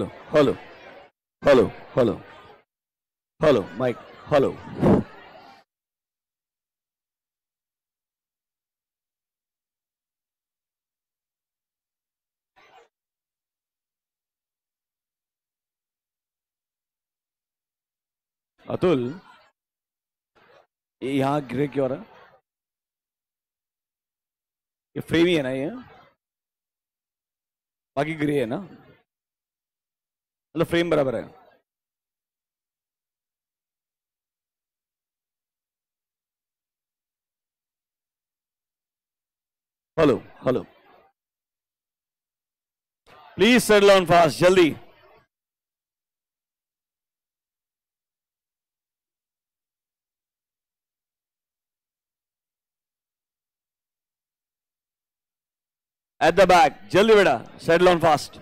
Hello hello hello hello hello mic hello Atul यहाँ गिरे क्यों रहा ये फ्रेम ही है ना ये बाकी गिरे है ना मतलब फ्रेम बराबर है hello hello please settle down fast जल्दी at the back. Jaldi beda. Settle on fast.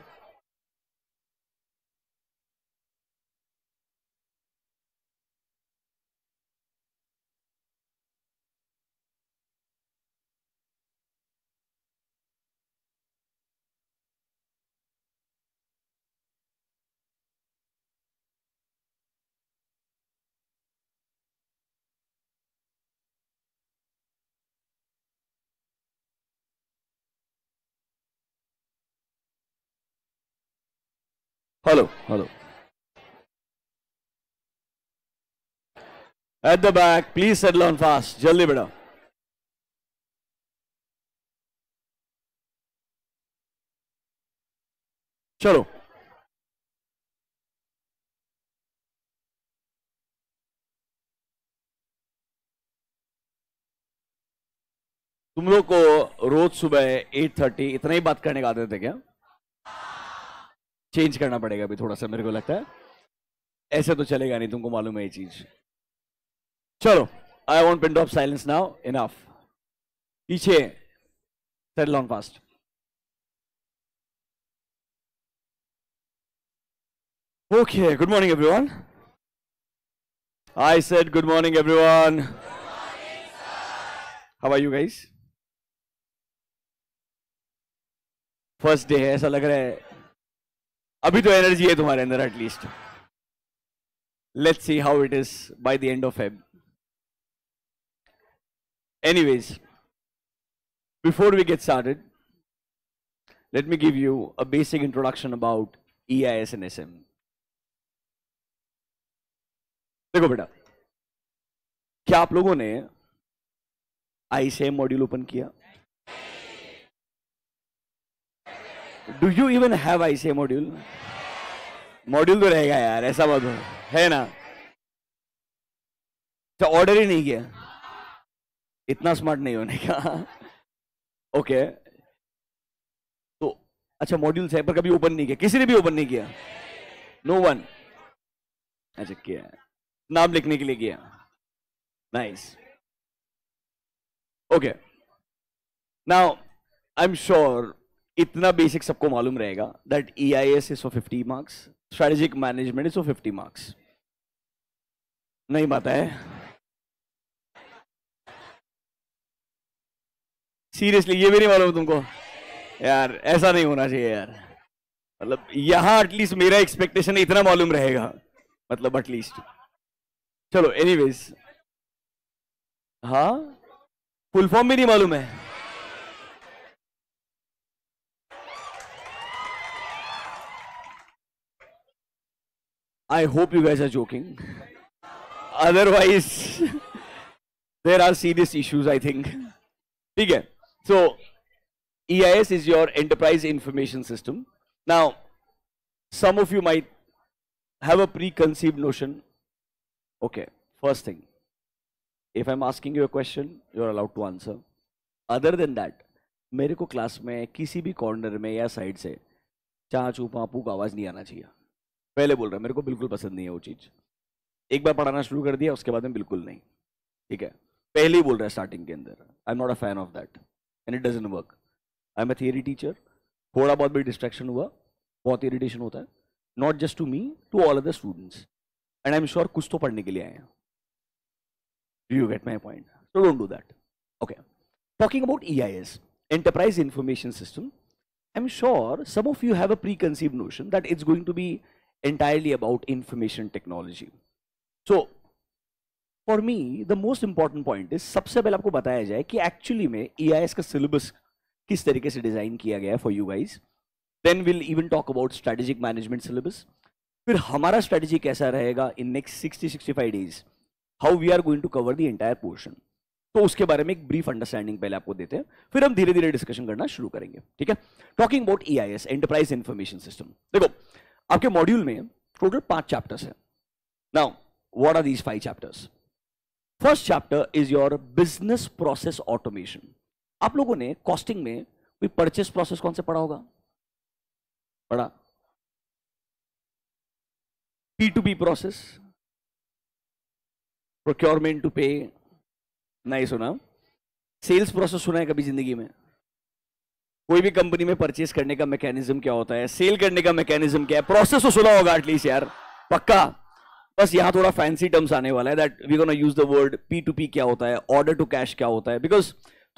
Hello, hello. At the back, please settle on fast. Jaldi beta. चलो तुम लोग को रोज सुबह 8:30 इतना ही बात करने का आदत है क्या चेंज करना पड़ेगा अभी थोड़ा सा मेरे को लगता है ऐसे तो चलेगा नहीं तुमको मालूम है ये चीज चलो I want pin of silence now enough पीछे settle on fast okay good morning everyone. I said good morning everyone. Good morning, sir. How first day है ऐसा लग रहा है अभी तो एनर्जी है तुम्हारे अंदर at least let's see how it is by the end of एब anyways before we get started you a basic introduction about E I S and S M देखो बेटा क्या आप लोगों ने आई से मॉड्यूल ओपन किया do you even have I से मॉड्यूल मॉड्यूल तो रहेगा यार ऐसा बात है ना तो ऑर्डर ही नहीं किया इतना स्मार्ट नहीं होने का ओके तो अच्छा मॉड्यूल्स है पर कभी ओपन नहीं किया किसी ने भी ओपन नहीं किया नो वन अच्छा किया नाम लिखने के लिए किया nice okay now I am sure इतना बेसिक सबको मालूम रहेगा that E I S is for fifty marks strategic management is for fifty marks नहीं बताए सीरियसली ये भी नहीं मालूम तुमको यार ऐसा नहीं होना चाहिए यार मतलब यहां एटलीस्ट मेरा एक्सपेक्टेशन इतना मालूम रहेगा मतलब एटलीस्ट चलो एनीवेज हाँ फुल फॉर्म भी नहीं मालूम है I hope you guys are joking. Otherwise, there are serious issues, I think. Begin. So, EIS is your enterprise information system. Now, some of you might have a preconceived notion. Okay, first thing. If I'm asking you a question, you're allowed to answer. Other than that, मेरे को class में किसी भी corner में या side से चाचू पापू का आवाज़ नहीं आना चाहिए पहले बोल रहा मेरे को बिल्कुल पसंद नहीं है वो चीज़ एक बार पढ़ाना शुरू कर दिया उसके बाद में बिल्कुल नहीं ठीक है पहले ही बोल रहा है स्टार्टिंग के अंदर I am not a fan of that and it doesn't work I am a theory teacher थोड़ा बहुत भी डिस्ट्रैक्शन हुआ बहुत इरिटेशन होता है not just to me to all other students and I am sure कुछ तो पढ़ने के लिए आए हैं do you get my point so don't do that okay talking about E I S enterprise information system I am sure some of you have a preconceived notion that it's going to be entirely about information technology. So, for me the most important point is सबसे पहले आपको बताया जाए कि actually में EIS का syllabus किस तरीके से डिजाइन किया गया है for you guys. Then we'll even talk about strategic management syllabus फिर हमारा स्ट्रेटेजी कैसा रहेगा in next sixty sixty five days how we are going to cover entire portion. Portion तो उसके बारे में एक ब्रीफ अंडरस्टैंडिंग पहले आपको देते हैं फिर हम धीरे धीरे डिस्कशन करना शुरू करेंगे ठीक है talking about E I S enterprise information system देखो आपके मॉड्यूल में टोटल पांच चैप्टर्स हैं now what are these five chapters first chapter is your business process automation आप लोगों ने कॉस्टिंग में कोई परचेस प्रोसेस कौन से पढ़ा होगा पढ़ा P to P process procurement to pay नहीं सुना सेल्स प्रोसेस सुना है कभी जिंदगी में कोई भी कंपनी में परचेस करने का मैकेनिज्म क्या होता है सेल करने का मैकेनिज्म क्या है प्रोसेस तो सुना होगा एटलीस्ट यार पक्का बस यहाँ थोड़ा फैंसी टर्म्स आने वाला है that we gonna use the word P to P क्या होता है ऑर्डर टू कैश क्या होता है बिकॉज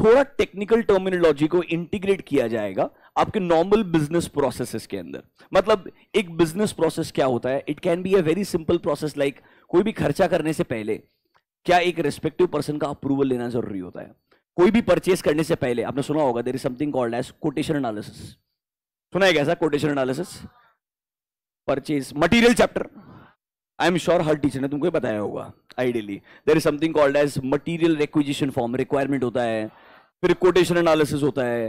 थोड़ा टेक्निकल टर्मिनोलॉजी को इंटीग्रेट किया जाएगा आपके नॉर्मल बिजनेस प्रोसेसेस के अंदर मतलब एक बिजनेस प्रोसेस क्या होता है it can be a very simple process like कोई भी खर्चा करने से पहले क्या एक रिस्पेक्टिव पर्सन का अप्रूवल लेना जरूरी होता है कोई भी परचेस करने से पहले आपने सुना होगा there is something called as quotation analysis सुना है कैसा quotation analysis purchase material chapter I am sure हर टीचर ने तुमको बताया होगा ideally there is something called as material requisition form requirement होता है फिर कोटेशन एनालिसिस होता है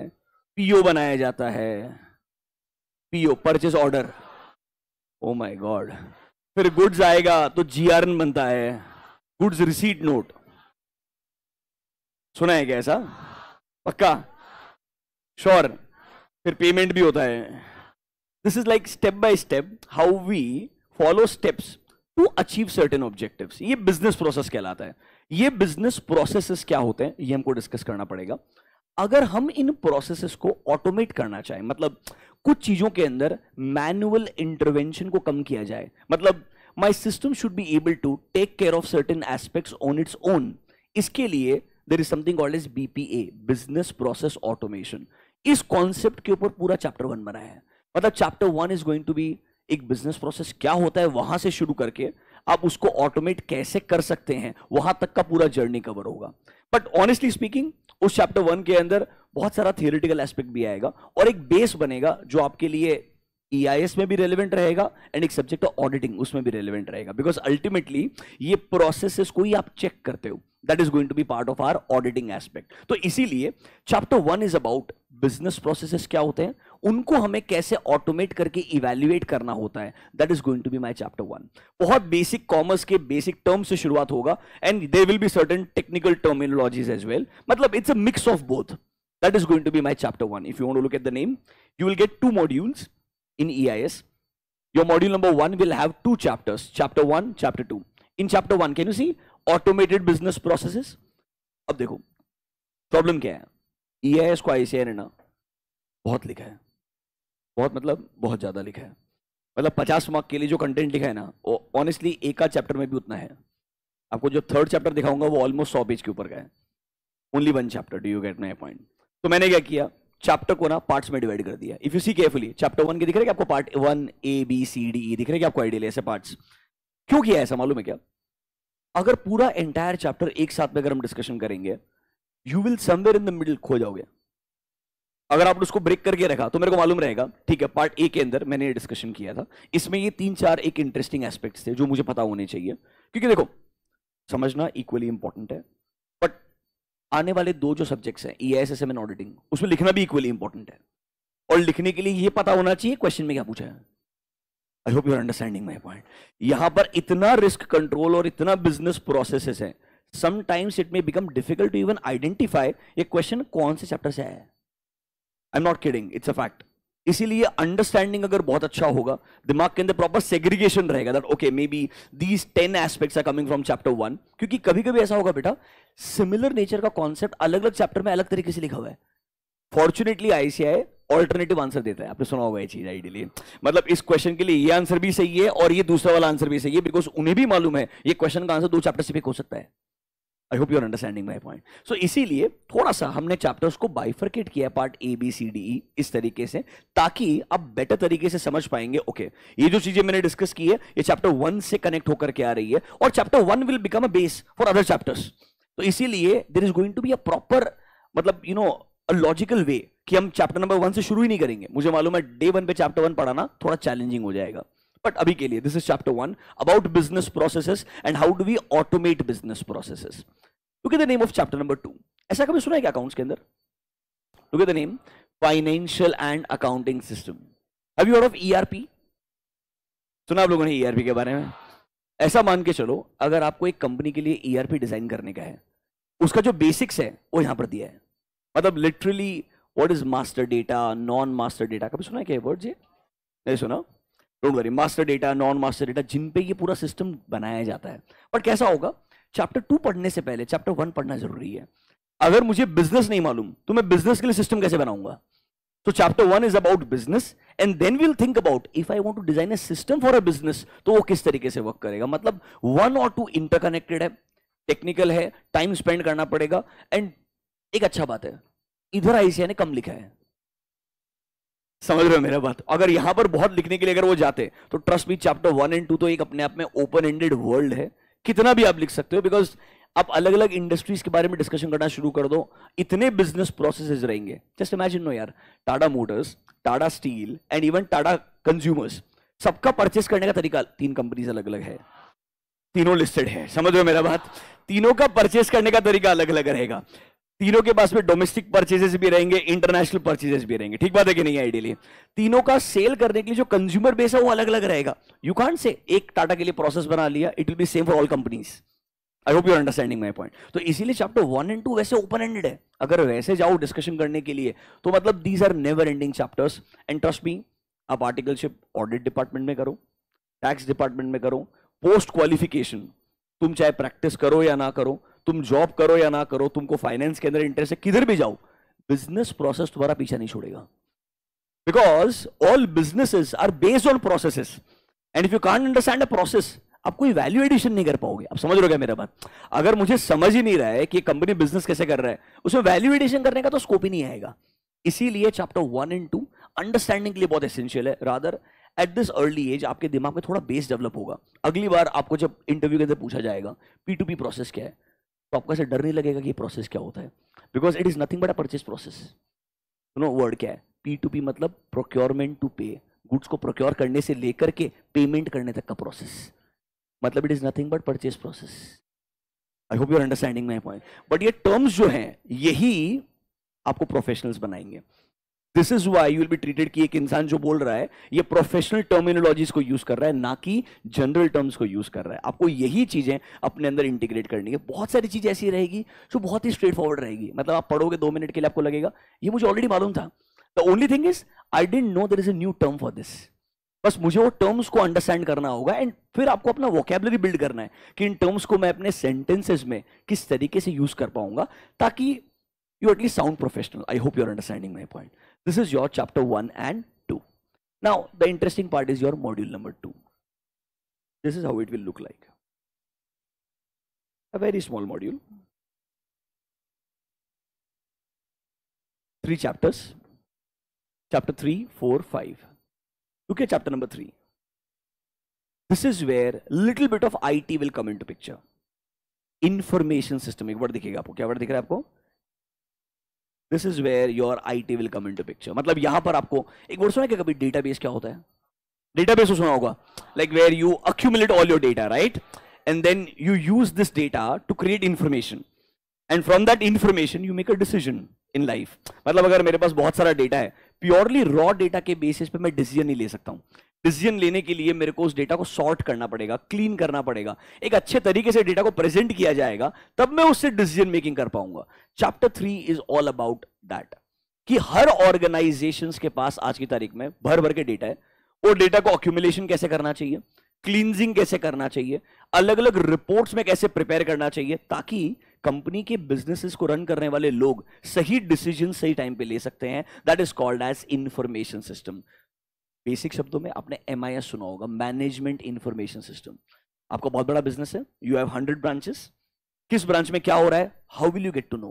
पीओ बनाया जाता है PO purchase order oh my god फिर गुड्स आएगा तो जी बनता है गुड्स रिसीट नोट सुना है क्या ऐसा पक्का श्योर फिर पेमेंट भी होता है this is like step by step how we follow steps to achieve certain objectives ये बिजनेस प्रोसेस कहलाता है ये बिजनेस प्रोसेसेस क्या होते हैं ये हमको डिस्कस करना पड़ेगा अगर हम इन प्रोसेसेस को ऑटोमेट करना चाहें मतलब कुछ चीजों के अंदर मैनुअल इंटरवेंशन को कम किया जाए मतलब my system should be able to take care of certain aspects on its own इसके लिए there is something called as BPA business process automation इस कॉन्सेप्ट के ऊपर पूरा चैप्टर वन बनाया है मतलब chapter one is going to be एक बिजनेस प्रोसेस क्या होता है वहां से शुरू करके आप उसको ऑटोमेट कैसे कर सकते हैं वहां तक का पूरा जर्नी कवर होगा बट ऑनेस्टली स्पीकिंग उस चैप्टर वन के अंदर बहुत सारा थियोरिटिकल एस्पेक्ट भी आएगा और एक बेस बनेगा जो आपके लिए ई e में भी रेलिवेंट रहेगा एंड एक सब्जेक्ट ऑडिटिंग उसमें भी रेलिवेंट रहेगा बिकॉज अल्टीमेटली ये प्रोसेसेस को ही आप चेक करते हो that is going to be part of our auditing aspect तो इसीलिए chapter one is about business processes क्या होते हैं उनको हमें कैसे ऑटोमेट करके इवेल्युएट करना होता है that is going to be my chapter one बहुत बेसिक कॉमर्स के बेसिक टर्म से शुरुआत होगा and they will be certain technical terminologies as well मतलब it's a mix of both that is going to be my chapter one if you look at the name you will get two modules in E I S your module number one will have two chapters chapter one chapter two in chapter one can you see automated business processes अब देखो problem क्या है ई I S को आई सी आई ने ना बहुत लिखा है बहुत मतलब बहुत ज़्यादा लिखा है मतलब पचास मार्क के लिए जो कंटेंट लिखा है ना वो ऑनेस्टली एक का चैप्टर में भी उतना है आपको जो थर्ड चैप्टर दिखाऊंगा वो ऑलमोस्ट सौ पेज के ऊपर का है only one chapter do you get my point तो मैंने क्या किया चैप्टर को ना पार्ट्स में डिवाइड कर दिया if you see carefully chapter one के e दिख रहे हैं कि आपको part one A B C D E दिख रहे हैं कि आपको आइडियल ऐसे पार्ट्स क्यों किया ऐसा मालूम है क्या अगर पूरा एंटायर चैप्टर एक साथ में अगर हम डिस्कशन करेंगे you will somewhere in the middle खो जाओगे अगर आपने उसको ब्रेक करके रखा तो मेरे को मालूम रहेगा ठीक है पार्ट ए के अंदर मैंने ये डिस्कशन किया था इसमें ये तीन चार एक इंटरेस्टिंग एस्पेक्ट्स थे जो मुझे पता होने चाहिए क्योंकि देखो समझना इक्वली इंपॉर्टेंट है बट आने वाले दो जो सब्जेक्ट्स हैं E S S M and auditing उसमें लिखना भी इक्वली इंपॉर्टेंट है और लिखने के लिए ये पता होना चाहिए क्वेश्चन में क्या पूछा है I hope you are understanding my point यहां पर इतना रिस्क कंट्रोल और इतना बिजनेस प्रोसेस है sometimes it may become difficult to even identify ये क्वेश्चन कौन से चैप्टर से आया है I am not kidding it's a fact इसीलिए अंडरस्टैंडिंग अगर बहुत अच्छा होगा दिमाग के अंदर प्रॉपर सेग्रीगेशन रहेगा that okay maybe these ten aspects are coming from chapter one क्योंकि कभी कभी ऐसा होगा बेटा सिमिलर नेचर का कॉन्सेप्ट अलग अलग चैप्टर में अलग तरीके से लिखा हुआ है फॉर्चुनेटली आईसीआई ऑल्टरनेटिव आंसर देता है आपने सुना होगा ये चीज आइडियली मतलब इस क्वेश्चन के लिए ये आंसर भी सही है और ये दूसरा वाला आंसर भी सही है बिकॉज उन्हें भी मालूम है ये क्वेश्चन का आंसर दो चैप्टर से भी हो सकता है I hope your understanding my point so इसीलिए थोड़ा सा हमने चैप्टर्स को बाइफर्केट किया है part A B C D E इस तरीके से ताकि आप बेटर तरीके से समझ पाएंगे ओके okay, ये जो चीजें मैंने डिस्कस की है ये चैप्टर वन से कनेक्ट होकर के आ रही है और chapter one will become a base for other chapters तो इसीलिए there is going to be a proper मतलब you you know know, logical way कि हम चैप्टर नंबर वन से शुरू ही नहीं करेंगे मुझे मालूम है डे वन पे चैप्टर वन पढ़ाना थोड़ा चैलेंजिंग हो जाएगा बट अभी के लिए this is chapter one about business processes and how do we automate business processes look at the name of chapter number two ऐसा कभी सुना है क्या अकाउंट्स के अंदर look at the name financial and accounting system have you heard of ERP सुना आप लोगों ने ईआरपी e के बारे में ऐसा मान के चलो अगर आपको एक कंपनी के लिए ईआरपी e डिजाइन करने का है उसका जो बेसिक्स है वो यहां पर दिया है मतलब literally what is master data non master data कभी सुना है क्या वर्ड ये नहीं सुना don't worry master data non master data जिन पे ये पूरा सिस्टम बनाया जाता है बट कैसा होगा चैप्टर टू पढ़ने से पहले चैप्टर वन पढ़ना जरूरी है अगर मुझे बिजनेस नहीं मालूम तो मैं बिजनेस के लिए सिस्टम कैसे बनाऊंगा तो chapter one is about business and then we'll think about if I want to design a system for a business तो वो किस तरीके से वर्क करेगा मतलब वन और टू इंटरकनेक्टेड है टेक्निकल है टाइम स्पेंड करना पड़ेगा एंड एक अच्छा बात है इधर आईसीआई ने कम लिखा है समझ रहे हो मेरा बात अगर यहां पर बहुत लिखने के लिए अगर वो जाते तो ट्रस्ट भी चैप्टर वन एंड टू तो एक अपने आप में ओपन एंडेड वर्ल्ड है कितना भी आप लिख सकते हो बिकॉज आप अलग अलग इंडस्ट्रीज के बारे में डिस्कशन करना शुरू कर दो इतने बिजनेस प्रोसेस रहेंगे जस्ट इमेजिन नो यार Tata motors Tata steel and even Tata consumers सबका परचेस करने का तरीका तीन कंपनीज अलग अलग है तीनों लिस्टेड है समझ रहे हो मेरा बात तीनों का परचेस करने का तरीका अलग अलग रहेगा तीनों के पास में डोमेस्टिक परचेजेस भी रहेंगे इंटरनेशनल परचेजेस भी रहेंगे ठीक बात है कि नहीं आइडियली तीनों का सेल करने के लिए जो कंज्यूमर बेस है वो अलग अलग रहेगा यू कांट से एक टाटा के लिए प्रोसेस बना लिया it will be same for all companies I hope your understanding my point तो इसीलिए चैप्टर वन एंड टू वैसे ओपन एंडेड है अगर वैसे जाओ डिस्कशन करने के लिए तो मतलब these are never ending chapters and trust me आप आर्टिकलशिप ऑडिट डिपार्टमेंट में करो टैक्स डिपार्टमेंट में करो पोस्ट क्वालिफिकेशन तुम चाहे प्रैक्टिस करो या ना करो तुम जॉब करो या ना करो तुमको फाइनेंस के अंदर इंटरेस्ट है किधर भी जाओ बिजनेस प्रोसेस तुम्हारा पीछा नहीं छोड़ेगा because all businesses are based on processes and if you can't understand a process आप कोई वैल्यू एडिशन नहीं कर पाओगे आप समझ रहे हो मेरा बात अगर मुझे समझ ही नहीं रहा है कि कंपनी बिजनेस कैसे कर रहा है उसमें वैल्यू एडिशन करने का तो स्कोप ही नहीं आएगा इसीलिए chapter one and two understanding के लिए बहुत एसेंशियल है rather at this early age आपके दिमाग में थोड़ा बेस डेवलप होगा अगली बार आपको जब इंटरव्यू के अंदर पूछा जाएगा पी टू पी प्रोसेस क्या है तो आपको ऐसे डर नहीं लगेगा कि ये प्रोसेस क्या होता है because it is nothing but a purchase process no word क्या है पी टू पी मतलब प्रोक्योरमेंट टू पे गुड्स को प्रोक्योर करने से लेकर के पेमेंट करने तक का प्रोसेस मतलब it is nothing but purchase process I hope your understanding my point but ये टर्म्स जो हैं यही आपको प्रोफेशनल्स बनाएंगे this is why you will be treated कि एक इंसान जो बोल रहा है ये प्रोफेशनल टर्मिनोलॉजीज को यूज कर रहा है ना कि जनरल टर्म्स को यूज कर रहा है आपको यही चीजें अपने अंदर इंटीग्रेट करनी है बहुत सारी चीजें ऐसी रहेगी जो बहुत ही स्ट्रेट फॉरवर्ड रहेगी मतलब आप पढ़ोगे दो मिनट के लिए आपको लगेगा ये मुझे ऑलरेडी मालूम था the only thing is I don't know there is a new term for this बस मुझे वो टर्म्स को अंडरस्टैंड करना होगा एंड फिर आपको अपना वोकेबलरी बिल्ड करना है कि इन टर्म्स को मैं अपने सेंटेंसेज में किस तरीके से यूज कर पाऊंगा ताकि you at least sound professional I hope your understanding my point This is your chapter 1 and 2. Now, the interesting part is your module number 2. This is how it will look like. A very small module. Three chapters. Chapter 3, 4, 5. Look at chapter number 3. This is where little bit of IT will come into picture. Information systemic. What bar दिखेगा आपको क्या bar दिख रहा है आपको this is where your I T will come into picture मतलब यहां पर आपको एक वर्ड सुना क्या कभी डेटाबेस क्या होता है डेटाबेस तो सुना होगा like where you accumulate all your data right and then you use this data to create information and from that information you make a decision in life मतलब अगर मेरे पास बहुत सारा डेटा है प्योरली रॉ डेटा के basis पे मैं डिसीजन नहीं ले सकता हूं डिसीजन लेने के लिए मेरे को उस डेटा को सॉर्ट करना पड़ेगा क्लीन करना पड़ेगा एक अच्छे तरीके से डेटा को प्रेजेंट किया जाएगा तब मैं उससे डिसीजन मेकिंग कर पाऊंगा chapter three is all about that कि हर ऑर्गेनाइजेशंस के पास आज की तारीख में भर भर के डेटा है वो डेटा को अक्यूमुलेशन कैसे करना चाहिए क्लींजिंग कैसे करना चाहिए अलग अलग रिपोर्ट्स में कैसे प्रिपेयर करना चाहिए ताकि कंपनी के बिजनेसेस को रन करने वाले लोग सही डिसीजन सही टाइम पे ले सकते हैं that is called as information system basic शब्दों में आपने एम सुना होगा मैनेजमेंट इंफॉर्मेशन सिस्टम आपका बहुत बड़ा बिजनेस है यू हैव हंड्रेड ब्रांचेस किस ब्रांच में क्या हो रहा है how will you get to know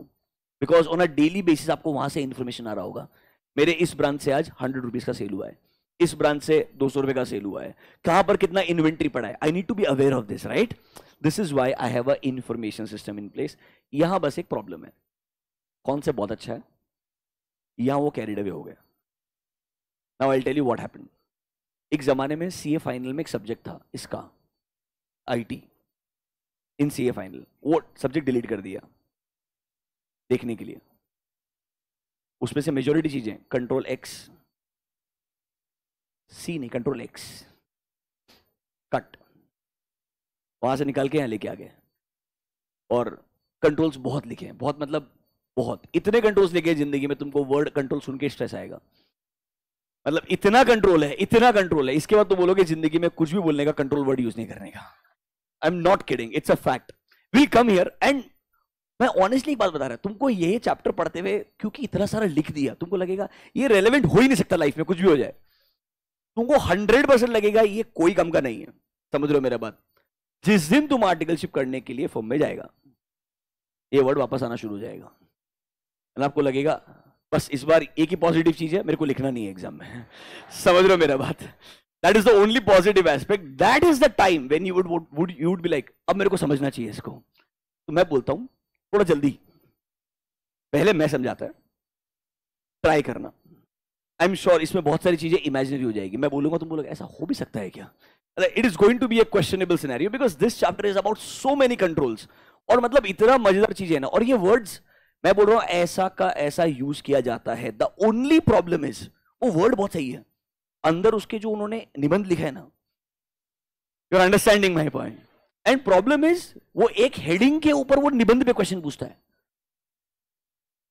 because on a daily basis आपको वहां से इन्फॉर्मेशन आ रहा होगा मेरे इस ब्रांच से आज हंड्रेड रुपीज का सेल हुआ है इस ब्रांच से दो सौ रुपए का सेल हुआ है कहां पर कितना इन्वेंट्री पड़ा है I need to be aware of this right this is why I have a information system in place यहां बस एक प्रॉब्लम है से बहुत अच्छा है यहां वो कैरिड अवे हो गया now I tell you what happened एक ज़माने में सीए फाइनल में एक सब्जेक्ट था इसका आईटी इन सीए फाइनल वो सब्जेक्ट डिलीट कर दिया देखने के लिए उसमें से मेजोरिटी चीज़ें कंट्रोल एक्स सी नहीं कंट्रोल एक्स कट वहां से निकाल के यहां लेके आ गए और कंट्रोल्स बहुत लिखे हैं बहुत मतलब बहुत इतने कंट्रोल्स लिखे हैं जिंदगी में तुमको वर्ड कंट्रोल सुन के स्ट्रेस आएगा मतलब इतना कंट्रोल है इतना कंट्रोल है इसके बाद तो बोलोगे जिंदगी में कुछ भी बोलने का कंट्रोल वर्ड यूज नहीं करने का I am not kidding it's a fact will come here and मैं ऑनेस्टली बात बता रहा हूं तुमको ये चैप्टर पढ़ते हुए क्योंकि इतना सारा लिख दिया तुमको लगेगा ये रेलिवेंट हो ही नहीं सकता लाइफ में कुछ भी हो जाए तुमको हंड्रेड परसेंट लगेगा ये कोई कम का नहीं है समझ लो मेरा बात जिस दिन तुम आर्टिकलशिप करने के लिए फॉर्म में जाएगा ये वर्ड वापस आना शुरू हो जाएगा मतलब आपको लगेगा बस इस बार एक ही पॉजिटिव चीज है मेरे को लिखना नहीं है एग्जाम में समझ लो मेरा बात that is the only positive aspect that is the time when you would you would be like अब मेरे को समझना चाहिए इसको तो मैं बोलता हूं थोड़ा जल्दी पहले मैं समझाता है ट्राई करना आई एम श्योर इसमें बहुत सारी चीजें इमेजिनरी हो जाएगी मैं बोलूंगा तुम बोलोगे ऐसा हो भी सकता है क्या it is going to be a questionable scenario because this chapter is about so many controls और मतलब इतना मजेदार चीजें ना और ये वर्ड्स मैं बोल रहा हूं ऐसा का ऐसा यूज किया जाता है द ओनली प्रॉब्लम इज वो वर्ड बहुत सही है अंदर उसके जो उन्होंने निबंध लिखा है ना you are understanding my point and problem is वो एक हेडिंग के ऊपर वो निबंध पे क्वेश्चन पूछता है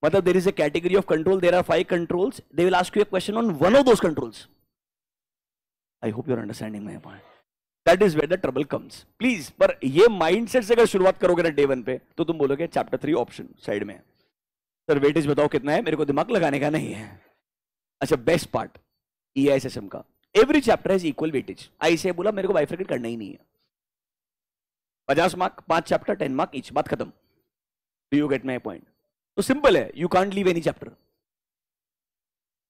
मतलब there is a category of control there are five controls they will ask you question on one of those controls I hope you are understanding my point That is where the trouble comes please पर ये mindset से अगर शुरुआत करोगे ना day one पे तो तुम बोलोगे चैप्टर थ्री ऑप्शन साइड में है सर वेटेज बताओ कितना है मेरे को दिमाग लगाने का नहीं है अच्छा best part E I S M का every chapter is equal weightage I say बोला मेरे को बाइफ्रिकेट करना ही नहीं है पचास मार्क पांच चैप्टर टेन मार्क इच बात खत्म do you get my point तो सिंपल है you can't leave any chapter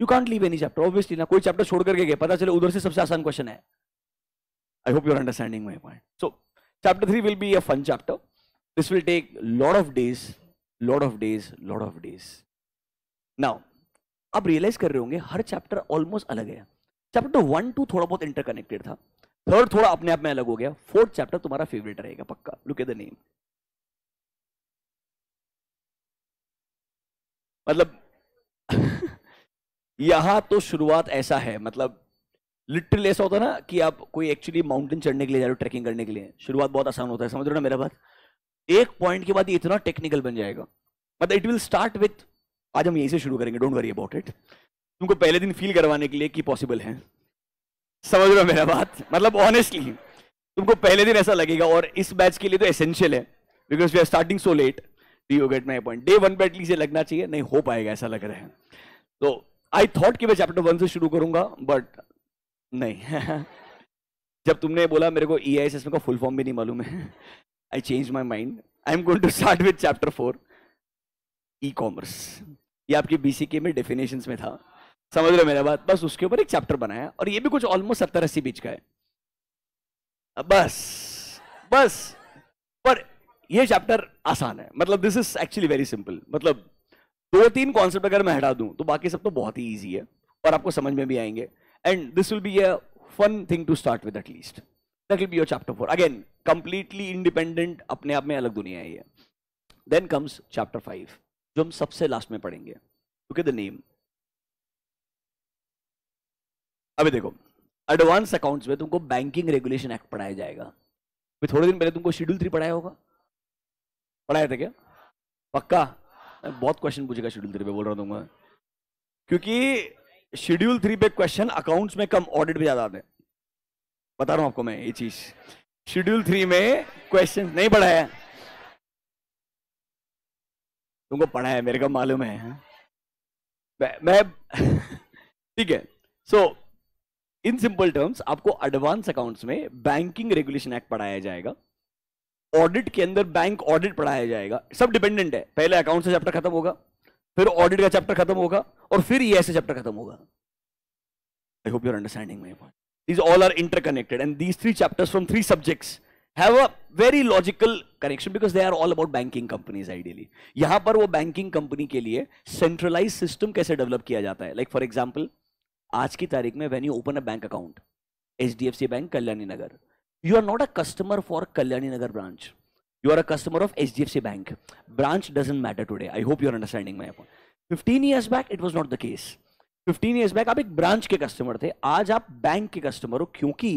you can't leave any chapter obviously ना कोई चैप्टर छोड़ करके गए पता चले उधर से सबसे आसान क्वेश्चन है I hope your understanding my point so chapter three will be a fun chapter this will take lot of days lot of days lot of days now आप रियलाइज कर रहे होंगे हर चैप्टर ऑलमोस्ट अलग है chapter one two थोड़ा बहुत interconnected था third थोड़ा अपने आप में अलग हो गया फोर्थ चैप्टर तुम्हारा फेवरेट रहेगा पक्का लुक एट द नेम मतलब यहां तो शुरुआत ऐसा है मतलब लिटरली ऐसा होता है ना कि आप कोई एक्चुअली माउंटेन चढ़ने के लिए जा रहे हो ट्रैकिंग करने के लिए शुरुआत बहुत आसान होता है समझ रहे हो ना मेरा बात एक पॉइंट के बाद ये इतना टेक्निकल बन जाएगा मतलब इट विल स्टार्ट विथ आज हम यहीं से शुरू करेंगे डोंट वरी अबाउट इट तुमको पहले दिन फील करवाने के लिए कि पॉसिबल है समझ रहे हो मेरा बात मतलब ऑनेस्टली तुमको पहले दिन ऐसा लगेगा और इस बैच के लिए तो एसेंशियल है because we are starting so let the you get my point day one पे एटलीस्ट लगना चाहिए नहीं हो पाएगा ऐसा लग रहा है तो आई थॉट कि मैं चैप्टर वन से शुरू करूंगा बट नहीं जब तुमने बोला मेरे को ई आई एस एस का फुल फॉर्म भी नहीं मालूम है I changed my mind. I am going to start with chapter four, e-commerce. ये आपके BCK में definitions में था समझ रहे हो मेरा बात बस उसके ऊपर एक chapter बनाया और ये भी कुछ almost सत्तर अस्सी बीच का है बस बस पर ये chapter आसान है मतलब this is actually very simple. मतलब दो तीन concept अगर मैं हटा दूँ तो बाकी सब तो बहुत ही easy है और आपको समझ में भी आएंगे And this will be a fun thing to start with at least. That will be your chapter 4 again completely अपने आप में अलग दुनिया है ये then comes chapter जो हम सबसे लास्ट में पढ़ेंगे look at the अभी देखो एडवांस अकाउंट्स में तुमको बैंकिंग रेगुलेशन एक्ट पढ़ाया जाएगा अभी थोड़े दिन पहले तुमको शेड्यूल थ्री पढ़ाया होगा पढ़ाया था क्या पक्का बहुत क्वेश्चन पूछेगा शेड्यूल थ्री पे बोल रहा हूँ क्योंकि शेड्यूल थ्री पे क्वेश्चन अकाउंट्स में कम ऑडिट में ज्यादा आते हैं बता रहा हूं आपको मैं ये चीज शेड्यूल थ्री में क्वेश्चन नहीं पढ़ाया तुमको पढ़ा है मेरे को मालूम है हाँ। मैं ठीक है सो इन सिंपल टर्म्स आपको एडवांस अकाउंट्स में बैंकिंग रेगुलेशन एक्ट पढ़ाया जाएगा ऑडिट के अंदर बैंक ऑडिट पढ़ाया जाएगा सब डिपेंडेंट है पहले अकाउंट से चैप्टर खत्म होगा फिर ऑडिट का चैप्टर खत्म होगा और फिर ये ऐसे चैप्टर खत्म होगा I hope your understanding my point These all are interconnected and these three chapters from three subjects have a very logical connection because they are all about banking companies ideally. yahan par wo banking company ke liye centralized system kaise develop kiya jata hai Like for example, aaj ki tarikh mein when you open a bank account, HDFC Bank kalyani nagar you are not a customer for Kalyani Nagar branch. You are a customer of HDFC Bank. Branch doesn't matter today. I hope you are understanding my point. 15 years back, it was not the case. 15 years back आप एक branch के customer थे आज आप bank के customer हो क्योंकि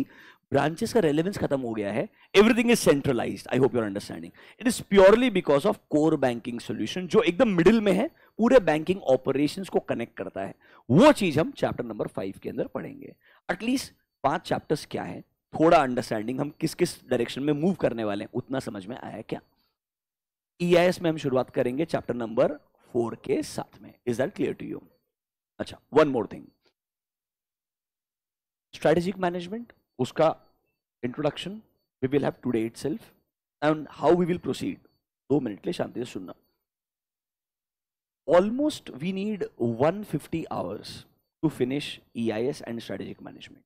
branches का रेलेवेंस खत्म हो गया है everything is centralise I hope your understanding it is purely because of core banking solution जो एकदम मिडिल में है पूरे बैंकिंग ऑपरेशन को कनेक्ट करता है वो चीज हम चैप्टर नंबर फाइव के अंदर पढ़ेंगे एटलीस्ट पांच चैप्टर्स क्या है थोड़ा अंडरस्टैंडिंग हम किस किस डायरेक्शन में मूव करने वाले हैं उतना समझ में आया क्या ई e में हम शुरुआत करेंगे चैप्टर नंबर फोर के साथ में is that clear to you अच्छा one more thing strategic management उसका introduction we will have today itself and how we will proceed दो मिनट ले शांति से सुनना almost we need 150 fifty hours to finish E I S and strategic management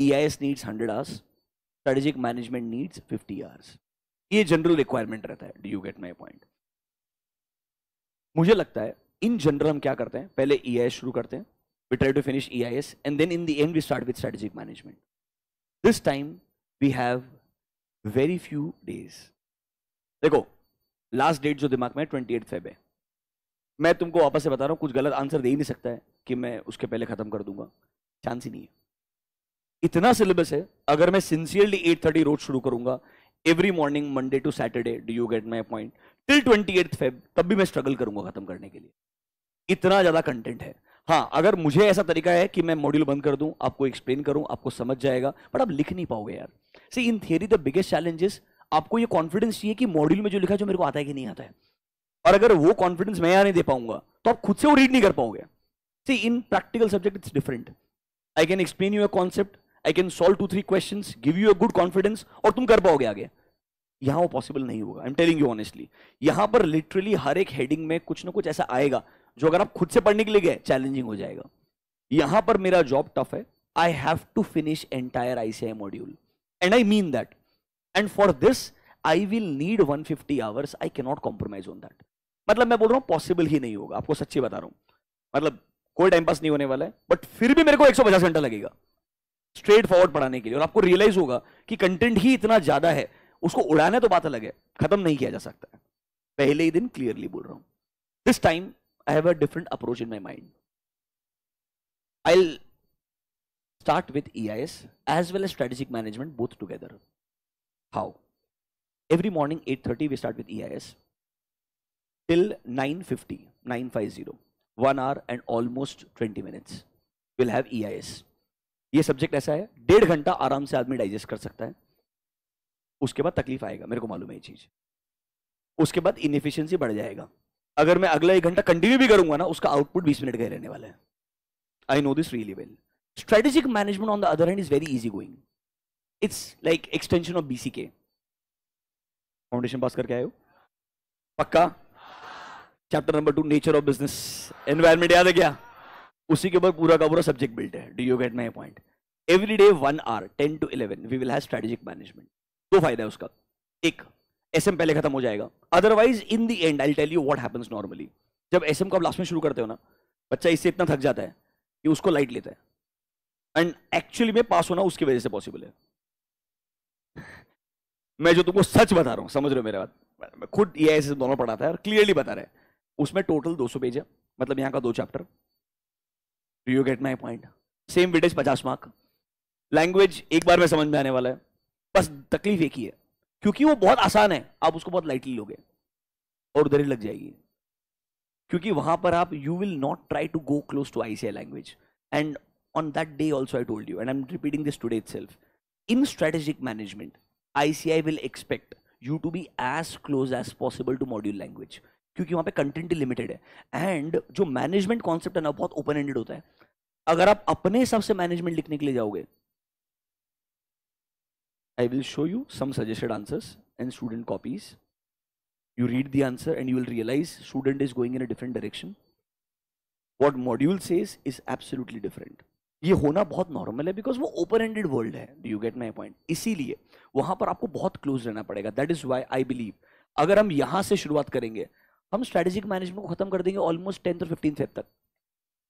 E I S needs hundred hours strategic management needs fifty hours ये general requirement रहता है do you get my point मुझे लगता है in general हम क्या करते हैं पहले ई e शुरू करते हैं we try to finish E I S and then in the end we start with strategic management this time we have very few days देखो लास्ट डेट जो दिमाग में ट्वेंटी एट फेब है मैं तुमको वापस से बता रहा हूँ कुछ गलत आंसर दे ही नहीं सकता है कि मैं उसके पहले ख़त्म कर दूंगा चांस ही नहीं है इतना सिलेबस है अगर मैं सिंसियरली एट थर्टी रोज शुरू करूंगा every morning Monday to Saturday do you get my point till twenty eight Feb तब भी मैं स्ट्रगल करूंगा खत्म करने के लिए इतना ज़्यादा कंटेंट है हाँ अगर मुझे ऐसा तरीका है कि मैं मॉड्यूल बंद कर दूं आपको एक्सप्लेन करूं आपको समझ जाएगा बट आप लिख नहीं पाओगे यार see in theory the biggest challenges आपको ये कॉन्फिडेंस चाहिए कि मॉड्यूल में जो लिखा है जो मेरे को आता है कि नहीं आता है और अगर वो कॉन्फिडेंस मैं यहाँ नहीं दे पाऊंगा तो आप खुद से वो रीड नहीं कर पाओगे see in practical subject it's different I can explain you a concept I can solve two three question give you a good confidence और तुम कर पाओगे आगे यहाँ वो पॉसिबल नहीं होगा I am telling you honestly यहाँ पर लिटरली हर एक हेडिंग में कुछ ना कुछ ऐसा आएगा जो अगर आप खुद से पढ़ने के लिए गए चैलेंजिंग हो जाएगा यहां पर मेरा जॉब टफ है I have to finish entire ICAI module and I mean that and for this I will need 150 fifty hours I cannot compromise on that मतलब मैं बोल रहा हूं पॉसिबल ही नहीं होगा आपको सच्ची बता रहा हूं मतलब कोई टाइम पास नहीं होने वाला है बट फिर भी मेरे को 150 घंटा लगेगा स्ट्रेट फॉरवर्ड पढ़ाने के लिए और आपको रियलाइज होगा कि कंटेंट ही इतना ज्यादा है उसको उड़ाने तो बात अलग है खत्म नहीं किया जा सकता है पहले ही दिन क्लियरली बोल रहा हूं this time I have a different approach in my mind. I'll start with EIS as well as strategic management both together. How? Every morning 8.30 we start with EIS till 9.50, 9.50, 1 hour and almost 20 minutes. We'll have EIS. ये subject ऐसा है डेढ़ घंटा आराम से आदमी digest कर सकता है उसके बाद तकलीफ आएगा मेरे को मालूम है ये चीज़ उसके बाद इनफिशियंसी बढ़ जाएगा अगर मैं अगला एक घंटा कंटिन्यू भी करूंगा ना उसका आउटपुट बीस मिनट का रहने वाला है I know this really well strategic management on the other hand is very easy going it's like extension of BCK foundation pass करके आए हो पक्का chapter number two nature of business environment याद है क्या उसी के ऊपर पूरा का पूरा सब्जेक्ट बिल्ड है do you get my point every day one hour ten to eleven we will have strategic management दो फायदा है उसका एक एसएम पहले खत्म हो जाएगा otherwise in the end I tell you what happens normally जब एसएम को आप लास्ट में शुरू करते हो ना बच्चा इससे इतना थक जाता है कि उसको लाइट लेता है एंड एक्चुअली में पास होना उसकी वजह से पॉसिबल है मैं जो तुमको सच बता रहा हूँ समझ रहे हो मेरे बात मैं खुद ये ऐसे दोनों पढ़ाता है और क्लियरली बता रहे हैं उसमें टोटल 200 पेज है मतलब यहाँ का दो chapter do you get my point same weightage पचास मार्क लैंग्वेज एक बार में समझ में आने वाला है बस तकलीफ एक ही है क्योंकि वो बहुत आसान है आप उसको बहुत लाइटली लोगे और उधर ही लग जाएगी क्योंकि वहां पर आप you will not try to go close to ICAI language and on that day also I told you and I am repeating this today it in strategic management ICAI will expect you to be as close as possible to module language क्योंकि वहां पे content limited है and जो management concept है ना बहुत open ended होता है अगर आप अपने हिसाब से मैनेजमेंट लिखने के लिए जाओगे I will show you some suggested answers and student copies. You read the answer and you will realize student is going in a different direction. What module says is absolutely different. ये होना बहुत normal है because वो open ended world है do you get my point इसीलिए वहां पर आपको बहुत क्लोज रहना पड़ेगा that is why I believe अगर हम यहां से शुरुआत करेंगे हम स्ट्रेटेजिक मैनेजमेंट को खत्म कर देंगे ऑलमोस्ट टेंथ और फिफ्टीन फेब तक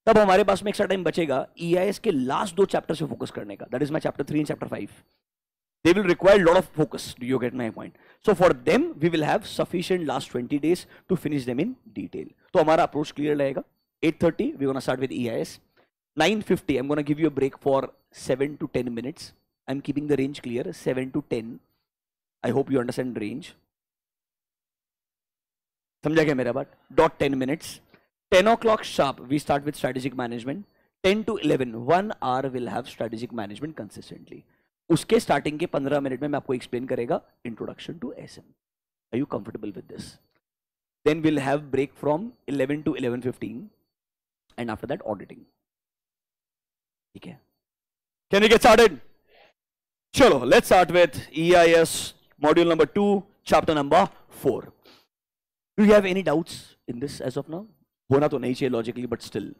तब हमारे पास में एक्स्ट्रा टाइम बचेगा ई e के लास्ट दो चैप्टर से फोकस करने का that is my chapter three and chapter five they will require a lot of focus. Do you get my point? So for them, we will have sufficient last 20 days to finish them in detail. So our approach clear 8:30 we're gonna start with EIS. 9:50 I'm gonna give you a break for 7 to 10 minutes. I'm keeping the range clear. 7 to 10. I hope you understand range. समझा गया मेरा बात dot ten minutes ten o'clock sharp we start with strategic management ten to eleven one hour will उसके starting के पंद्रह minute में मैं आपको एक्सप्लेन करेगा introduction to S M I you comfortable with this then will have break from eleven to eleven fifteen and after that auditing ठीक है can you get started चलो let's start with E I S module number to chapter number four do you have any doubts in this as of now होना तो नहीं चाहिए logically but still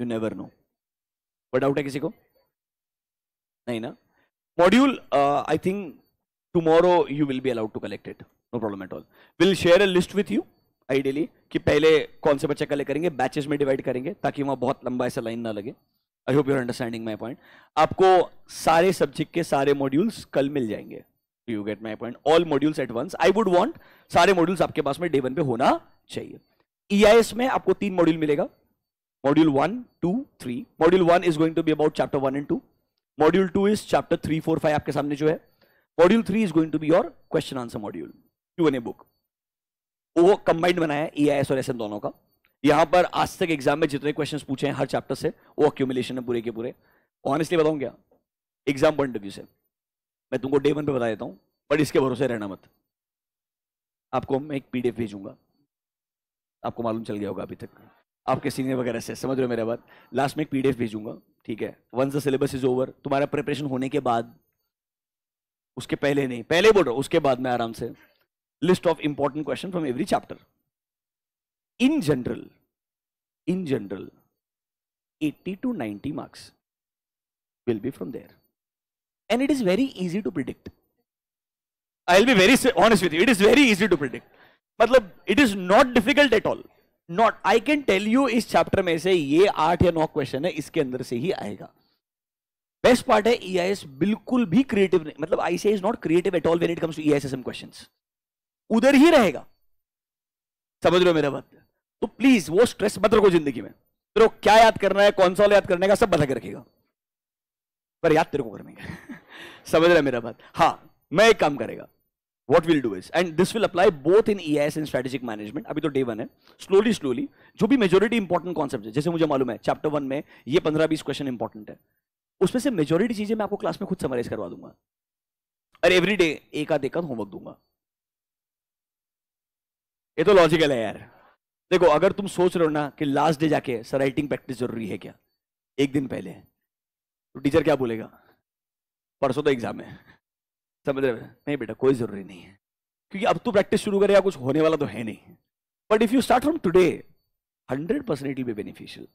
you never know but doubt है किसी को नहीं ना module uh, i think tomorrow you will be allowed to collect it no problem at all we'll share a list with you ideally कि पहले कौन से बच्चे कलेक्ट करेंगे बैचेस में डिवाइड करेंगे ताकि वहाँ बहुत लंबा ऐसा लाइन ना लगे I hope your understanding my point आपको सारे सब्जेक्ट के सारे मॉड्यूल्स कल मिल जाएंगे you get my point all modules at once I would want सारे मॉड्यूल्स आपके पास में डे वन पे होना चाहिए ई e में आपको तीन मॉड्यूल मिलेगा module one two three module one is going to be about chapter one and two module two is chapter three four five आपके सामने जो है module three is going to be your question answer module Q N A book वो combined बनाया I S और S N दोनों का यहाँ पर आज तक एग्जाम में जितने क्वेश्चन पूछे हैं हर चैप्टर से वो अक्यूमिलेशन है पूरे के पूरे ऑनेस्टली बताऊँ क्या एग्जाम पॉइंट ऑफ व्यू से मैं तुमको डे वन पे बता देता हूँ बट इसके भरोसे रहना मत आपको मैं एक पी डी एफ भेजूंगा आपको मालूम चल गया होगा अभी तक आपके सीनियर वगैरह से समझ रहे हो मेरा बात लास्ट में एक पीडीएफ भेजूंगा ठीक है once the syllabus is over तुम्हारा प्रिपरेशन होने के बाद उसके पहले नहीं पहले बोल रहा हूं उसके बाद मैं आराम से list of important question from every chapter in general in general 80 to 90 will be from there and it is very easy to predict I will be very honest with you it is very easy to predict मतलब it is not difficult at all not I can tell you इस chapter में से ये आठ या नौ question है इसके अंदर से ही आएगा बेस्ट पार्ट है ई e बिल्कुल भी क्रिएटिव नहीं मतलब ICI is not creative at all when it comes to E question उधर ही रहेगा समझ रहे हो मेरा बात तो प्लीज वो स्ट्रेस मत रखो जिंदगी में तेरे को क्या याद करना है कौन सा याद करने का सब बता के रखेगा पर याद तेरे को करने का समझ रहा है मेरा बात हाँ मैं एक काम करेगा what will do is and this will apply both in E S and strategic management अभी तो डे वन है स्लोली स्लोली जो भी मेजोरिटी इंपॉर्टेंट कॉन्सेप्ट है जैसे मुझे मालूम है चैप्टर वन में ये पंद्रह बीस क्वेश्चन इंपॉर्टेंट है उसमें से मेजोरिटी चीजें मैं आपको क्लास में खुद समराइज करवा दूंगा और एवरी डे एक आध एक होमवर्क दूंगा ये तो लॉजिकल है यार देखो अगर तुम सोच रहे हो ना कि लास्ट डे जाके सर राइटिंग प्रैक्टिस जरूरी है क्या एक दिन पहले तो टीचर क्या बोलेगा परसों तो एग्जाम है समझ रहे नहीं बेटा कोई जरूरी नहीं है क्योंकि अब तो प्रैक्टिस शुरू करेगा कुछ होने वाला तो है नहीं but if you start from today hundred percent it will be beneficial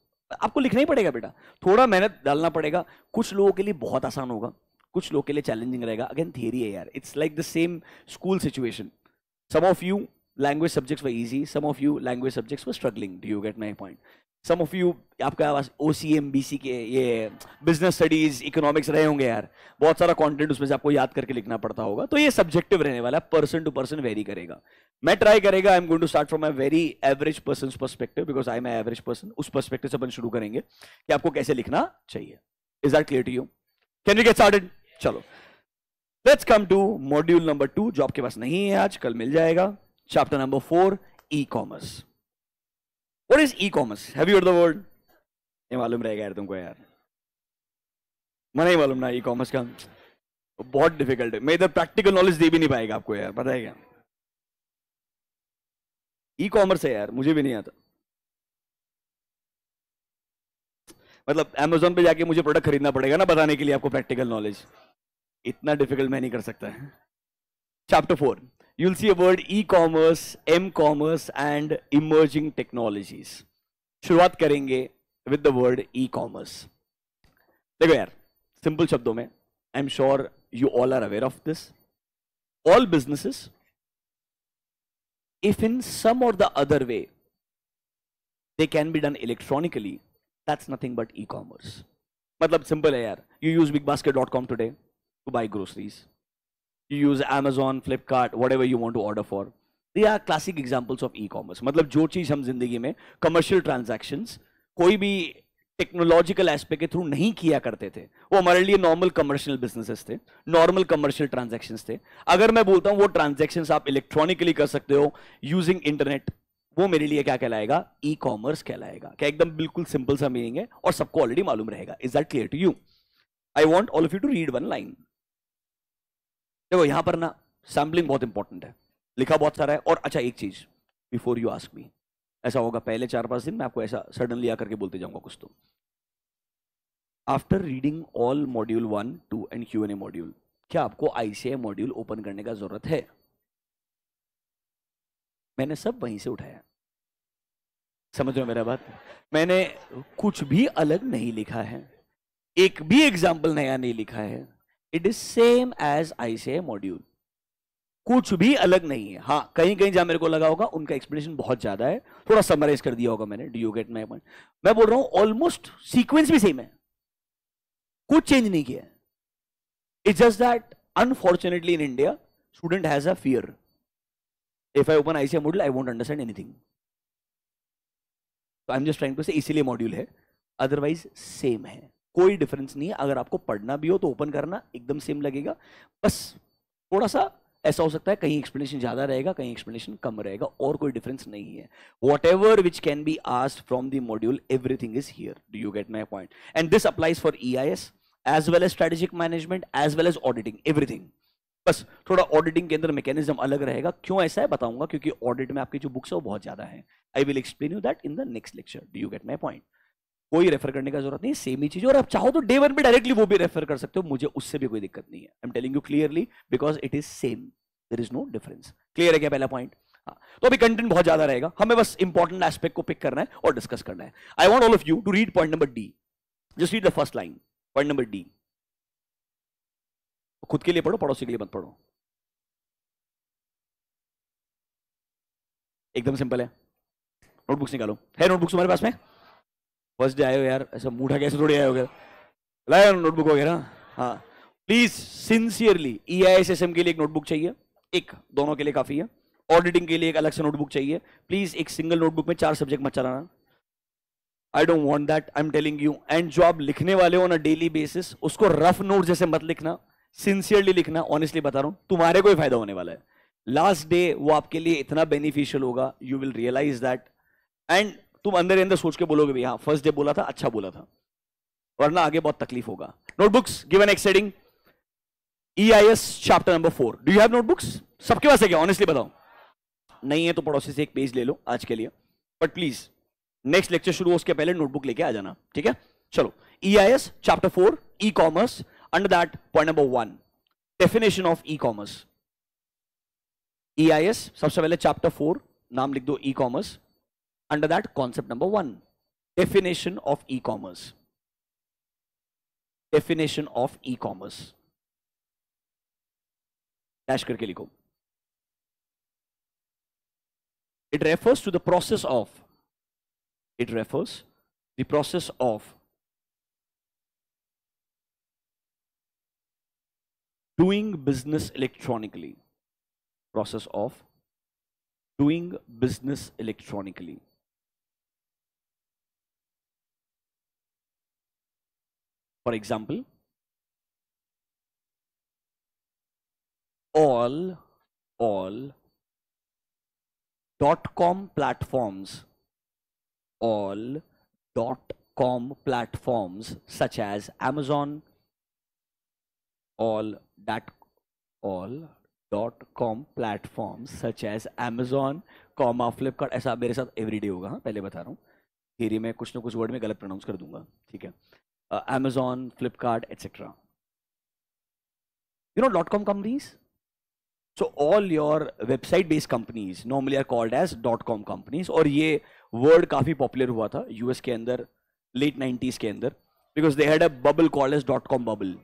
आपको लिखना ही पड़ेगा बेटा थोड़ा मेहनत डालना पड़ेगा कुछ लोगों के लिए बहुत आसान होगा कुछ लोग के लिए चैलेंजिंग रहेगा अगेन थियरी है यार it's like the same school situation some of you language subjects were easy some of you language subjects were struggling do you get my point some of you आपका O C M B C के ये business studies economics रहे होंगे यार बहुत सारा content उसमें से आपको याद करके लिखना पड़ता होगा तो ये सब्जेक्टिव रहने वाला है पर्सन टू पर्सन वेरी करेगा मैं ट्राई करेगा I am going to start from my very average person perspective because I am average person उस परस्पेक्टिव से अपन शुरू करेंगे कि आपको कैसे लिखना चाहिए is are clear to you can you get started चलो let's come to module number two जो आपके पास नहीं है आज कल मिल जाएगा chapter number four e-commerce What is e-commerce? Have you heard the word? ये मालूम रहेगा यार तुमको यार मैं नहीं मालूम ना ई कॉमर्स का बहुत डिफिकल्ट है मैं इधर प्रैक्टिकल नॉलेज दे भी नहीं पाएगा आपको यार पता है क्या ई कॉमर्स है यार मुझे भी नहीं आता मतलब अमेजोन पे जाके मुझे प्रोडक्ट खरीदना पड़ेगा ना बताने के लिए आपको प्रैक्टिकल नॉलेज इतना डिफिकल्ट मैं नहीं कर सकता है chapter four you'll see a word e-commerce, m-commerce and emerging technologies. शुरुआत karenge with the word e-commerce. देखो यार सिंपल शब्दों में I'm sure you all are aware of this. All businesses, if in some or the other way they can be done electronically, that's nothing but e-commerce. Matlab simple hai yaar. You use bigbasket.com today to buy groceries. you use Amazon, Flipkart, whatever you want to order for. They are classic examples of e-commerce. मतलब जो चीज़ हम जिंदगी में commercial transactions कोई भी technological aspect के through नहीं किया करते थे वो हमारे लिए नॉर्मल कमर्शियल बिजनेसेस थे नॉर्मल कमर्शियल ट्रांजेक्शन थे अगर मैं बोलता हूँ वो ट्रांजेक्शन आप इलेक्ट्रॉनिकली कर सकते हो यूजिंग इंटरनेट वो मेरे लिए क्या कहलाएगा ई कॉमर्स कहलाएगा क्या एकदम बिल्कुल सिंपल सा मीनिंग है और सबको ऑलरेडी मालूम रहेगा is that clear to you I want all of you to read one line देखो यहां पर ना सैम्पलिंग बहुत इंपॉर्टेंट है लिखा बहुत सारा है और अच्छा एक चीज बिफोर यू आस्क मी ऐसा होगा पहले चार पांच दिन मैं आपको ऐसा सडनली आकर के बोलते जाऊंगा कुछ तो after reading all module one two and Q N A module क्या आपको आईसीआई मॉड्यूल ओपन करने का जरूरत है मैंने सब वहीं से उठाया समझ रहे हो मेरा बात मैंने कुछ भी अलग नहीं लिखा है एक भी एग्जाम्पल नया नहीं लिखा है it is same as I से मॉड्यूल कुछ भी अलग नहीं है हाँ कहीं कहीं जहां मेरे को लगा होगा उनका एक्सप्लेनेशन बहुत ज्यादा है थोड़ा समराइज कर दिया होगा मैंने do you get my point मैं बोल रहा हूं ऑलमोस्ट सीक्वेंस भी सेम है कुछ चेंज नहीं किया it's just that unfortunately in India student has a fear if I open ICI module I won't understand anything I am just trying to say इसीलिए मॉड्यूल है अदरवाइज सेम है कोई difference नहीं है अगर आपको पढ़ना भी हो तो ओपन करना एकदम सेम लगेगा बस थोड़ा सा ऐसा हो सकता है कहीं एक्सप्लेनेशन ज्यादा रहेगा कहीं एक्सप्लेनेशन कम रहेगा और कोई डिफरेंस नहीं है whatever which can be asked from the module everything is here do you get my point and this applies for E I S as well as strategic management as well as auditing everything बस थोड़ा auditing के अंदर mechanism अलग रहेगा क्यों ऐसा है बताऊंगा क्योंकि ऑडिट में आपकी जो बुक्स है वो बहुत ज्यादा है I will explain you that in the next lecture do you get my point कोई रेफर करने का जरूरत नहीं सेम ही चीज और आप चाहो तो डे वन में डायरेक्टली वो भी रेफर कर सकते हो मुझे उससे भी कोई दिक्कत नहीं है I am telling you clearly because it is same there is no difference clear है क्या पहला पॉइंट हाँ। तो अभी कंटेंट बहुत ज्यादा रहेगा हमें बस इंपॉर्टेंट एस्पेक्ट को पिक करना है और डिस्कस करना है I want all of you to read point number D just read the first line point number D खुद के लिए पढ़ो पड़ोसी के लिए मत पढ़ो एकदम सिंपल है नोटबुक्स निकालो है नोटबुक्स हमारे पास में फर्स्ट डे आए हो यार ऐसा मूठा कैसे थोड़ी आए हो गया लाया नोटबुक वगैरह हाँ please sincerely E I S S M के लिए एक नोटबुक चाहिए एक दोनों के लिए काफ़ी है ऑडिटिंग के लिए एक अलग से नोटबुक चाहिए प्लीज एक सिंगल नोटबुक में चार सब्जेक्ट मत चलाना I don't want that I am telling you and जो आप लिखने वाले हो ना डेली बेसिस उसको रफ नोट जैसे मत लिखना सिंसियरली लिखना ऑनेस्टली बता रहा हूँ तुम्हारे को ही फायदा होने वाला है लास्ट डे वो आपके लिए इतना बेनिफिशियल होगा you will realise that and तुम अंदर अंदर सोच के बोलोगे भैया हाँ फर्स्ट डे बोला था अच्छा बोला था वरना आगे बहुत तकलीफ होगा notebooks given exceeding E I S chapter number four do you have notebooks सबके पास है क्या ऑनेस्टली बताओ नहीं है तो पड़ोसी से एक पेज ले लो आज के लिए बट प्लीज नेक्स्ट लेक्चर शुरू हो उसके पहले नोटबुक लेके आ जाना ठीक है चलो E I S chapter four e commerce under that point number one definition of E e-commerce E I S सबसे पहले चैप्टर फोर नाम लिख दो e-commerce under that concept number one definition of e-commerce definition of e-commerce dash karke likho it refers to the process of it refers the process of doing business electronically process of doing business electronically For example, all, all dot com platforms, all dot com platforms such as Amazon, all that all dot com platforms such as Amazon, comma Flipkart ऐसा मेरे साथ everyday होगा हाँ पहले बता रहा हूँ हिरी में कुछ ना कुछ वर्ड में गलत प्रोनाउंस कर दूंगा ठीक है uh, Amazon, Flipkart, etc. You know dot-com companies? So all your website-based companies normally are called as dot-com companies or ये word काफ़ी popular हुआ था US के late 90s के because they had a bubble called as dot-com bubble.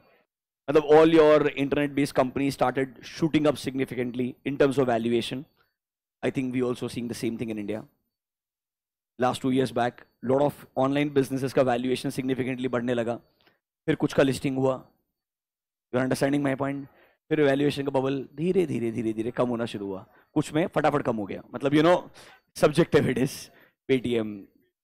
मतलब all your internet-based companies started shooting up significantly in terms of valuation. I think we also seeing the same thing in India. Last two years back lot of online businesses का valuation significantly बढ़ने लगा फिर कुछ का listing हुआ your understanding my point फिर valuation का bubble धीरे धीरे धीरे धीरे कम होना शुरू हुआ कुछ में फटाफट कम हो गया मतलब you know subjective it is Paytm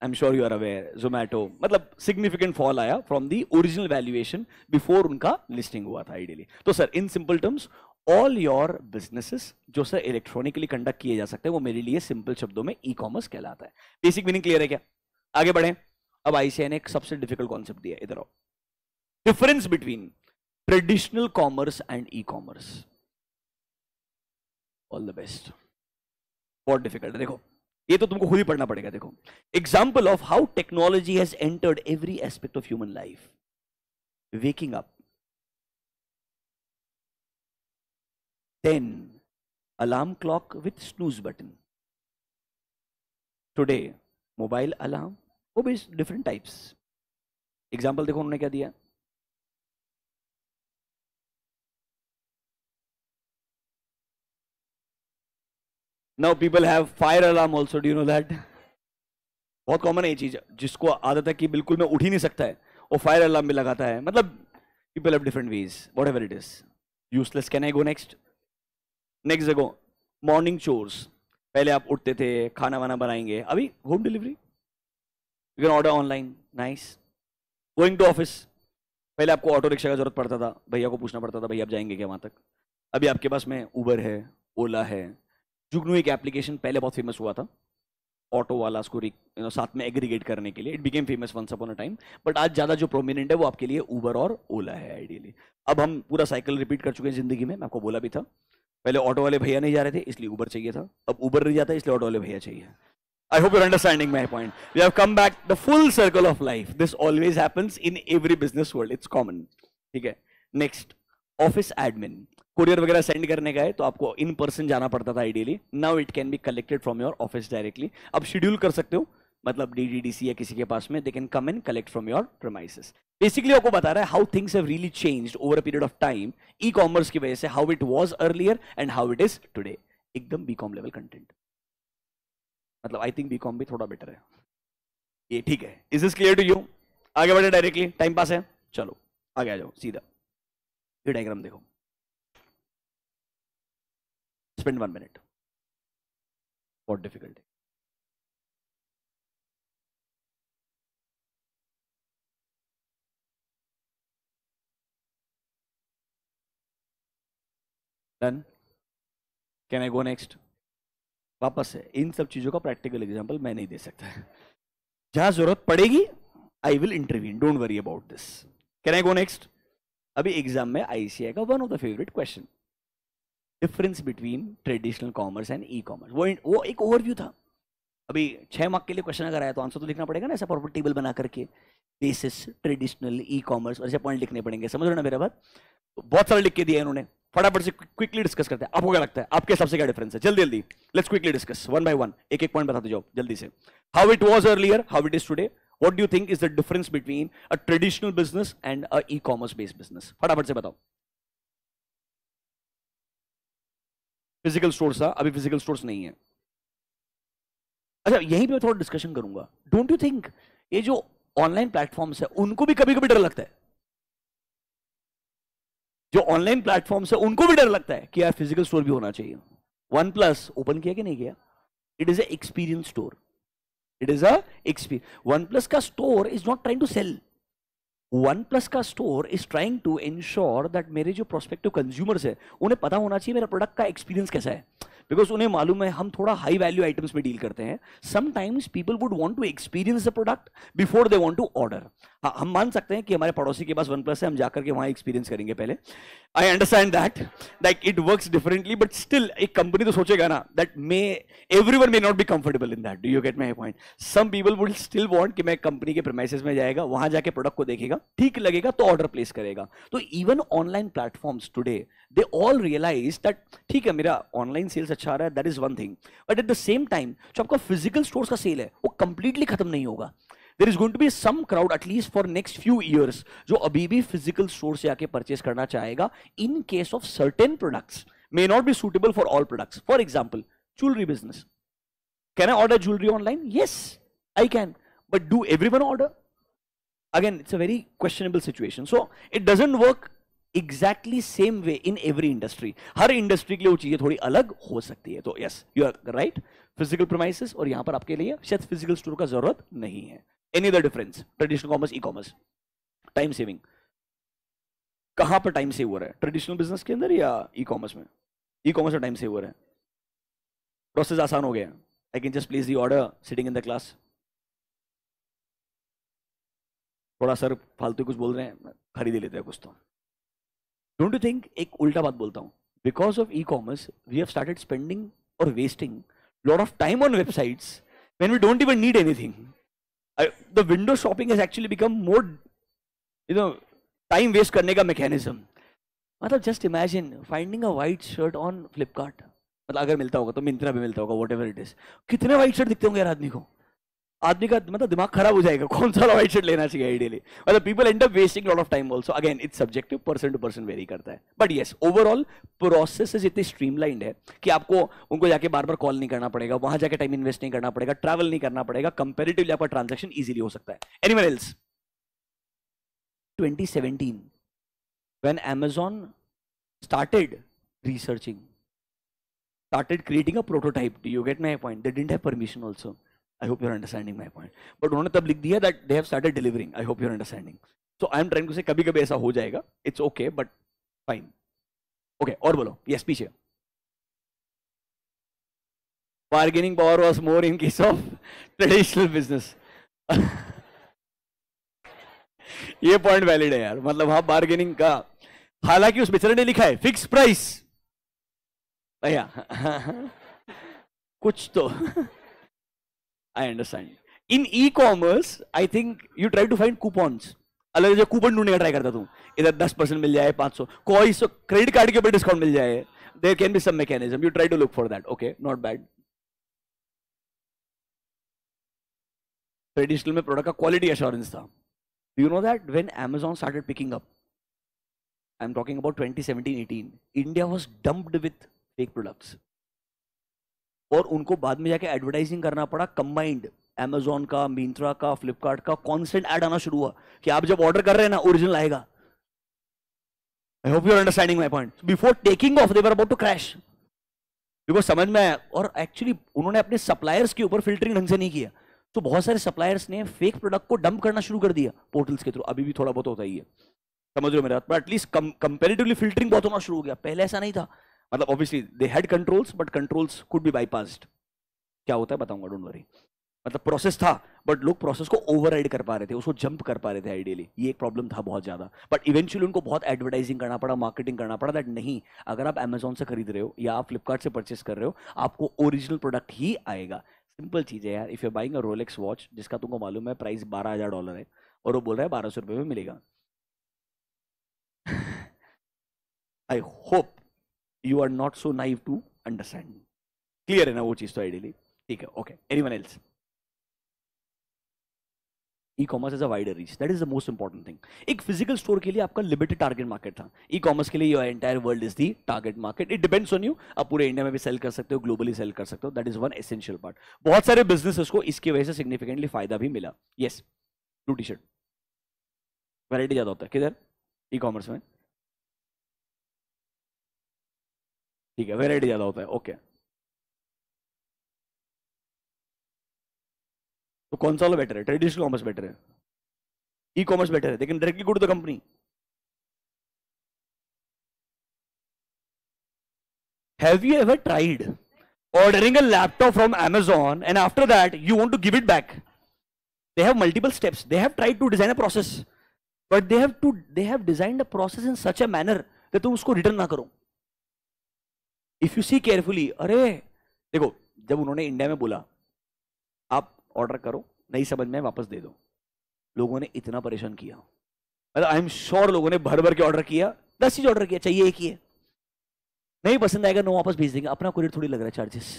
I am sure you are aware Zomato मतलब सिग्निफिकेंट फॉल आया from the original valuation before उनका लिस्टिंग हुआ था आइडियली तो sir in simple terms all your businesses जो सर इलेक्ट्रॉनिकली कंडक्ट किए जा सकते हैं वो मेरे लिए सिंपल शब्दों में ई कॉमर्स कहलाता है बेसिक मीनिंग क्लियर है क्या आगे बढ़े अब आईसीआई ने एक सबसे डिफिकल्ट कॉन्सेप्ट दिया इधर आओ difference between traditional commerce and e-commerce all the best बहुत डिफिकल्ट देखो ये तो तुमको खुद ही पढ़ना पड़ेगा देखो example of how technology has entered every aspect of human life waking up ten alarm clock with snooze button today mobile alarm वो भी डिफरेंट टाइप्स एग्जाम्पल देखो उन्होंने क्या दिया now people have fire alarm also do know that बहुत common है ये चीज जिसको आदत है कि बिल्कुल मैं उठ ही नहीं सकता है वो फायर अलार्म भी लगाता है मतलब people have different ways whatever it is useless can I go next next देखो मॉर्निंग चोर्स पहले आप उठते थे खाना वाना बनाएंगे अभी home delivery you can order online nice going to office पहले आपको ऑटो रिक्शा का जरूरत पड़ता था भैया को पूछना पड़ता था भैया आप जाएंगे क्या वहाँ तक अभी आपके पास में ऊबर है ओला है जुगनू एक एप्लीकेशन पहले बहुत फेमस हुआ था ऑटो वाला उसको you साथ में एग्रीगेट करने के लिए it became famous once upon a time but आज ज़्यादा जो प्रोमिनेंट है वो आपके लिए ऊबर और ओला है आइडियली अब हम पूरा साइकिल रिपीट कर चुके हैं जिंदगी में मैं आपको बोला भी था पहले ऑटो वाले भैया नहीं जा रहे थे इसलिए उबर चाहिए था अब उबर नहीं जाता इसलिए ऑटो वाले भैया चाहिए I hope your understanding my point we have come back the full circle of life this always happens in every business world it's common ठीक है नेक्स्ट ऑफिस एडमिन कुरियर वगैरह सेंड करने का है तो आपको इन पर्सन जाना पड़ता था ideally now it can be collected from your office directly अब शेड्यूल कर सकते हो मतलब डीडीडीसी या किसी के पास में they can come and collect from your premises basically आपको बता रहा है how things have really changed over a period of time e-commerce की वजह से how it was earlier and how it is today एकदम बी कॉम लेवल कंटेंट मतलब I think B com भी थोड़ा बेटर है ये ठीक है is is clear to you आगे बढ़े डायरेक्टली टाइम पास है चलो आगे आ जाओ सीधा ये डायग्राम देखो स्पेंड वन मिनट बहुत डिफिकल्ट है done can I go next वापस है इन सब चीज़ों का प्रैक्टिकल एग्जाम्पल मैं नहीं दे सकता जहां जरूरत पड़ेगी I will intervene don't worry about this can I go next अभी एग्जाम में आईसीआई का one of the favourite question difference between traditional commerce and e-commerce वो वो एक ओवरव्यू था अभी छह मार्क के लिए क्वेश्चन अगर आया तो आंसर तो लिखना पड़ेगा ना ऐसा प्रॉपर टेबल बना करके बेसिस ट्रेडिशनल ई कॉमर्स और ऐसे पॉइंट लिखने पड़ेंगे समझ रहे ना मेरा बात तो बहुत सारे लिख के दिया इन्होंने फटाफट से क्विकली डिस्कस करते हैं आपको क्या लगता है आपके हिसाब से क्या डिफरेंस है जल्दी जल्दी let's quickly discuss one by one एक एक पॉइंट बता जाओ जल्दी से how it was earlier how it is today what do think is the difference between a traditional business and a e-commerce based business फटाफट से बताओ physical stores था अभी फिजिकल स्टोर्स नहीं है अच्छा यहीं पे मैं थोड़ा डिस्कशन करूंगा डोंट यू थिंक ये जो ऑनलाइन प्लेटफॉर्म्स है उनको भी कभी कभी डर लगता है जो ऑनलाइन प्लेटफॉर्म्स है उनको भी डर लगता है कि यार फिजिकल स्टोर भी होना चाहिए वन प्लस ओपन किया कि नहीं किया it is experience store it is experience OnePlus का store is not trying to sell OnePlus का store is trying to ensure that मेरे जो प्रोस्पेक्टिव कंज्यूमर्स है उन्हें पता होना चाहिए मेरा प्रोडक्ट का एक्सपीरियंस कैसा है बिकॉज उन्हें मालूम है हम थोड़ा हाई वैल्यू आइटम्स में डील करते हैं sometimes people would want to experience the product before they want to order हम मान सकते हैं कि हमारे पड़ोसी के पास वन प्लस है हम जाकर के वहाँ एक्सपीरियंस करेंगे पहले I understand that like it work differently but still एक कंपनी तो सोचेगा ना that may everyone may not be comfortable in that do you get my point some people would still want कि मैं company के premises में जाएगा वहाँ जाके प्रोडक्ट को देखेगा ठीक लगेगा तो ऑर्डर प्लेस करेगा तो even online platforms today they all realise that ठीक है मेरा ऑनलाइन सेल्स अच्छा आ रहा है that is one thing but at the same time जो आपका फिजिकल स्टोर्स का सेल है वो कंप्लीटली खत्म नहीं होगा there is going to be some crowd at least for next few years जो अभी भी फिजिकल स्टोर से आके परचेज करना चाहेगा in case of certain products may not be suitable for all products for example jewellery business can I order jewellery online yes I can but do every one order again it's a very questionable situation so it doesn't work exactly same way in every industry हर industry के लिए वो चीजें थोड़ी अलग हो सकती है तो yes you are right physical premises और यहां पर आपके लिए शायद फिजिकल स्टोर का जरूरत नहीं है any other difference traditional commerce e commerce time saving कहां पर टाइम सेव हो रहा है ट्रेडिशनल बिजनेस के अंदर या ई कॉमर्स में ई कॉमर्स में टाइम सेव हो रहा है प्रोसेस आसान हो गया I can just place the order sitting in the class थोड़ा सर फालतू कुछ बोल रहे हैं खरीद लेते हैं कुछ तो डोंट यू थिंक एक उल्टा बात बोलता हूँ because of E commerce we have started spending और wasting lot of time on websites when we don't even need anything the window shopping has actually become more you know time waste करने का mechanism मतलब just imagine finding a white shirt on Flipkart मतलब अगर मिलता होगा तो मिंत्रा भी मिलता होगा वॉट एवर इट इज कितने वाइट शर्ट दिखते होंगे यार आदमी को आदमी का मतलब दिमाग खराब हो जाएगा कौन सा वाइट शर्ट लेना चाहिए आइडियली मतलब people end up wasting lot of time also again it's subjective person to person vary करता है बट येस ओवरऑल प्रोसेस इतने स्ट्रीमलाइंड है कि आपको उनको जाके बार बार कॉल नहीं करना पड़ेगा वहां जाकर टाइम इन्वेस्ट नहीं करना पड़ेगा ट्रैवल नहीं करना पड़ेगा कंपेरेटिवली आपका ट्रांजेक्शन ईजिली हो सकता है any one else 2017 when amazon started researching started creating a prototype do you get my point they didn't have permission also I hope your understanding my point but उन्होंने तब लिख दिया that they have started delivering I hope your understanding so I am trying to say कभी कभी ऐसा हो जाएगा it's okay but fine okay और बोलो यस पीछे bargaining power was more in case of traditional business ये पॉइंट वैलिड है यार मतलब हाँ बार्गेनिंग का हालांकि उस बेचारे ने लिखा है फिक्स प्राइस भैया कुछ तो I understand in e commerce I think you try to find coupons अलग जो कूपन ढूंढने का ट्राई करता तू इधर दस परसेंट मिल जाए पाँच सौ कोई सो क्रेडिट कार्ड के ऊपर डिस्काउंट मिल जाए there can be some mechanism you try to look for that okay not bad traditional में प्रोडक्ट का क्वालिटी एश्योरेंस था you know that when picking up I am talking about twenty seventeen eighteen India was dumped with fake products और उनको बाद में जाके advertising करना पड़ा कंबाइंड एमेजोन का मिंत्रा का फ्लिपकार्ट का कॉन्सेंट एड आना शुरू हुआ कि आप जब ऑर्डर कर रहे हैं ना ओरिजिनल आएगा I hope your understanding my point before taking off they were about to crash because समझ में आया और एक्चुअली उन्होंने अपने सप्लायर्स के ऊपर फिल्टरिंग ढंग से नहीं किया तो बहुत सारे सप्लायर्स ने फेक प्रोडक्ट को डंप करना शुरू कर दिया पोर्टल्स के थ्रू अभी भी थोड़ा बहुत होता ही है समझ रहे हो मेरा एटलीस्ट कंपेरेटिवली फिल्टरिंग बहुत होना शुरू हो गया पहले ऐसा नहीं था मतलब obviously they had controls but controls could be bypassed क्या होता है बताऊंगा डोंट वरी मतलब प्रोसेस था बट लोग प्रोसेस को ओवरराइड कर पा रहे थे उसको जंप कर पा रहे थे आइडियली ये एक प्रॉब्लम था बहुत ज़्यादा बट इवेंचुअली उनको बहुत एडवर्टाइजिंग करना पड़ा मार्केटिंग करना पड़ा दैट नहीं अगर आप अमेजोन से खरीद रहे हो या आप फ्लिपकार्ट से परचेस कर रहे हो आपको ओरिजिनल प्रोडक्ट ही आएगा सिंपल चीज़ है यार if you buying a Rolex watch जिसका तुमको मालूम है प्राइस बारह हज़ार डॉलर है और वो बोल रहा है बारह सौ रुपये में मिलेगा I hope you are not so naive to understand clear है ना वो चीज़ तो आइडियली ठीक है okay any one else e commerce has a wider reach that is the most important thing एक फिजिकल स्टोर के लिए आपका लिमिटेड टारगेट मार्केट था ई कॉमर्स के लिए your entire world is the target market it depends on you आप पूरे India में भी सेल कर सकते हो ग्लोबली सेल कर सकते हो that is one essential part बहुत सारे बिजनेस को इसकी वजह से सिग्निफिकेंटली फायदा भी मिला yes to T shirt variety ज़्यादा होता है किधर ई कॉमर्स में ठीक है वेराइटी ज्यादा होता है ओके तो कौन सा वाला बेटर है ट्रेडिशनल कॉमर्स बेटर है ई कॉमर्स बेटर है लेकिन directly good the company have you ever tried ordering a laptop from Amazon and after that you want to give it back they have multiple steps they have tried to design a process but they have to they have design a process in such a manner तुम उसको return ना करो if you see carefully अरे देखो जब उन्होंने India में बोला आप ऑर्डर करो नहीं समझ में वापस दे दो लोगों ने इतना परेशान किया मतलब आई एम श्योर लोगों ने भर भर के ऑर्डर किया दस चीज ऑर्डर किया चाहिए एक ही है नहीं पसंद आएगा नो वापस भेज देंगे अपना कुरियर थोड़ी लग रहा है charges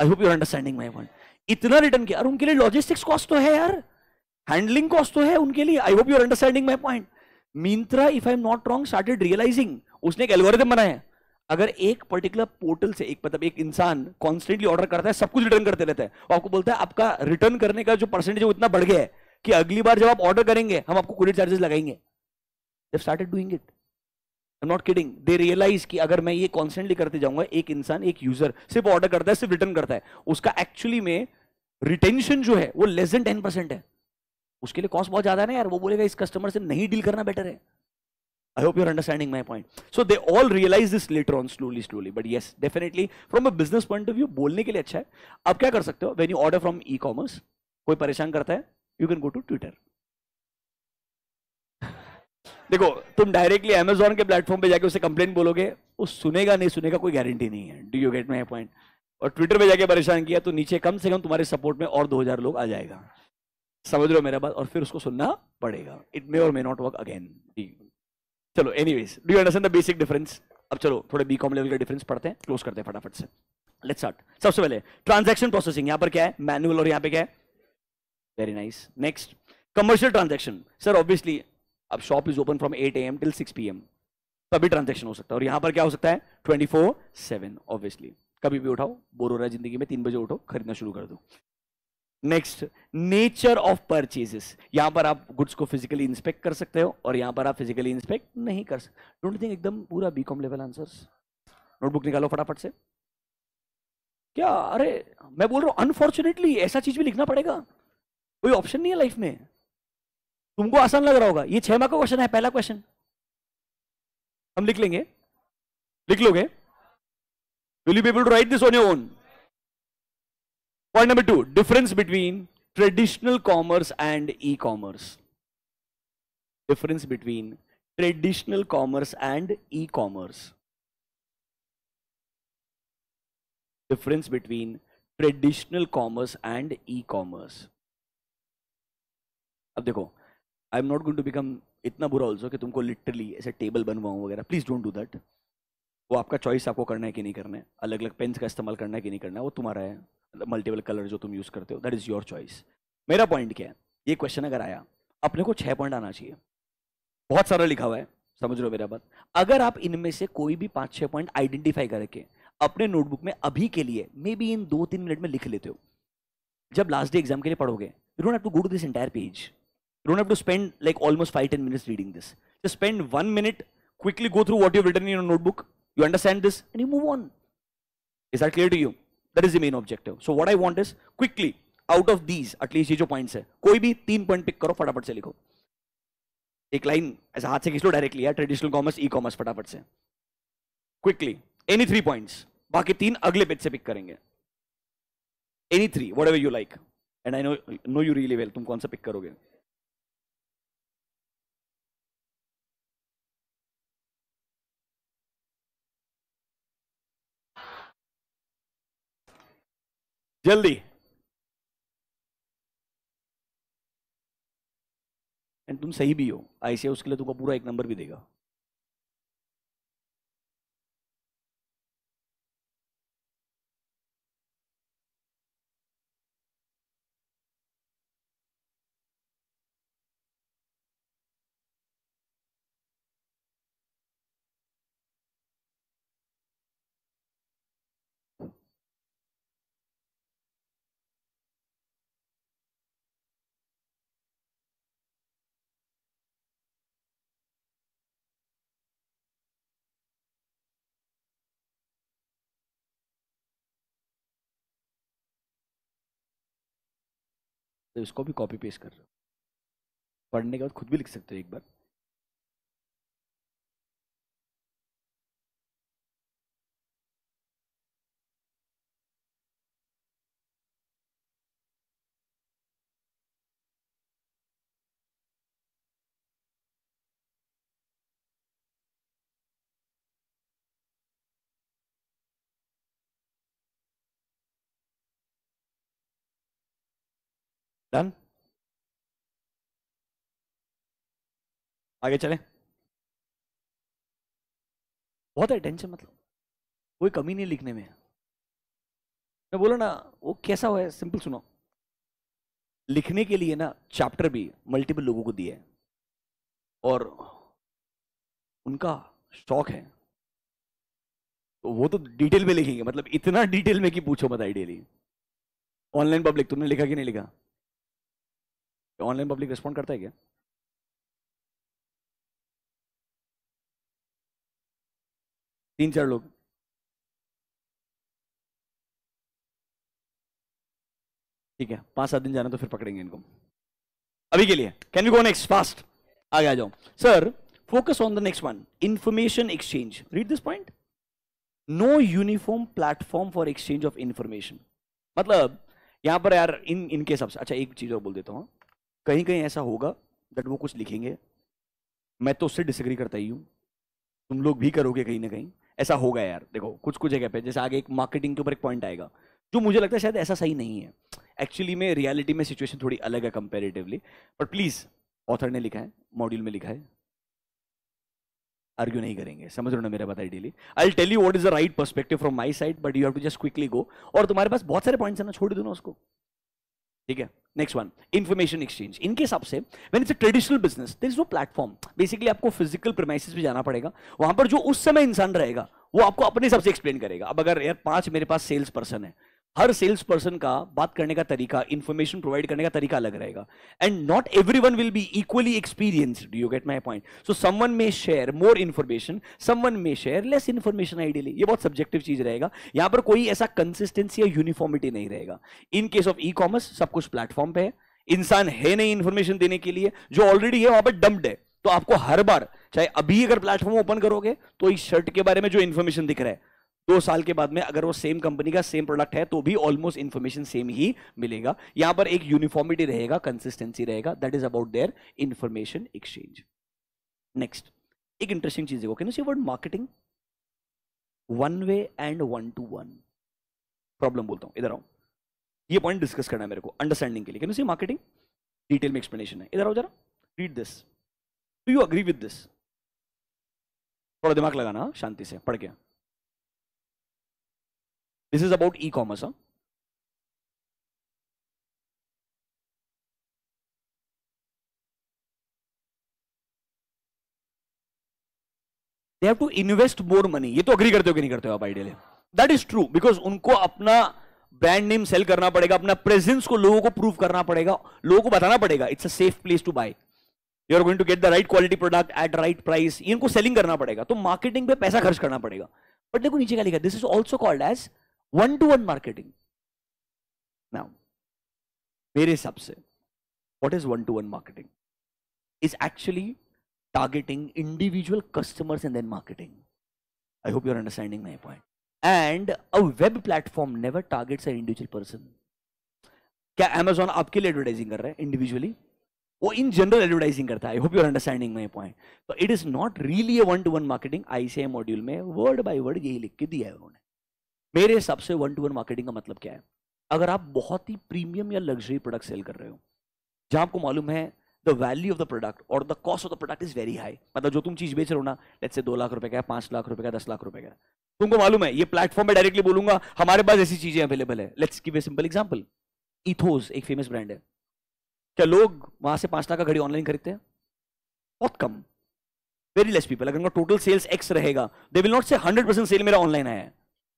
I hope your understanding my point इतना रिटर्न किया और उनके लिए लॉजिस्टिक्स कॉस्ट तो है यार हैंडलिंग कॉस्ट तो है उनके लिए I hope your understanding my point Myntra if I am not wrong started realising उसने एक एल्गोरिथम बनाया अगर एक पर्टिकुलर पोर्टल से एक मतलब एक इंसान कॉन्स्टेंटली ऑर्डर करता है सब कुछ रिटर्न करते रहता है और आपको बोलता है आपका रिटर्न करने का जो परसेंटेज वो इतना बढ़ गया है कि अगली बार जब आप ऑर्डर करेंगे हम आपको कुरियर चार्जेस लगाएंगे started doing it I not kidding they realise कि अगर मैं ये कॉन्स्टेंटली करते जाऊंगा एक इंसान एक यूजर सिर्फ ऑर्डर करता है सिर्फ रिटर्न करता है उसका एक्चुअली में रिटेंशन जो है वो लेस देन टेन परसेंट है उसके लिए कॉस्ट बहुत ज्यादा ना यार वो बोलेगा इस कस्टमर से नहीं डील करना बेटर है I hope you're understanding my point. So they all realize this later on slowly, slowly. But yes, definitely from a business point of view, बोलने के लिए अच्छा है आप क्या कर सकते हो when you order from e-commerce, कोई परेशान करता है you can go to Twitter. देखो तुम डायरेक्टली अमेजोन के प्लेटफॉर्म पे जाके उसे कंप्लेन बोलोगे वो सुनेगा नहीं सुनेगा कोई गारंटी नहीं है do you get my point और ट्विटर पे जाके परेशान किया तो नीचे कम से कम तुम्हारे सपोर्ट में और 2000 लोग आ जाएगा समझ लो मेरा बात और फिर उसको सुनना पड़ेगा इट मे और मे नॉट वर्क अगेन चलो anyways do understand the basic difference अब चलो थोड़े बी कॉम लेवल का डिफरेंस पढ़ते हैं क्लोज करते हैं फटाफट से लेट्स स्टार्ट सबसे पहले ट्रांजैक्शन प्रोसेसिंग यहां पर क्या है मैनुअल और यहां पे क्या है very nice next commercial transaction sir obviously अब shop is open from 8 am till 6 PM तभी ट्रांजैक्शन हो सकता है और यहां पर क्या हो सकता है 24/7 ऑब्वियसली कभी भी उठाओ बोर हो रहा है जिंदगी में तीन बजे उठो खरीदना शुरू कर दो नेक्स्ट नेचर ऑफ परचेजेस यहां पर आप गुड्स को फिजिकली इंस्पेक्ट कर सकते हो और यहां पर आप फिजिकली इंस्पेक्ट नहीं कर सकते डोंट थिंक एकदम पूरा बीकॉम लेवल आंसर्स नोटबुक निकालो फटाफट से क्या अरे मैं बोल रहा हूं अनफॉर्चुनेटली ऐसा चीज भी लिखना पड़ेगा कोई ऑप्शन नहीं है लाइफ में तुमको आसान लग रहा होगा ये छह माह का क्वेश्चन है पहला क्वेश्चन हम लिख लेंगे लिख लोगे will you be able to write this on your own Point number two, difference between traditional commerce and e-commerce. Difference between traditional commerce and e-commerce. Difference between traditional commerce and e-commerce. अब देखो I am not going to become इतना बुरा also कि तुमको literally ऐसे table बनवाऊं वगैरह please don't do that वो आपका चॉइस आपको करना है कि नहीं करना है अलग अलग पेन्स का इस्तेमाल करना है कि नहीं करना है वो तुम्हारा है मल्टीपल मतलब कलर जो तुम यूज़ करते हो दैट इज़ योर चॉइस मेरा पॉइंट क्या है ये क्वेश्चन अगर आया अपने को छः पॉइंट आना चाहिए बहुत सारा लिखा हुआ है समझ लो मेरा बात अगर आप इनमें से कोई भी पाँच छः पॉइंट आइडेंटिफाई करके अपने नोटबुक में अभी के लिए मे बी इन दो तीन मिनट में लिख लेते हो जब लास्ट डे एग्जाम के लिए पढ़ोगे you don't have to go to this entire page you don't have to spend like almost five ten minutes reading this spend one minute quickly go through what you return in your notebook You understand this and you move on. Is that clear to you? That is the main objective. So what I want is quickly out of these at least ये जो points है कोई भी तीन point pick करो फटाफट से लिखो एक लाइन ऐसा हाथ से खींच लो डायरेक्टली यार ट्रेडिशनल कॉमर्स ई कॉमर्स फटाफट से क्विकली एनी थ्री पॉइंट्स बाकी तीन अगले पेज से पिक करेंगे any three whatever you like and I know no you really well तुम कौन सा पिक करोगे जल्दी एंड तुम सही भी हो आईसीआई उसके लिए तुमको पूरा एक नंबर भी देगा तो इसको भी कॉपी पेस्ट कर रहे हो पढ़ने के बाद खुद भी लिख सकते हो एक बार डन आगे चले बहुत है टेंशन मतलब कोई कमी नहीं लिखने में मैं बोला ना वो कैसा हुआ है सिंपल सुनो लिखने के लिए ना चैप्टर भी मल्टीपल लोगों को दिए और उनका शौक है तो वो तो डिटेल में लिखेंगे मतलब इतना डिटेल में कि पूछो मत आइडियली ऑनलाइन पब्लिक तुमने लिखा कि नहीं लिखा ऑनलाइन पब्लिक रिस्पॉन्ड करता है क्या तीन चार लोग ठीक है पांच सात दिन जाना तो फिर पकड़ेंगे इनको अभी के लिए can you go next fast आगे आ जाओ sir focus on the next one information exchange read this point no uniform platform for exchange of information मतलब यहां पर यार इन इनके हिसाब से अच्छा एक चीज और बोल देता हूं कहीं कहीं ऐसा होगा दैट वो कुछ लिखेंगे मैं तो उससे डिसग्री करता ही हूँ तुम लोग भी करोगे कहीं ना कहीं ऐसा होगा यार देखो कुछ कुछ जगह पे जैसे आगे एक मार्केटिंग के ऊपर एक पॉइंट आएगा जो मुझे लगता है शायद ऐसा सही नहीं है एक्चुअली में रियलिटी में सिचुएशन थोड़ी अलग है कंपेरेटिवली बट प्लीज़ ऑथर ने लिखा है मॉड्यूल में लिखा है आर्ग्यू नहीं करेंगे समझ रहे हो ना मेरा बताइए daily I tell you what is the right perspective from my side but you have to just quickly go और तुम्हारे पास बहुत सारे पॉइंट्स है ना छोड़ दो ना उसको ठीक है नेक्स्ट वन इन्फॉर्मेशन एक्सचेंज इनके हिसाब से when it's a traditional business there is no platform basically आपको फिजिकल प्रमाइसिस भी जाना पड़ेगा वहां पर जो उस समय इंसान रहेगा वो आपको अपने हिसाब से एक्सप्लेन करेगा अब अगर यार पांच मेरे पास सेल्स पर्सन है हर सेल्स पर्सन का बात करने का तरीका इन्फॉर्मेशन प्रोवाइड करने का तरीका अलग रहेगा and not every one will be equally experienced you get my point so someone may share more information someone may share less information ideally ये बहुत सब्जेक्टिव चीज रहेगा यहां पर कोई ऐसा कंसिस्टेंसी या यूनिफॉर्मिटी नहीं रहेगा in case of E commerce सब कुछ प्लेटफॉर्म पे है इंसान है नहीं इन्फॉर्मेशन देने के लिए जो ऑलरेडी है वहां पर डम्प्ड है तो आपको हर बार चाहे अभी अगर प्लेटफॉर्म ओपन करोगे तो इस शर्ट के बारे में जो इन्फॉर्मेशन दिख रहा है दो साल के बाद में अगर वो सेम कंपनी का सेम प्रोडक्ट है तो भी ऑलमोस्ट इन्फॉर्मेशन सेम ही मिलेगा यहां पर एक यूनिफॉर्मिटी रहेगा कंसिस्टेंसी रहेगा that is about their information exchange next एक इंटरेस्टिंग चीज देखो can you see word marketing one way and one to one problem बोलता हूं इधर आओ ये पॉइंट डिस्कस करना है मेरे को अंडरस्टैंडिंग के लिए can you see marketing detail में एक्सप्लेनेशन है इधर आओ जरा read this do you agree with this थोड़ा दिमाग लगाना शांति से पढ़ गया This is about e-commerce. Huh? They have to invest more money ये तो अग्री करते हो कि नहीं करते हो आप ideally that is true because उनको अपना ब्रांड नेम सेल करना पड़ेगा अपना प्रेजेंस को लोगों को प्रूव करना पड़ेगा लोगों को बताना पड़ेगा it's a safe place to buy you are going to get the right quality product at right price इनको सेलिंग करना पड़ेगा तो मार्केटिंग पे पैसा खर्च करना पड़ेगा बट देखो नीचे क्या लिखा this is also called as one to one marketing now मेरे हिसाब से what is one-to-one -one marketing is actually targeting individual customers and then marketing i hope you're understanding my point and a web platform never targets an individual person क्या Amazon आपके लिए advertising कर रहा है individually वो in general advertising करता है I hope your understanding my point तो it is not really a one to one marketing ICI module में वर्ड बाय वर्ड यही लिख के दिया है उन्होंने मेरे हिसाब से वन टू वन मार्केटिंग का मतलब क्या है अगर आप बहुत ही प्रीमियम या लग्जरी प्रोडक्ट सेल कर रहे हो जहां आपको मालूम है the value of the product और the cost of the product is very high मतलब जो तुम चीज बेच रहे हो ना लेट से दो लाख रुपए का है पांच लाख रुपए का दस लाख रुपए का तुमको मालूम है ये प्लेटफॉर्म में डायरेक्टली बोलूंगा हमारे पास ऐसी चीजें अवेलेबल है let's give a simple example Ethos एक फेमस ब्रांड है क्या लोग वहां से पांच लाख का घड़ी ऑनलाइन खरीदते हैं बहुत कम वेरी लेस पीपल अगर उनका टोटल सेल्स एक्स रहेगा they will not say hundred percent sale मेरा ऑनलाइन आया है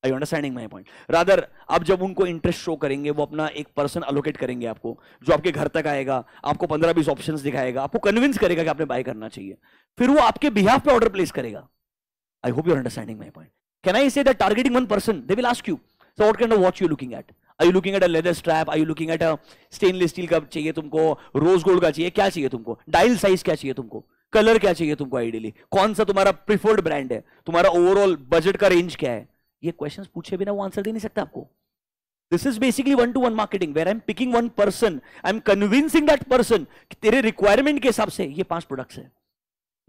I understanding my point rather आप जब उनको इंटरेस्ट शो करेंगे वो अपना एक पर्सन अलोकेट करेंगे आपको जो आपके घर तक आएगा आपको पंद्रह बीस ऑप्शन दिखाएगा आपको कन्विंस करेगा कि आपने बाय करना चाहिए फिर वो आपके बिहाफ पे ऑर्डर प्लेस करेगा I hope your understanding my point can I say that targeting one person they will ask you so what can watch you looking at I you looking at a leather strap I you looking at a stainless steel का चाहिए तुमको rose gold का चाहिए क्या चाहिए तुमको dial size क्या चाहिए तुमको कलर क्या चाहिए तुमको आइडियली कौन सा तुम्हारा प्रिफर्ड ब्रांड है तुम्हारा ओवरऑल बजट का रेंज क्या है ये क्वेश्चन पूछे बिना वो आंसर दे नहीं सकता आपको this is basically one to one marketing where I am picking one person I am convincing that person कि तेरे रिक्वायरमेंट के हिसाब से ये पांच प्रोडक्ट्स है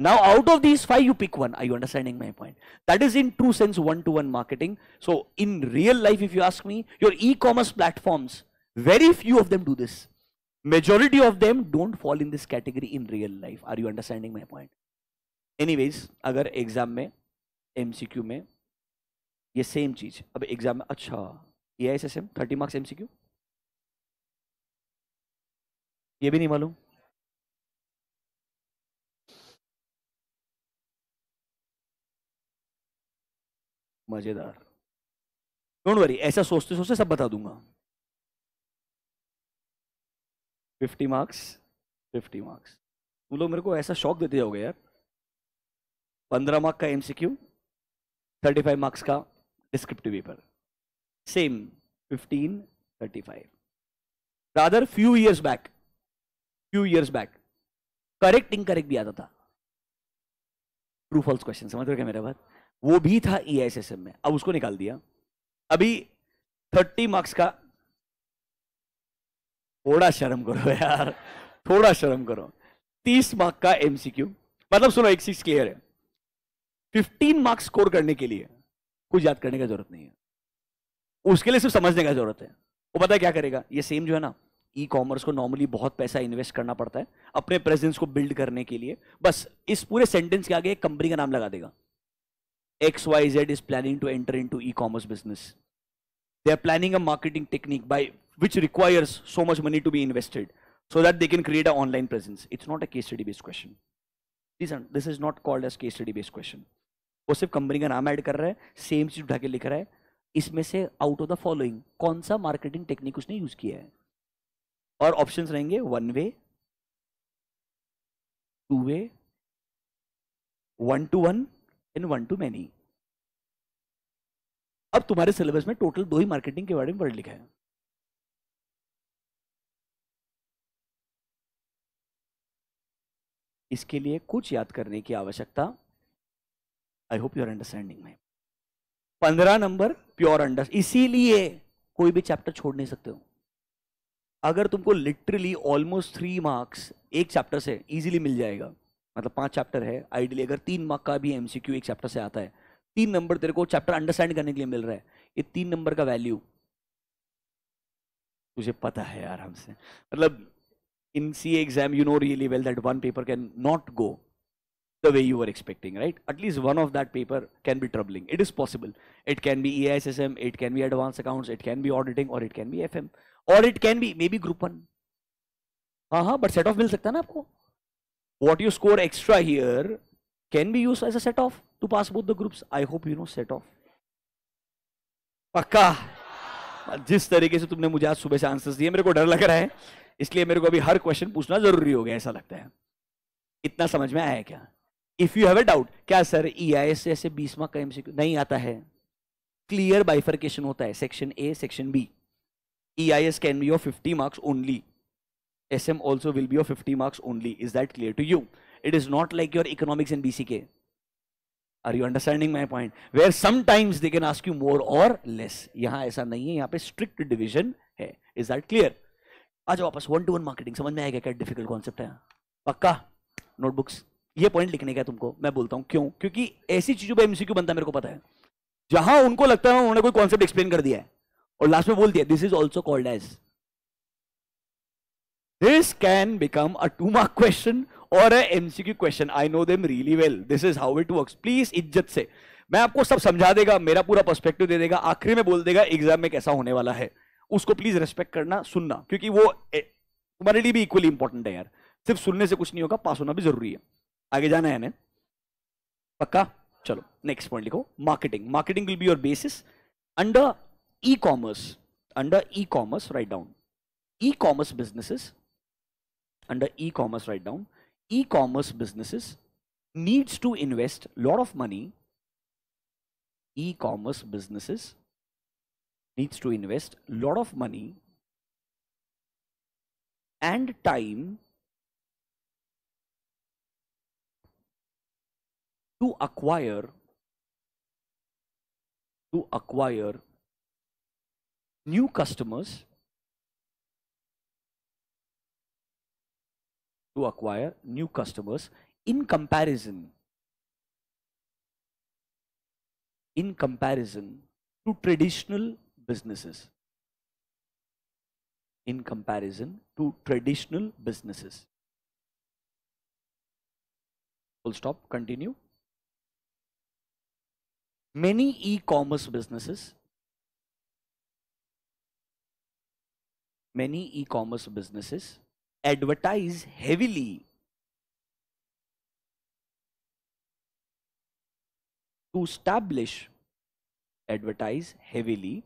now out of these five you pick one are you understanding my point that is in true sense one-to-one -one marketing so in real life if you ask me your e-commerce platforms very few of them do this majority of them don't fall in this category in real life are you understanding my point anyways agar exam mein mcq mein ये same चीज अब exam में अच्छा A I S M thirty marks क्यू ये भी नहीं मालूम मजेदार डोंट वरी ऐसा सोचते सोचते सब बता दूंगा फिफ्टी मार्क्स फिफ्टी मार्क्स तुम लोग मेरे को ऐसा शौक देते जाओगे यार पंद्रह मार्क का एमसीक्यू थर्टी फाइव मार्क्स का descriptive paper same 1535. Rather few years back few years back correct incorrect भी आता था ट्रू फॉल्स क्वेश्चन समझ रहे क्या मेरा बात वो भी था ई में अब उसको निकाल दिया अभी थर्टी मार्क्स का थोड़ा शर्म करो यार थोड़ा शर्म करो तीस मार्क का एमसीक्यू मतलब सुनो एक चीज क्लियर है फिफ्टीन मार्क्स स्कोर करने के लिए कुछ याद करने का जरूरत नहीं है उसके लिए सिर्फ समझने का जरूरत है वो पता है क्या करेगा ये सेम जो है ना ई कॉमर्स को नॉर्मली बहुत पैसा इन्वेस्ट करना पड़ता है अपने प्रेजेंस को बिल्ड करने के लिए बस इस पूरे सेंटेंस के आगे एक कंपनी का नाम लगा देगा X Y Z is planning to enter into e commerce business they are planning a marketing technique by which requires so much money to be invested so that they can create a online presence it's not a case study based question this is not called as as study based question वो सिर्फ company का नाम add कर रहा है same चीज उठा के लिख रहा है इसमें से आउट ऑफ द फॉलोइंग कौन सा मार्केटिंग टेक्निक उसने यूज किया है और ऑप्शंस रहेंगे one way two way one to one and one to many अब तुम्हारे सिलेबस में टोटल दो ही मार्केटिंग के बारे में वर्ड लिखा है इसके लिए कुछ याद करने की आवश्यकता आई होप यूर अंडरस्टैंडिंग में पंद्रह नंबर प्योर अंडर इसीलिए कोई भी चैप्टर छोड़ नहीं सकते हो अगर तुमको लिटरली ऑलमोस्ट थ्री मार्क्स एक चैप्टर से इजीली मिल जाएगा मतलब पांच चैप्टर है आइडियली अगर तीन मार्क का भी एमसीक्यू एक चैप्टर से आता है तीन नंबर तेरे को चैप्टर अंडरस्टैंड करने के लिए मिल रहा है ये तीन नंबर का वैल्यू तुझे पता है यार हमसे मतलब in C exam you know really well that one paper can not go the way you were expecting, right? At least one of that paper can be troubling. It is possible. It can be EISSM, it can be advanced accounts, it can be auditing, or it can be FM, or it can be maybe group one. हाँ हाँ but set off मिल सकता है ना आपको what you score extra here can be use as a set off to pass both the groups I hope you know set off पक्का जिस तरीके से तुमने मुझे आज सुबह से आंसर्स दिए मेरे को डर लग रहा है इसलिए मेरे को अभी हर क्वेश्चन पूछना जरूरी हो गया ऐसा लगता है इतना समझ में आया क्या if you have a doubt क्या सर ई आई एस ऐसे मार्क का एमसीक्यू नहीं आता है क्लियर बाइफरकेशन होता है section A section B E I S can be of fifty marks only S M also will be of fifty marks only is that clear to you it is not like your economics and B C K are you understanding my point where sometimes they can ask you more or less यहाँ ऐसा नहीं है यहाँ पे strict division है is that clear आज वापस one two one marketing समझ में आएगा क्या डिफिकल्ट कॉन्सेप्ट है पक्का नोटबुक्स ये पॉइंट लिखने का तुमको मैं बोलता हूं क्यों क्योंकि ऐसी चीजों पर एमसीक्यू बनता है मेरे को पता है जहां उनको लगता है उन्होंने कोई कॉन्सेप्ट एक्सप्लेन कर दिया है और लास्ट में बोल दिया this is also called as this can become a two mark question or a MCQ question I know them really well this is how it work please इज्जत से मैं आपको सब समझा देगा मेरा पूरा पर्सपेक्टिव दे देगा आखिरी में बोल देगा एग्जाम में कैसा होने वाला है उसको प्लीज रेस्पेक्ट करना सुनना क्योंकि वो तुम्हारे लिए भी इक्वली इंपॉर्टेंट है यार सिर्फ सुनने से कुछ नहीं होगा पास होना भी जरूरी है आगे जाना है पक्का चलो नेक्स्ट पॉइंट लिखो marketing marketing will be your basis under e commerce under e commerce write down e commerce businesses under e commerce write down e commerce businesses needs to invest lot of money e commerce businesses needs to invest lot of money and time to acquire to acquire new customers to acquire new customers in comparison in comparison to traditional businesses in comparison to traditional businesses full stop continue many e-commerce businesses many e-commerce businesses advertise heavily to establish advertise heavily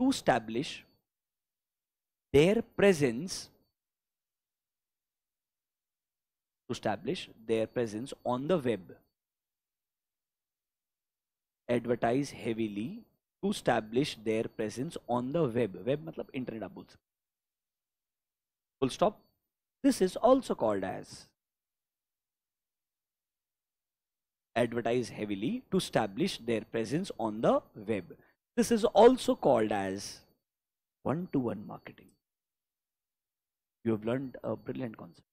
to establish their presence to establish their presence on the web advertise heavily to establish their presence on the web web matlab internet aap bol full stop this is also called as advertise heavily to establish their presence on the web this is also called as one to one marketing you have learned a brilliant concept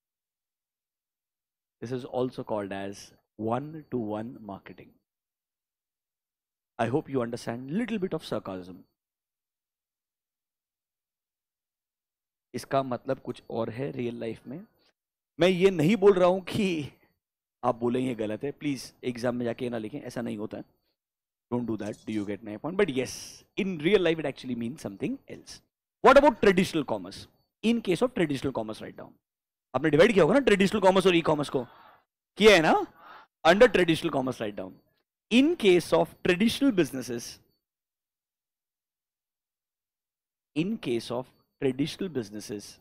this is also called as one to one marketing I hope you understand little bit of sarcasm. इसका मतलब कुछ और है real life में मैं ये नहीं बोल रहा हूं कि आप बोले ये गलत है प्लीज़ एग्जाम में जाके ना लिखें ऐसा नहीं होता है don't do that do you get my point but yes in real life it actually mean something else what about traditional commerce in case of traditional commerce write down आपने divide किया होगा ना ट्रेडिशनल कॉमर्स और ई e commerce को किया है ना under traditional commerce write down in case of traditional businesses, in case of traditional businesses,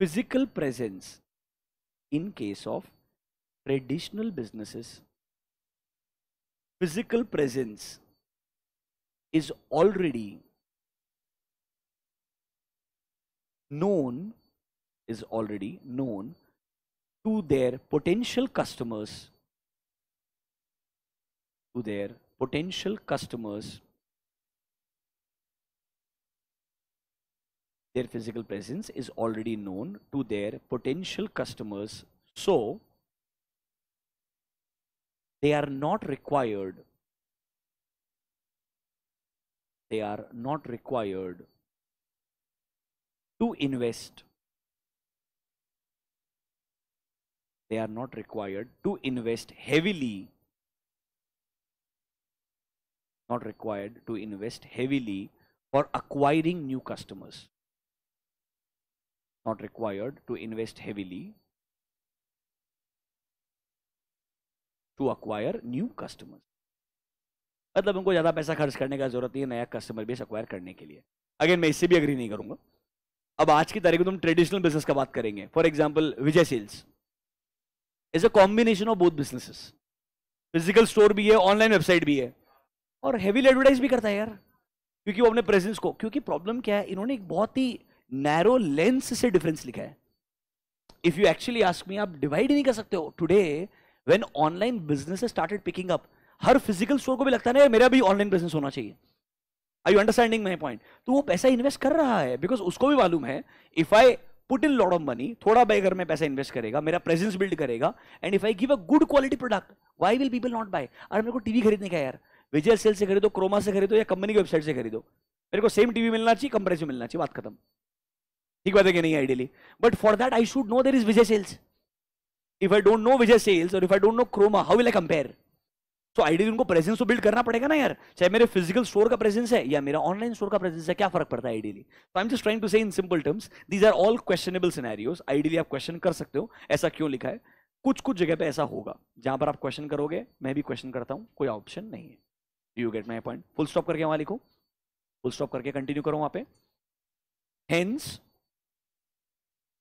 physical presence, in case of traditional businesses, physical presence is already known, is already known to their potential customers to their potential customers their physical presence is already known to their potential customers so they are not required they are not required to invest they are not required to invest heavily not required to invest heavily for acquiring new customers. Not required to invest heavily to acquire new customers. मतलब उनको ज़्यादा पैसा खर्च करने का ज़रूरत नहीं है नया कस्टमर बेस अक्वायर करने के लिए अगेन मैं इससे भी अग्री नहीं करूंगा अब आज की तारीख में तुम ट्रेडिशनल बिजनेस का बात करेंगे for example Vijay Sales is a combination of both businesses physical store भी है ऑनलाइन वेबसाइट भी है और हैवी एडवर्टाइज भी करता है यार क्योंकि वो अपने प्रेजेंस को क्योंकि प्रॉब्लम क्या है इन्होंने एक बहुत ही नैरो लेंस से डिफरेंस लिखा है if you actually ask me आप डिवाइड नहीं कर सकते हो today when online business started picking up हर फिजिकल स्टोर को भी लगता है मेरा भी ऑनलाइन बिजनेस होना चाहिए I you understanding my point तो वो पैसा इन्वेस्ट कर रहा है बिकॉज उसको भी मालूम है if I put in lot of money थोड़ा बाई अगर मैं पैसा इन्वेस्ट करेगा मेरा प्रेजेंस बिल्ड करेगा and if I give a good quality product why will people not buy अरे मेरे को टीवी खरीदने का यार विजय सेल से खरीदो क्रोमा से खरीदो या कंपनी की वेबसाइट से खरीदो मेरे को सेम टीवी मिलना चाहिए कंपनी से मिलना चाहिए बात खत्म ठीक बात है कि नहीं ideally but for that I should know there is Vijay Sales if I don't know Vijay Sales or if I don't know Croma how will I compare so ideally उनको प्रेजेंस तो बिल्ड करना पड़ेगा ना यार चाहे मेरे फिजिकल स्टोर का प्रेजेंस है या मेरा ऑनलाइन स्टोर का प्रेजेंस है क्या फर्क पड़ता है ideally so I am just trying to say in simple terms these are all questionable scenarios ideally आप क्वेश्चन कर सकते हो ऐसा क्यों लिखा है कुछ कुछ जगह पे ऐसा होगा जहां पर आप क्वेश्चन करोगे मैं भी क्वेश्चन करता हूं कोई ऑप्शन नहीं है you get my point full stop करके वहां लिखो फुल स्टॉप करके कंटिन्यू करो वहां पे hence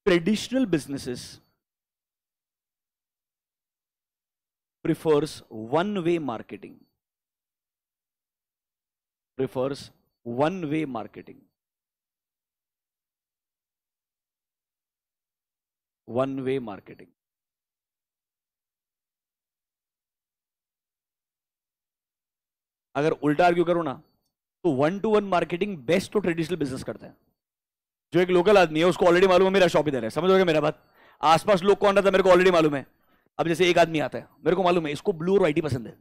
traditional businesses prefers one way marketing prefers one way marketing one way marketing अगर उल्टा आर्ग्यू करो ना तो one to one marketing best तो ट्रेडिशनल बिजनेस करते हैं जो एक लोकल आदमी है उसको ऑलरेडी मालूम है मेरा शॉप इधर है लोगे मेरा बात आसपास लोग कौन रहता है मेरे को ऑलरेडी मालूम है अब जैसे एक आदमी आता है मेरे को मालूम है इसको ब्लू और वाइट पसंद है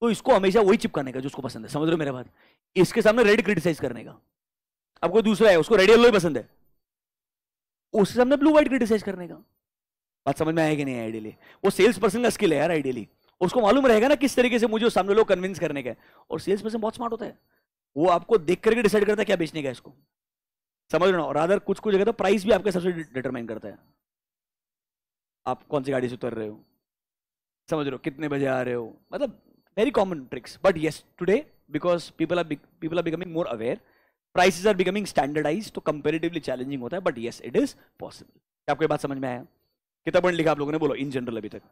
तो इसको हमेशा वही चिपकाने का जो उसको पसंद है समझ रहे मेरा बात इसके सामने रेड क्रिटिसाइज करने का अब कोई दूसरा है उसको रेड येलो ही पसंद है उसके सामने ब्लू व्हाइट क्रिटिसाइज करने का बात समझ में कि नहीं आइडियली वो सेल्स पर्सन का स्किल है यार आइडियली उसको मालूम रहेगा ना किस तरीके से मुझे सामने लोग कन्विंस करने का और सेल्स पर्सन बहुत स्मार्ट होता है वो आपको देख करके डिसाइड करता है क्या बेचने का इसको समझ रहे और अदर कुछ कुछ जगह तो प्राइस भी आपके सबसे डिटरमाइन करता है आप कौन सी गाड़ी से उतर रहे हो समझ रहे हो कितने बजे आ रहे हो मतलब very common tricks but yes today because people are people are becoming more aware prices are becoming standardize तो कंपेरेटिवली चैलेंजिंग होता है but yes it is possible आपको ये बात समझ में आया कितना पॉइंट लिखा आप लोगों ने बोलो इन जनरल अभी तक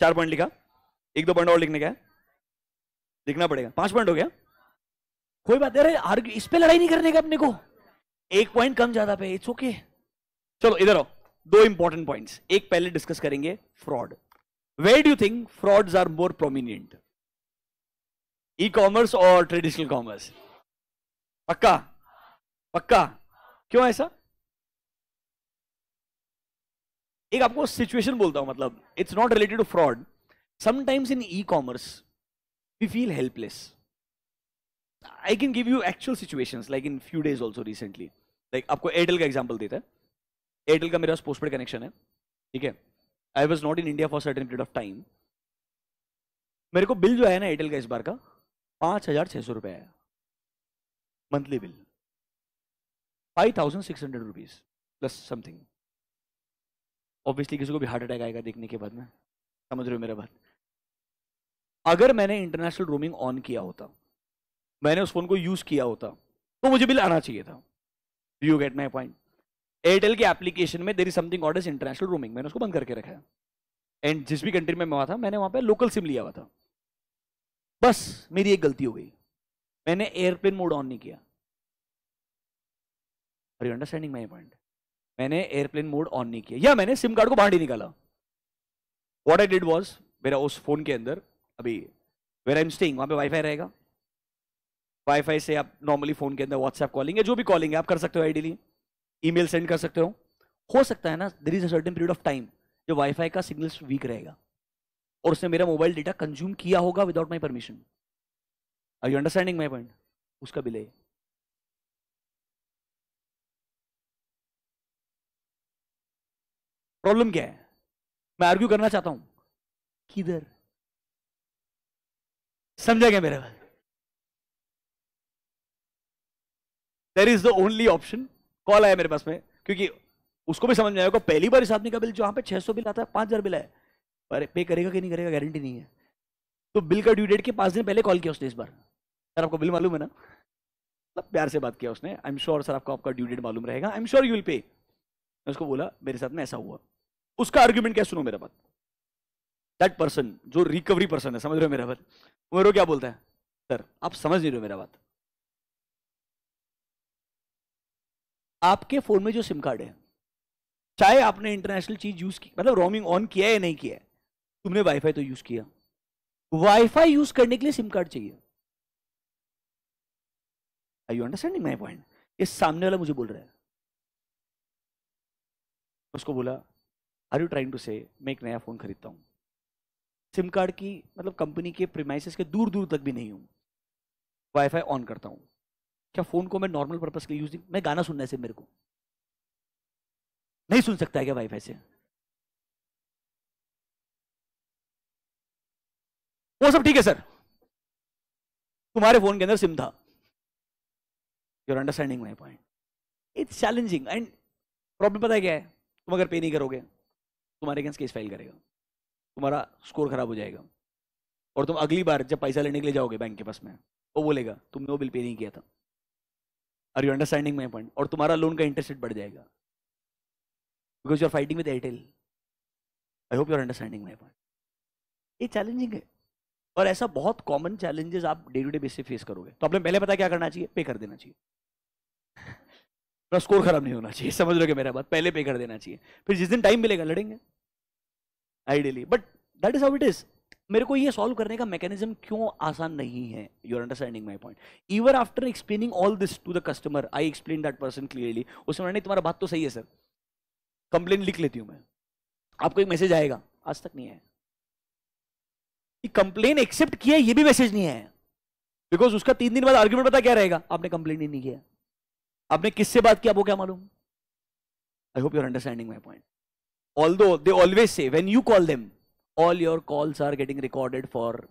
चार पॉइंट लिखा एक दो पॉइंट और लिखने का लिखना पड़ेगा पांच पॉइंट हो गया कोई बात अरे इस पर लड़ाई नहीं करने का अपने को एक पॉइंट कम ज्यादा पे इट्स ओके चलो इधर आओ दो इंपॉर्टेंट पॉइंट्स एक पहले डिस्कस करेंगे fraud we do think frauds are more prominent e commerce or traditional commerce पक्का पक्का क्यों ऐसा एक आपको सिचुएशन बोलता हूं मतलब it's not related to fraud sometimes in e-commerce we feel helpless i can give you actual situations like in few days also recently like आपको एयरटेल का एग्जाम्पल देता है एयरटेल का मेरे पास पोस्टपेड कनेक्शन है ठीक है I was not in India for certain period of time मेरे को बिल जो है ना एयरटेल का इस बार का पाँच हज़ार छः सौ रुपये आया monthly bill five thousand six hundred rupees plus something obviously किसी को भी हार्ट अटैक आएगा देखने के बाद में समझ रहे हो मेरा बात अगर मैंने इंटरनेशनल रोमिंग ऑन किया होता मैंने उस फोन को यूज किया होता तो मुझे बिल आना चाहिए था you get my point Airtel के एप्लीकेशन में there is something order international roaming मैंने उसको बंद करके रखा है एंड जिस भी कंट्री में मैं हुआ था मैंने वहां पे लोकल सिम लिया हुआ था बस मेरी एक गलती हो गई मैंने एयरप्लेन मोड ऑन नहीं किया are you understanding my point मैंने एयरप्लेन मोड ऑन नहीं किया या मैंने सिम कार्ड को बाहर ही निकाला वॉट आई डिड वॉज मेरा उस फोन के अंदर अभी वेर आई एम स्टेइंग वहाँ पे वाईफाई रहेगा वाईफाई से आप नॉर्मली फ़ोन के अंदर व्हाट्सएप कॉलिंग है जो भी कॉलिंग है आप कर सकते हो ई ईमेल सेंड कर सकते हो हो सकता है ना there is a certain period of time जो वाईफाई का सिग्नल वीक रहेगा और उसने मेरा मोबाइल डेटा कंज्यूम किया होगा without my permission I you understanding my point उसका बिल है प्रॉब्लम क्या है मैं आर्ग्यू करना चाहता हूं किधर समझा गया मेरा there is the only option call आया मेरे पास में क्योंकि उसको भी समझ में आएगा पहली बार इस आदमी का बिल जहां पे 600 बिल आता है पाँच हज़ार बिल आया पर पे करेगा कि नहीं करेगा गारंटी नहीं है तो बिल का ड्यू डेट के पाँच दिन पहले कॉल किया उसने इस बार सर आपको बिल मालूम है ना मतलब प्यार से बात किया उसने आई एम श्योर सर आपको आपका ड्यू डेट मालूम रहेगा I am sure you will pay मैं उसको बोला मेरे साथ में ऐसा हुआ उसका आर्ग्यूमेंट क्या सुनो मेरा बात दैट पर्सन जो रिकवरी पर्सन है समझ रहे हो मेरा बात वो मेरे क्या बोलता है सर आप समझ नहीं रहे हो मेरा बात आपके फोन में जो सिम कार्ड है चाहे आपने इंटरनेशनल चीज यूज की मतलब रोमिंग ऑन किया या नहीं किया है तुमने वाईफाई तो यूज किया वाईफाई यूज करने के लिए सिम कार्ड चाहिए I you understanding my point ये सामने वाला मुझे बोल रहा है उसको बोला आर यू ट्राइंग टू से मैं एक नया फोन खरीदता हूँ सिम कार्ड की मतलब कंपनी के प्रीमाइसिस के दूर दूर तक भी नहीं हूँ वाईफाई ऑन करता हूँ क्या फ़ोन को मैं नॉर्मल पर्पज़ के यूज मैं गाना सुनना है मेरे को नहीं सुन सकता है क्या वाईफाई से वो सब ठीक है सर तुम्हारे फ़ोन के अंदर सिम था your understanding my point it's challenging and problem पता है क्या है तुम अगर पे नहीं करोगे तुम्हारे अगेंस्ट केस फाइल करेगा तुम्हारा स्कोर खराब हो जाएगा और तुम अगली बार जब पैसा लेने के लिए जाओगे बैंक के पास में वो बोलेगा तुमने वो बिल पे नहीं किया था are you understanding my point और तुम्हारा लोन का इंटरेस्ट रेट बढ़ जाएगा because you are fighting with Airtel I hope you are understanding my point ये चैलेंजिंग है और ऐसा बहुत कॉमन चैलेंजेस आप डे टू डे बेस से फेस करोगे तो आपने पहले पता क्या करना चाहिए पे कर देना चाहिए स्कोर खराब नहीं होना चाहिए समझ लो कि मेरा बात पहले पे कर देना चाहिए फिर जिस दिन टाइम मिलेगा लड़ेंगे ideally but that is how it is मेरे को ये सॉल्व करने का मैकेनिज्म क्यों आसान नहीं है your understanding my point even after explaining all this to the customer I explain that person clearly उसमें मैंने तुम्हारा बात तो सही है सर कंप्लेन लिख लेती हूँ मैं आपको एक मैसेज आएगा आज तक नहीं आया कंप्लेन एक्सेप्ट किया ये भी मैसेज नहीं है बिकॉज उसका तीन दिन बाद आर्ग्यूमेंट पता क्या रहेगा आपने कंप्लेन ही नहीं किया आपने किससे बात किया वो क्या मालूम I hope your understanding my point Although they always say, when you call them, all your calls are getting recorded for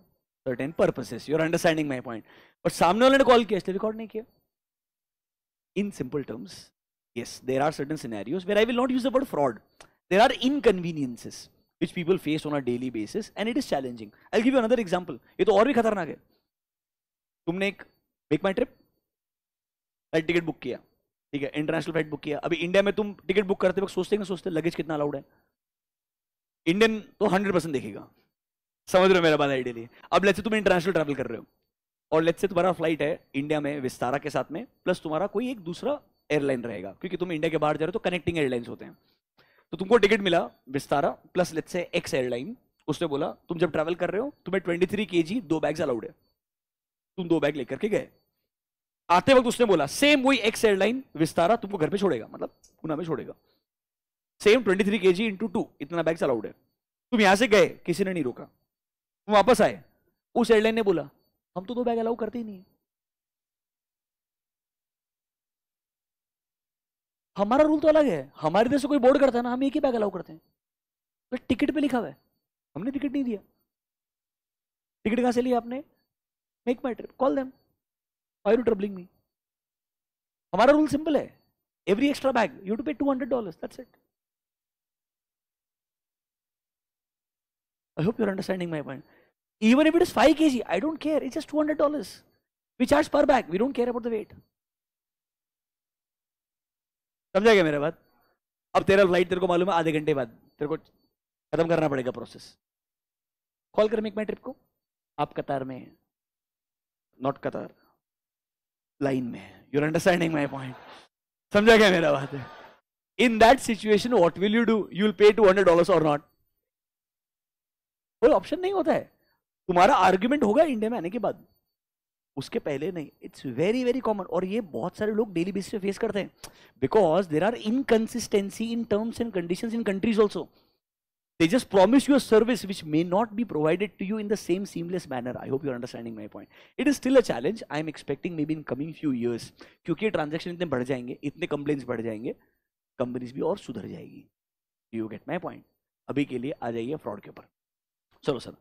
certain purposes. You're understanding my point. But सामने वाले ने call, किया इसलिए रिकॉर्ड नहीं In simple terms, yes, there are certain scenarios where I will not use the word fraud. There are inconveniences which people face on a daily basis and it is challenging. I'll give you another example. It is तो और भी खतरनाक है तुमने एक MakeMyTrip flight ticket book किया ठीक है इंटरनेशनल फ्लाइट बुक किया अभी इंडिया में तुम टिकट बुक करते वक्त सोचते ना सोचते लगेज कितना अलाउड है इंडियन तो हंड्रेड परसेंट देखेगा समझ रहे हो मेरा बात आइडियली अब लेट से तुम इंटरनेशनल ट्रैवल कर रहे हो और लेट से तुम्हारा फ्लाइट है इंडिया में विस्तारा के साथ में प्लस तुम्हारा कोई एक दूसरा एयरलाइन रहेगा क्योंकि तुम इंडिया के बाहर जा रहे हो तो कनेक्टिंग एयरलाइंस होते हैं तो तुमको टिकट मिला विस्तारा प्लस लेट से एक्स एयरलाइन उसने बोला तुम जब ट्रैवल कर रहे हो तुम्हें ट्वेंटी थ्री के जी दो बैग्स अलाउड है तुम दो बैग लेकर के गए आते वक्त उसने बोला सेम वही एक्स एयरलाइन विस्तारा तुमको घर पे छोड़ेगा मतलब पुणे में छोड़ेगा same twenty three K G into two इतना बैग अलाउड है तुम यहां से गए किसी ने नहीं रोका तुम वापस आए उस एयरलाइन ने बोला हम तो दो बैग अलाउ करते ही नहीं हमारा रूल तो अलग है हमारे इधर से कोई बोर्ड करता है ना हम एक ही बैग अलाउ करते हैं तो टिकट पे लिखा हुआ है हमने टिकट नहीं दिया टिकट कहां से लिया आपने MakeMyTrip call them Why are you troubling me? हमारा रूल सिंपल है every extra bag you to pay two hundred dollar that's it I hope your understanding my point even if it is 5 kg i don't care it's just 200 dollars we charge per bag we don't care about the weight समझा गया मेरा बात अब तेरा flight तेरे को मालूम है आधे घंटे बाद तेरे को खत्म करना पड़ेगा प्रोसेस कॉल कर मेक माई ट्रिप को आप कतार में नॉट कतार लाइन में है यूर अंडरस्टैंडिंग माई पॉइंट समझा क्या मेरा बात है in that situation what will you do you will pay two hundred dollar or not कोई ऑप्शन नहीं होता है तुम्हारा आर्ग्यूमेंट होगा इंडिया में आने के बाद उसके पहले नहीं इट्स वेरी वेरी कॉमन और ये बहुत सारे लोग डेली बेसिस पे फेस करते हैं because there are inconsistency in terms and condition in countries also They just promise you a service which may not be provided to you in the same seamless manner. I hope you are understanding my point. It is still a challenge. i am expecting maybe in coming few years. क्योंकि transaction इतने बढ़ जाएंगे इतने complains बढ़ जाएंगे companies भी और सुधर जाएगी you get my point abhi ke liye aa jaiye fraud ke upar chalo sir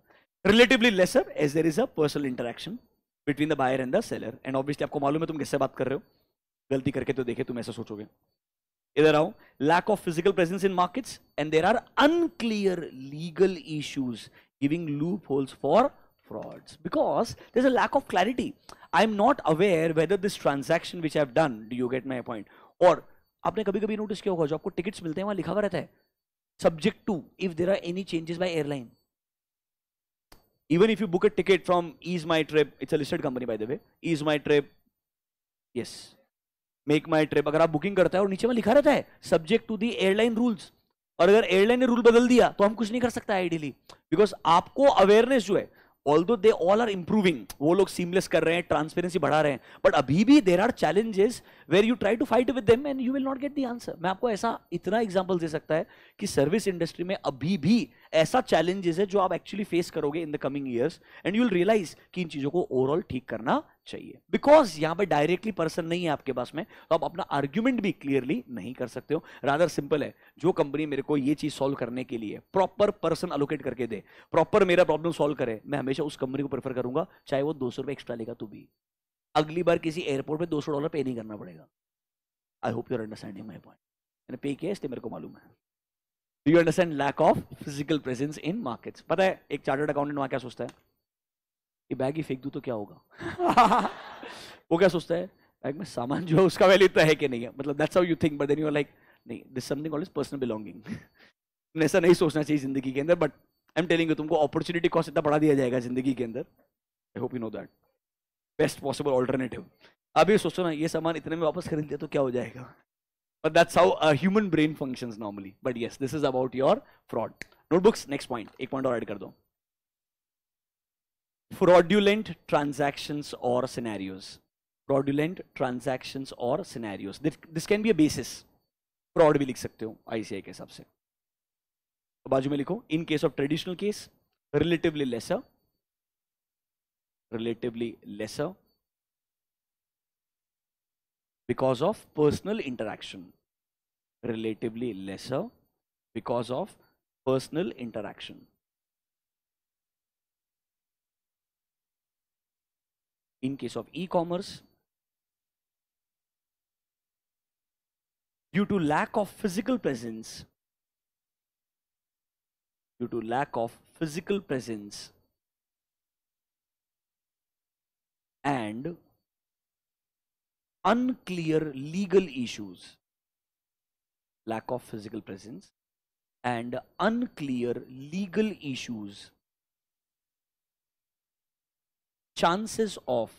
relatively lesser as there is a personal interaction between the buyer and the seller and obviously aapko मालूम hai tum kisse baat kar rahe ho galti karke to dekhe tum aisa sochoge इधर आओ lack of physical presence in markets and there are unclear legal issues giving loopholes for frauds because there's a lack of clarity i'm not aware whether this transaction which i've done do you get my point or आपने कभी कभी notice किया होगा जो आपको tickets मिलते हैं वहां लिखा हुआ रहता है subject to if there are any changes by airline even if you book a ticket from EaseMyTrip it's a listed company by the way EaseMyTrip yes MakeMyTrip अगर आप booking करता है और नीचे में लिखा रहता है subject to the airline rules और अगर एयरलाइन ने रूल बदल दिया तो हम कुछ नहीं कर सकता आइडियली बिकॉज आपको अवेयरनेस जो है ऑल दो दे ऑल आर इंप्रूविंग वो लोग सीमलेस कर रहे हैं ट्रांसपेरेंसी बढ़ा रहे हैं बट अभी भी there are challenges where you try to fight with them and you will not get the answer मैं आपको ऐसा इतना एग्जाम्पल दे सकता है कि सर्विस इंडस्ट्री में अभी भी ऐसा चैलेंजेस है जो आप एक्चुअली फेस करोगे in the coming years and you'll realise कि इन चीजों को ओवरऑल ठीक करना चाहिए बिकॉज यहां पर डायरेक्टली पर्सन नहीं है आपके पास में तो आप अपना आर्ग्यूमेंट भी क्लियरली नहीं कर सकते हो रादर सिंपल है जो कंपनी मेरे को ये चीज सॉल्व करने के लिए प्रॉपर पर्सन अलोकेट करके दे प्रॉपर मेरा प्रॉब्लम सॉल्व करे मैं हमेशा उस कंपनी को प्रेफर करूंगा चाहे वो दो सौ रुपए एक्स्ट्रा लेगा तो भी अगली बार किसी एयरपोर्ट पर दो सौ डॉलर पे नहीं करना पड़ेगा I hope your understanding my point मैंने पे किया इसलिए मेरे को मालूम है do you understand lack of physical presence in markets पता है एक चार्टर्ड अकाउंटेंट वहां क्या सोचता है कि बैग ही फेंक दू तो क्या होगा वो क्या सोचता है बैग में सामान जो है उसका वैल्यू इतना तो है कि नहीं है मतलब that's how you think but then you are like नहीं this something all is personal belonging ऐसा नहीं सोचना चाहिए जिंदगी के अंदर but I am telling you तुमको अपॉर्चुनिटी कॉस्ट इतना बढ़ा दिया जाएगा जिंदगी के अंदर I hope you know that best possible alternative अभी सोचो ना ये सामान इतने में वापस खरीद लिया तो क्या हो जाएगा But that's how a human brain functions normally. But yes, this is about your fraud. Notebooks, next point. ek point aur add kar do Fraudulent transactions or scenarios. Fraudulent transactions or scenarios. This, this can be a basis. Fraud bhi likh sakte ho ICI ke hisab se तो बाजू में लिखो. In case of traditional case, relatively lesser. Relatively lesser. because of personal interaction relatively lesser because of personal interaction in case of e-commerce due to lack of physical presence due to lack of physical presence and unclear legal issues, lack of physical presence, and unclear legal issues, chances of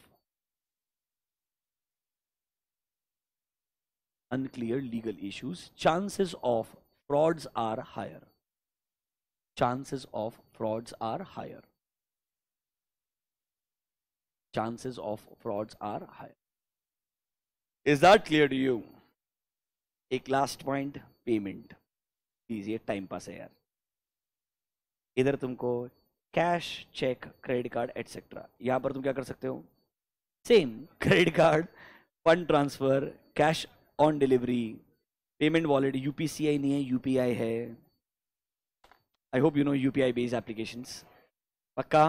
unclear legal issues, chances of frauds are higher. Chances of frauds are higher. Chances of frauds are higher. Is that clear to you एक last point payment please ये time pass है यार इधर तुमको cash cheque credit card etcetera यहां पर तुम क्या कर सकते हो same credit card fund transfer cash on delivery payment wallet UPCI नहीं है यूपीआई है I hope you know UPI based applications पक्का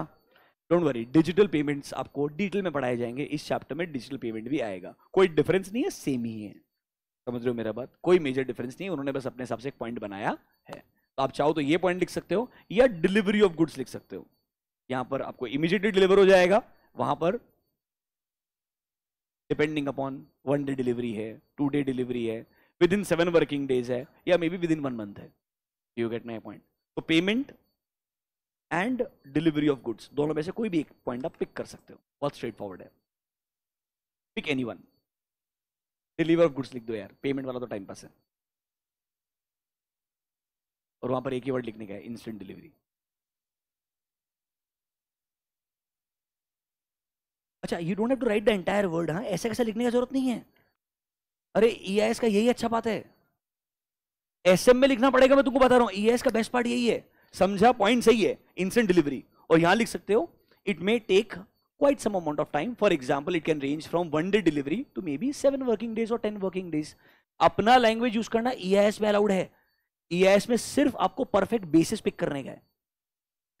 डोंट वरी डिजिटल पेमेंट्स आपको डिटेल में पढ़ाए जाएंगे इस चैप्टर में डिजिटल पेमेंट भी आएगा कोई डिफरेंस नहीं है सेम ही है समझ रहे हो मेरा बात कोई मेजर डिफरेंस नहीं है उन्होंने बस अपने हिसाब से एक पॉइंट बनाया है तो आप चाहो तो ये पॉइंट लिख सकते हो या डिलीवरी ऑफ गुड्स लिख सकते हो यहाँ पर आपको इमीजिएटली डिलीवर हो जाएगा वहां पर depending upon one day delivery है टू डे डिलीवरी है within seven working days है या maybe within one month है यू गेट माई पॉइंट तो payment and delivery of goods दोनों में से कोई भी एक पॉइंट आप पिक कर सकते हो बहुत स्ट्रेट फॉरवर्ड है pick any one deliver of goods लिख दो यार पेमेंट वाला तो टाइम पास है और वहां पर एक ही वर्ड लिखने का है इंस्टेंट डिलीवरी अच्छा you don't have to write the entire word हाँ ऐसा कैसा लिखने की जरूरत नहीं है अरे ई e का यही अच्छा बात है एस में लिखना पड़ेगा मैं तुमको बता रहा हूँ ई e का बेस्ट पार्ट यही है समझा पॉइंट सही है इंस्टेंट डिलीवरी और यहां लिख सकते हो it may take some amount of time for example it can range from one day delivery to may be seven working days और टेन वर्किंग डेज अपना लैंग्वेज यूज करना ई आई एस में allowed है ई I S में सिर्फ आपको perfect basis pick करने का है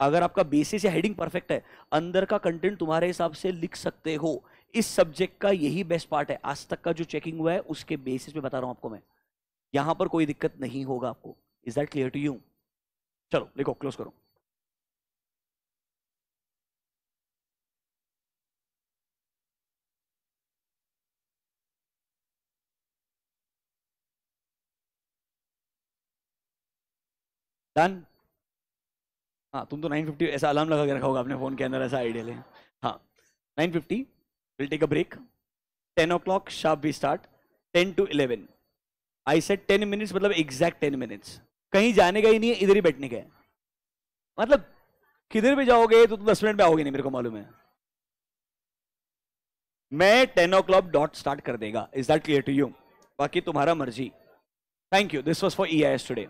अगर आपका बेसिस या हेडिंग परफेक्ट है अंदर का कंटेंट तुम्हारे हिसाब से लिख सकते हो इस सब्जेक्ट का यही बेस्ट पार्ट है आज तक का जो चेकिंग हुआ है उसके बेसिस पे बता रहा हूं आपको मैं यहां पर कोई दिक्कत नहीं होगा आपको is that clear to you चलो लिखो क्लोज करो डन हाँ तुम तो 950 ऐसा अलार्म लगा के रखा होगा अपने फ़ोन के अंदर ऐसा आइडिया ले हाँ 950 fifty will take a break 10 o'clock sharp we start 10 to 11 I set 10 minutes मतलब एग्जैक्ट 10 मिनट्स कहीं जाने का ही नहीं है इधर ही बैठने का है मतलब किधर भी जाओगे तो तुम दस मिनट में आओगे नहीं मेरे को मालूम है मैं ten o'clock dot start कर देगा is that clear to you बाकी तुम्हारा मर्जी thank you this was for E I S today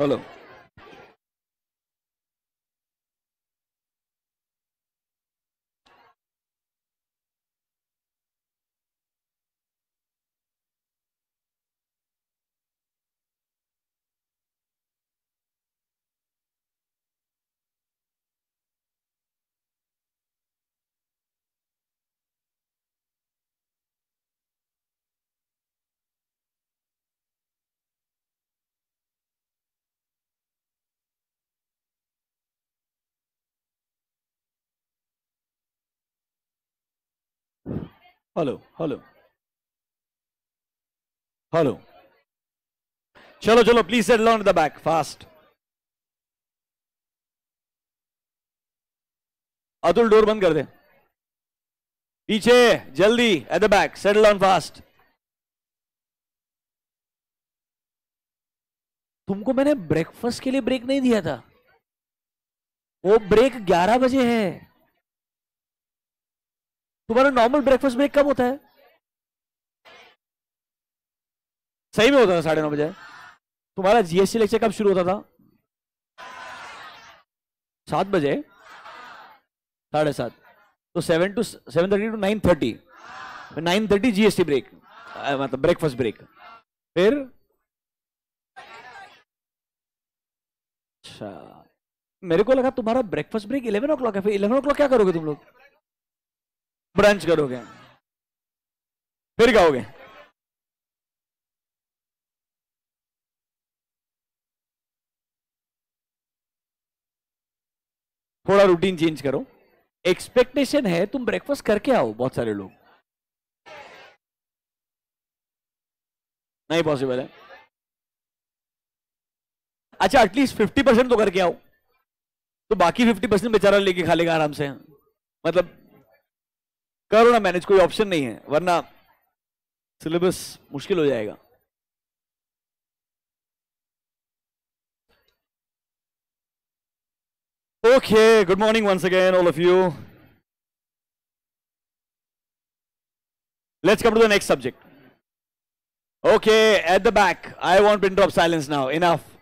hello hello hello hello चलो चलो please settle on the back fast Atul door बंद कर दे पीछे जल्दी at the back settle on fast तुमको मैंने ब्रेकफास्ट के लिए ब्रेक नहीं दिया था वो ब्रेक 11 बजे है तुम्हारा नॉर्मल ब्रेकफास्ट ब्रेक कब होता है सही में होता था साढ़े नौ बजे तुम्हारा जीएसटी लेक्चर कब शुरू होता था सात बजे साढ़े सात तो seven to seven thirty to nine thirty nine thirty GST break मतलब ब्रेकफास्ट ब्रेक फिर अच्छा मेरे को लगा तुम्हारा breakfast break eleven o'clock है फिर इलेवन ओ क्लॉक क्या करोगे तुम लोग ब्रंच करोगे फिर गाओगे थोड़ा रूटीन चेंज करो एक्सपेक्टेशन है तुम ब्रेकफास्ट करके आओ बहुत सारे लोग नहीं पॉसिबल है अच्छा एटलीस्ट फिफ्टी परसेंट तो करके आओ तो बाकी फिफ्टी परसेंट बेचारा लेके खा लेगा आराम से मतलब करो ना मैनेज कोई ऑप्शन नहीं है वरना सिलेबस मुश्किल हो जाएगा okay good morning once again all of you let's come to the next subject okay at the back I want pin drop silence now enough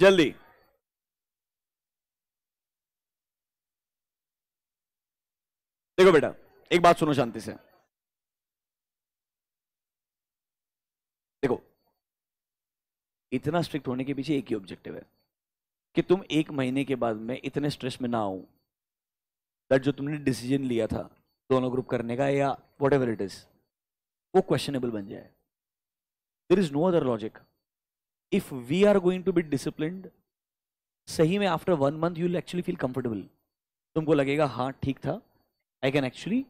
जल्दी देखो बेटा एक बात सुनो शांति से देखो इतना स्ट्रिक्ट होने के पीछे एक ही ऑब्जेक्टिव है कि तुम एक महीने के बाद में इतने स्ट्रेस में ना आऊं दैट जो तुमने डिसीजन लिया था दोनों ग्रुप करने का या वॉट एवर इट इज वो क्वेश्चनेबल बन जाए there is no other logic if we are going to be discipline सही में after one month you will actually feel comfortable तुमको लगेगा हाँ ठीक था I can actually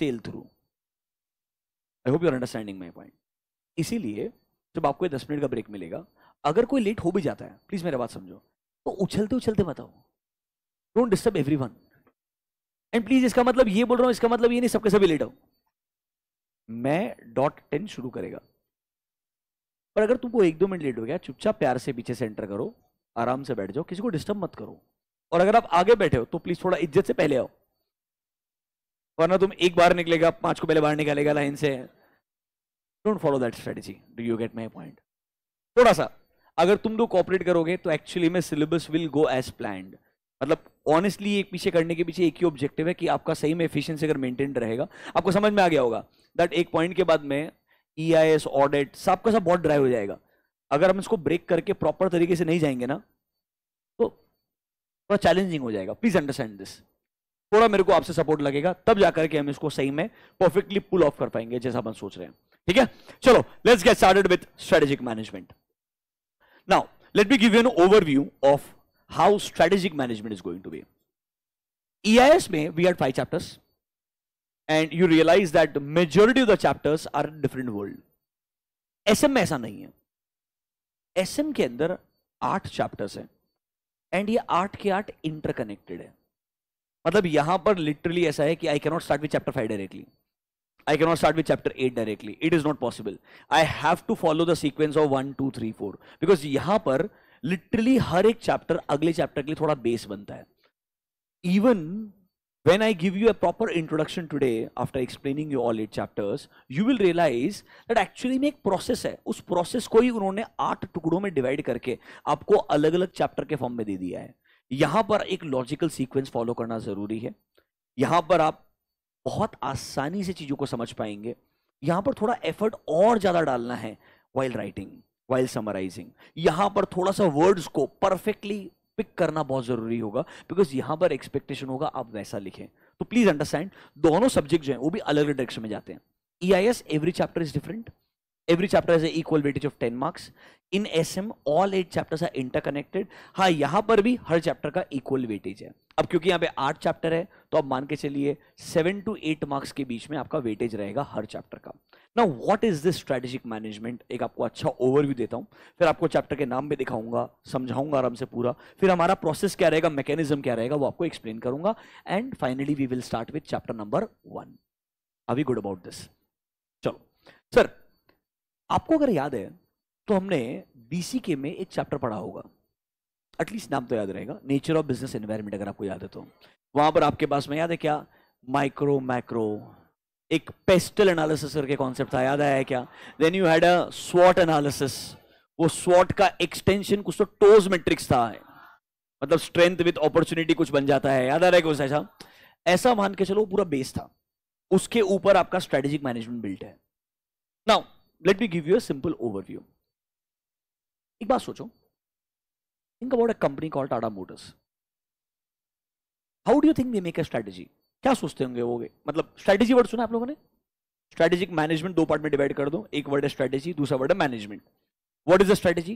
sail through. I hope your understanding my point इसीलिए जब आपको दस मिनट का ब्रेक मिलेगा अगर कोई लेट हो भी जाता है प्लीज मेरा बात समझो तो उछलते उछलते बताओ don't disturb everyone and please इसका मतलब ये बोल रहा हूं इसका मतलब ये नहीं सबके सभी लेट हो मैं डॉट टेन शुरू करेगा पर अगर तुमको एक दो मिनट लेट हो गया चुपचाप प्यार से पीछे सेंटर करो आराम से बैठ जाओ किसी को डिस्टर्ब मत करो और अगर आप आगे बैठे हो तो प्लीज थोड़ा इज्जत से पहले आओ वरना तुम एक बार निकलेगा पांच को पहले बाहर निकालेगा लाइन से don't follow that strategy do you get my point थोड़ा सा अगर तुम लोग कॉपरेट करोगे तो एक्चुअली में syllabus will go as plan मतलब ऑनेस्टली एक पीछे करने के पीछे एक ही ऑब्जेक्टिव है कि आपका सही में एफिशिएंसी अगर मेंटेन रहेगा आपको समझ में आ गया होगा दैट एक पॉइंट के बाद में ई आई एस ऑडिट सबका सब बहुत ड्राई हो जाएगा अगर हम इसको ब्रेक करके प्रॉपर तरीके से नहीं जाएंगे ना थोड़ा तो चैलेंजिंग हो जाएगा प्लीज अंडरस्टैंड दिस थोड़ा मेरे को आपसे सपोर्ट लगेगा तब जाकर के हम इसको सही में परफेक्टली पुल ऑफ कर पाएंगे जैसा हम सोच रहे हैं ठीक है चलो let's get started with strategic management now let me give you an overview of how strategic management is going to be EIS में we had five chapters and you realise that majority of the chapters are different world as SM में ऐसा नहीं है SM के अंदर आठ chapters हैं and ये आठ के आठ इंटरकनेक्टेड है मतलब यहां पर लिटरली ऐसा है कि I cannot start with chapter five directly I cannot start with chapter eight directly it is not possible I have to follow the sequence of one two three four because यहां पर literally हर एक chapter अगले chapter के लिए थोड़ा base बनता है even When I give you a proper introduction today, after explaining you all eight chapters, you will realize that actually में एक process hai us process ko hi unhone आठ tukdon mein divide karke aapko alag alag chapter ke form mein de diya hai yahan par ek logical sequence follow karna zaruri hai yahan par aap bahut aasani se cheezon ko samajh payenge yahan par thoda effort aur zyada dalna hai while writing, while summarizing. yahan par thoda sa words ko perfectly pick करना बहुत जरूरी होगा because यहां पर expectation होगा आप वैसा लिखें तो प्लीज अंडरस्टैंड दोनों सब्जेक्ट जो है वो भी अलग अलग डायरेक्शन में जाते हैं E I S every chapter is different every chapter has an equal weightage of 10 marks in sm all eight chapters are interconnected हाँ यहां पर भी हर चैप्टर का इक्वल वेटेज है अब क्योंकि यहाँ पे आठ चैप्टर है तो आप मान के चलिए सेवन टू एट मार्क्स के बीच में आपका वेटेज रहेगा हर चैप्टर का ना what is this strategic management एक आपको अच्छा ओवरव्यू देता हूं फिर आपको चैप्टर के नाम भी दिखाऊंगा समझाऊंगा आराम से पूरा फिर हमारा प्रोसेस क्या रहेगा मैकेनिज्म क्या रहेगा वो आपको एक्सप्लेन करूंगा and finally we will start with chapter number one अभी गुड अबाउट दिस चलो सर आपको अगर याद है तो हमने के में एक चैप्टर पढ़ा होगा एटलीस्ट नाम तो याद रहेगा नेचर ऑफ बिजनेस एनवायरमेंट अगर आपको याद है तो वहां पर आपके पास में याद है क्या माइक्रो मैक्रो एक पेस्टल एनालिसिस करके कॉन्सेप्ट था याद आया क्या देन यू हैड अ स्वॉट एनालिसिस वो स्वॉट का एक्सटेंशन कुछ तो टोज मेट्रिक्स था मतलब स्ट्रेंथ विद अपॉर्चुनिटी कुछ बन जाता है याद आ रहा है कुछ ऐसा ऐसा मान के चलो पूरा बेस था उसके ऊपर आपका स्ट्रेटेजिक मैनेजमेंट बिल्ट है now let me give you a simple overview एक बात सोचो think about a company call Tata Motors how do you think they make a strategy क्या सोचते होंगे वो मतलब स्ट्रैटेजी वर्ड सुना आप लोगों ने स्ट्रैटेजिक मैनेजमेंट दो पार्ट में डिवाइड कर दो एक वर्ड है स्ट्रैटेजी दूसरा वर्ड है management what is the strategy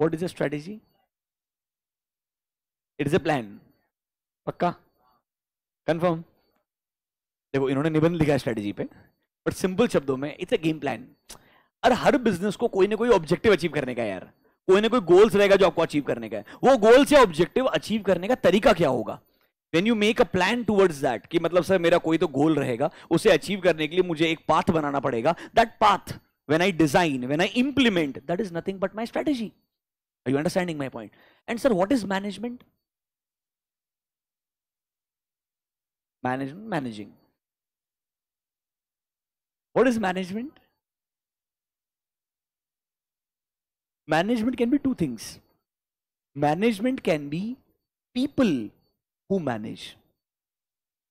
what is a strategy it is a plan पक्का कंफर्म देखो इन्होंने निबंध लिखा है स्ट्रैटेजी पे बट सिंपल शब्दों में इट्स अ गेम प्लान और हर बिजनेस को कोई ना कोई ऑब्जेक्टिव अचीव करने का यार कोई ना कोई गोल्स रहेगा जो आपको अचीव करने का है वो गोल्स या ऑब्जेक्टिव अचीव करने का तरीका क्या होगा when you make a plan towards that कि मतलब सर मेरा कोई तो गोल रहेगा उसे अचीव करने के लिए मुझे एक पाथ बनाना पड़ेगा that path when I design when I implement that is nothing but my strategy I you understanding my point and sir what is management management managing what is management Management can be two things. Management can be people who manage.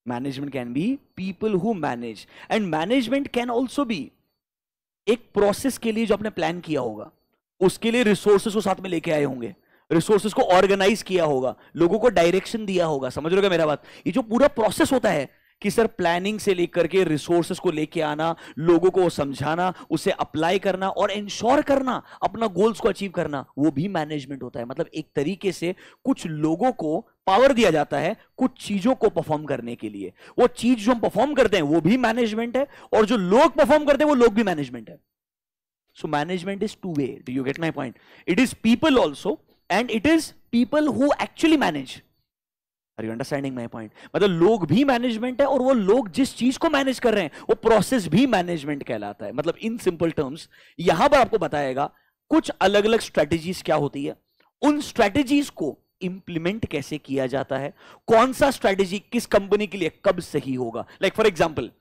Management can be people who manage. And management can also be एक process के लिए जो आपने plan किया होगा उसके लिए resources को साथ में लेके आए होंगे रिसोर्सेज को ऑर्गेनाइज किया होगा लोगों को डायरेक्शन दिया होगा समझ रहे मेरा बात ये जो पूरा प्रोसेस होता है कि सर प्लानिंग से लेकर के रिसोर्सेस को लेके आना लोगों को समझाना उसे अप्लाई करना और इंश्योर करना अपना गोल्स को अचीव करना वो भी मैनेजमेंट होता है मतलब एक तरीके से कुछ लोगों को पावर दिया जाता है कुछ चीजों को परफॉर्म करने के लिए वो चीज जो हम परफॉर्म करते हैं वो भी मैनेजमेंट है और जो लोग परफॉर्म करते हैं वो लोग भी मैनेजमेंट है so management is two way do you get my point it is people also and it is people who actually manage are you understanding my point मतलब लोग भी मैनेजमेंट है और वो लोग जिस चीज को मैनेज कर रहे हैं वो प्रोसेस भी मैनेजमेंट कहलाता है मतलब इन सिंपल टर्म्स यहां पर आपको बताएगा कुछ अलग अलग स्ट्रेटेजीज क्या होती है उन स्ट्रेटेजीज को इंप्लीमेंट कैसे किया जाता है कौन सा स्ट्रेटेजी किस कंपनी के लिए कब सही होगा लाइक फॉर एग्जाम्पल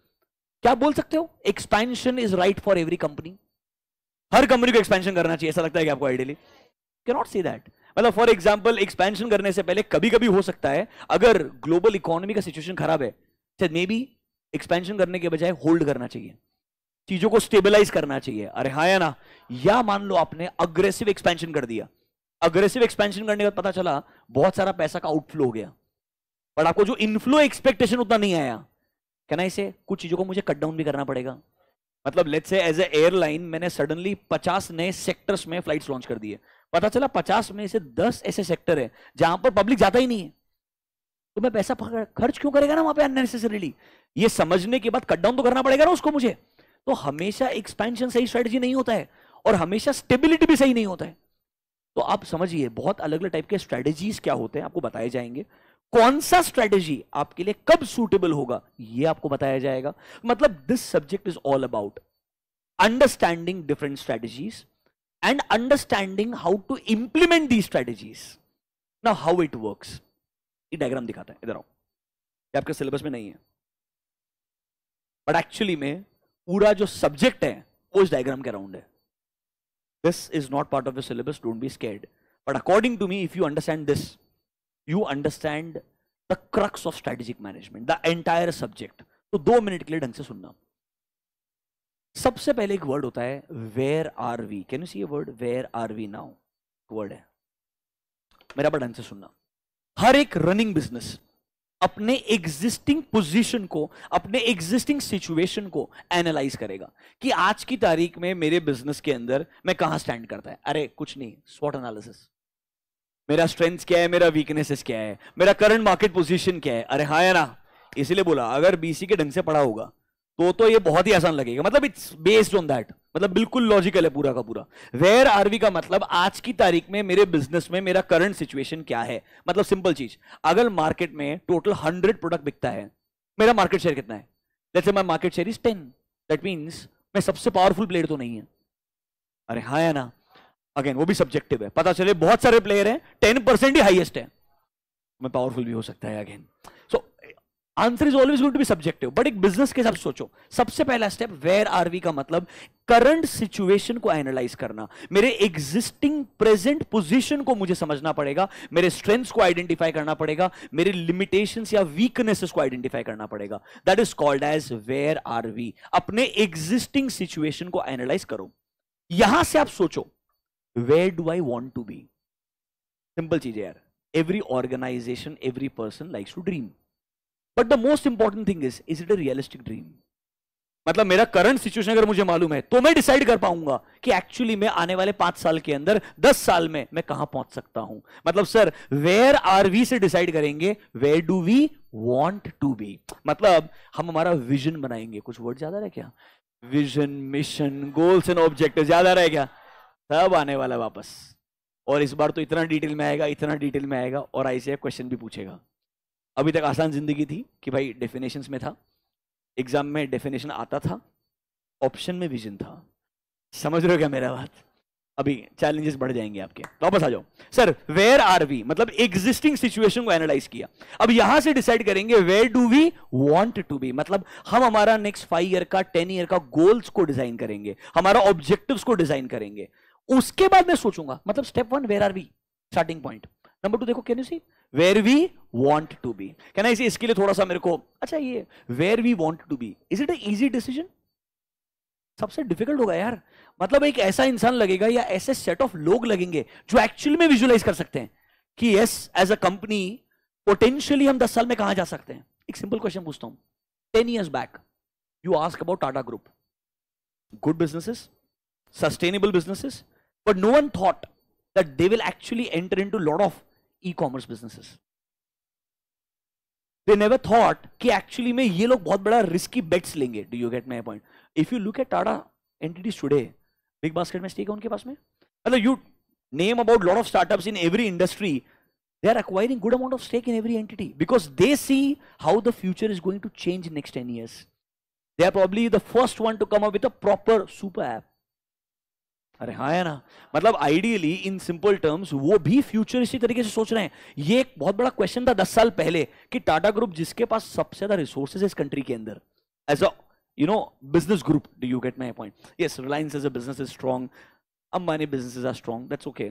क्या बोल सकते हो expansion is right for every company हर कंपनी को एक्सपेंशन करना चाहिए ऐसा लगता है कि आपको आइडियली कैनॉट सी दैट मतलब फॉर एग्जाम्पल एक्सपेंशन करने से पहले कभी कभी हो सकता है अगर ग्लोबल इकोनॉमी का सिचुएशन खराब है मे बी एक्सपेंशन करने के बजाय होल्ड करना चाहिए चीजों को स्टेबलाइज करना चाहिए अरे हाँ या ना या मान लो आपने अग्रेसिव एक्सपेंशन कर दिया अग्रेसिव एक्सपेंशन करने का पता चला बहुत सारा पैसा का आउटफ्लो हो गया बट आपको जो इनफ्लो एक्सपेक्टेशन उतना नहीं आया क्या ना इसे कुछ चीजों को मुझे कट डाउन भी करना पड़ेगा मतलब let's say as a airline मैंने सडनली 50 नए सेक्टर्स में फ्लाइट्स लॉन्च कर दिए पता चला पचास में से दस ऐसे सेक्टर है जहां पर पब्लिक जाता ही नहीं है तो मैं पैसा खर्च क्यों करेगा ना वहां पे अननेसेसरीली ये समझने के बाद कट डाउन तो करना पड़ेगा ना उसको मुझे तो हमेशा एक्सपेंशन सही स्ट्रेटजी नहीं होता है और हमेशा स्टेबिलिटी भी सही नहीं होता है तो आप समझिए बहुत अलग अलग टाइप के स्ट्रेटेजीज क्या होते हैं आपको बताए जाएंगे कौन सा स्ट्रेटेजी आपके लिए कब सूटेबल होगा ये आपको बताया जाएगा मतलब this subject is all about understanding different strategies and understanding how to implement these strategies. Now, how it works. ये डायग्राम दिखाता है इधर आओ ये आपके सिलेबस में नहीं है बट एक्चुअली में पूरा जो सब्जेक्ट है वो इस डायग्राम के अराउंड है this is not part of the syllabus don't be scared but according to me if you understand this you understand the crux of strategic management the entire subject तो दो minute के लिए ढंग से सुनना सबसे पहले एक वर्ड होता है where are we can you see a word where are we now word है मेरा बड़ा ढंग से सुनना हर एक रनिंग बिजनेस अपने एग्जिस्टिंग पोजीशन को अपने एग्जिस्टिंग सिचुएशन को एनालाइज करेगा कि आज की तारीख में मेरे बिजनेस के अंदर मैं कहां स्टैंड करता है अरे कुछ नहीं स्वॉट एनालिसिस मेरा स्ट्रेंथ क्या है मेरा वीकनेसेस क्या है मेरा करंट मार्केट पोजीशन क्या है अरे हाँ ना हाँ। इसलिए बोला अगर बीसी के ढंग से पढ़ा होगा तो तो ये बहुत ही आसान लगेगा मतलब इट्स बेस्ड ऑन दैट मतलब बिल्कुल लॉजिकल है पूरा का पूरा वेयर आर वी का मतलब आज की तारीख में मेरे बिजनेस में मेरा करंट सिचुएशन क्या है मतलब सिंपल चीज अगर मार्केट में टोटल हंड्रेड प्रोडक्ट बिकता है मेरा मार्केट शेयर कितना है जैसे my market share is ten that means मैं सबसे पावरफुल प्लेयर तो नहीं है अरे हाँ है ना अगेन वो भी सब्जेक्टिव है पता चले बहुत सारे प्लेयर हैं टेन परसेंट ही हाइएस्ट है मैं पावरफुल भी हो सकता है again answer is always good to be subjective but एक बिजनेस के हिसाब से सोचो सबसे पहला स्टेप वेयर आर वी का मतलब करंट सिचुएशन को एनालाइज करना मेरे एग्जिस्टिंग प्रेजेंट पोजीशन को मुझे समझना पड़ेगा मेरे स्ट्रेंथ्स को आइडेंटिफाई करना पड़ेगा मेरे लिमिटेशंस या वीकनेसेस को आइडेंटिफाई करना पड़ेगा that is called as where are we अपने एग्जिस्टिंग सिचुएशन को एनालाइज करो यहां से आप सोचो where do I want to be simple चीज यार every organisation every person likes to dream but the most important thing is is it a realistic dream मतलब मेरा करंट सिचुएशन अगर मुझे मालूम है तो मैं डिसाइड कर पाऊंगा कि एक्चुअली मैं आने वाले पांच साल के अंदर दस साल में मैं कहां पहुंच सकता हूं मतलब सर वेयर आर वी से डिसाइड करेंगे where do we want to be मतलब हम हमारा विजन बनाएंगे कुछ वर्ड ज्यादा रह क्या vision mission goals and objective ज्यादा रह क्या सब आने वाला वापस और इस बार तो इतना डिटेल में आएगा इतना डिटेल में आएगा और आईसीएफ क्वेश्चन भी पूछेगा अभी तक आसान जिंदगी थी कि भाई डेफिनेशंस में था एग्जाम में डेफिनेशन आता था ऑप्शन में विजन था समझ रहे हो क्या मेरा बात अभी चैलेंजेस बढ़ जाएंगे आपके वापस आ जाओ सर वेयर आर वी मतलब एग्जिस्टिंग सिचुएशन को एनालाइज किया अब यहां से डिसाइड करेंगे where do we want to be मतलब हम हमारा नेक्स्ट फाइव ईयर का टेन ईयर का गोल्स को डिजाइन करेंगे हमारा ऑब्जेक्टिव को डिजाइन करेंगे उसके बाद मैं सोचूंगा मतलब step one where are we starting point number two देखो can you see where we want to be कहना इसे इसके लिए थोड़ा सा मेरे को अच्छा ये where we want to be is it अजी डिसीजन सबसे डिफिकल्ट होगा यार मतलब एक ऐसा इंसान लगेगा या ऐसे सेट ऑफ लोग लगेंगे जो एक्चुअल में विजुअलाइज कर सकते हैं कि yes as a company potentially हम दस साल में कहा जा सकते हैं एक सिंपल क्वेश्चन पूछता हूं ten years back you ask about Tata group good businesses sustainable but no one thought that they will actually enter into lord of e-commerce businesses. They never thought कि actually में ये लोग बहुत बड़ा risky bets लेंगे. Do you get my point? If you look at Tata entities today, big basket में stake है उनके पास में. मतलब you name about lot of startups in every industry, they are acquiring good amount of stake in every entity because they see how the future is going to change next 10 years. They are probably the first one to come up with a proper super app. अरे हाँ है ना मतलब ideally इन simple terms वो भी future इसी तरीके से सोच रहे हैं ये एक बहुत बड़ा क्वेश्चन था दस साल पहले कि टाटा ग्रुप जिसके पास सबसे ज्यादा रिसोर्सेज इस कंट्री के अंदर as a you know business group do you get my point yes Reliance as a business is strong Ambani business are strong that's okay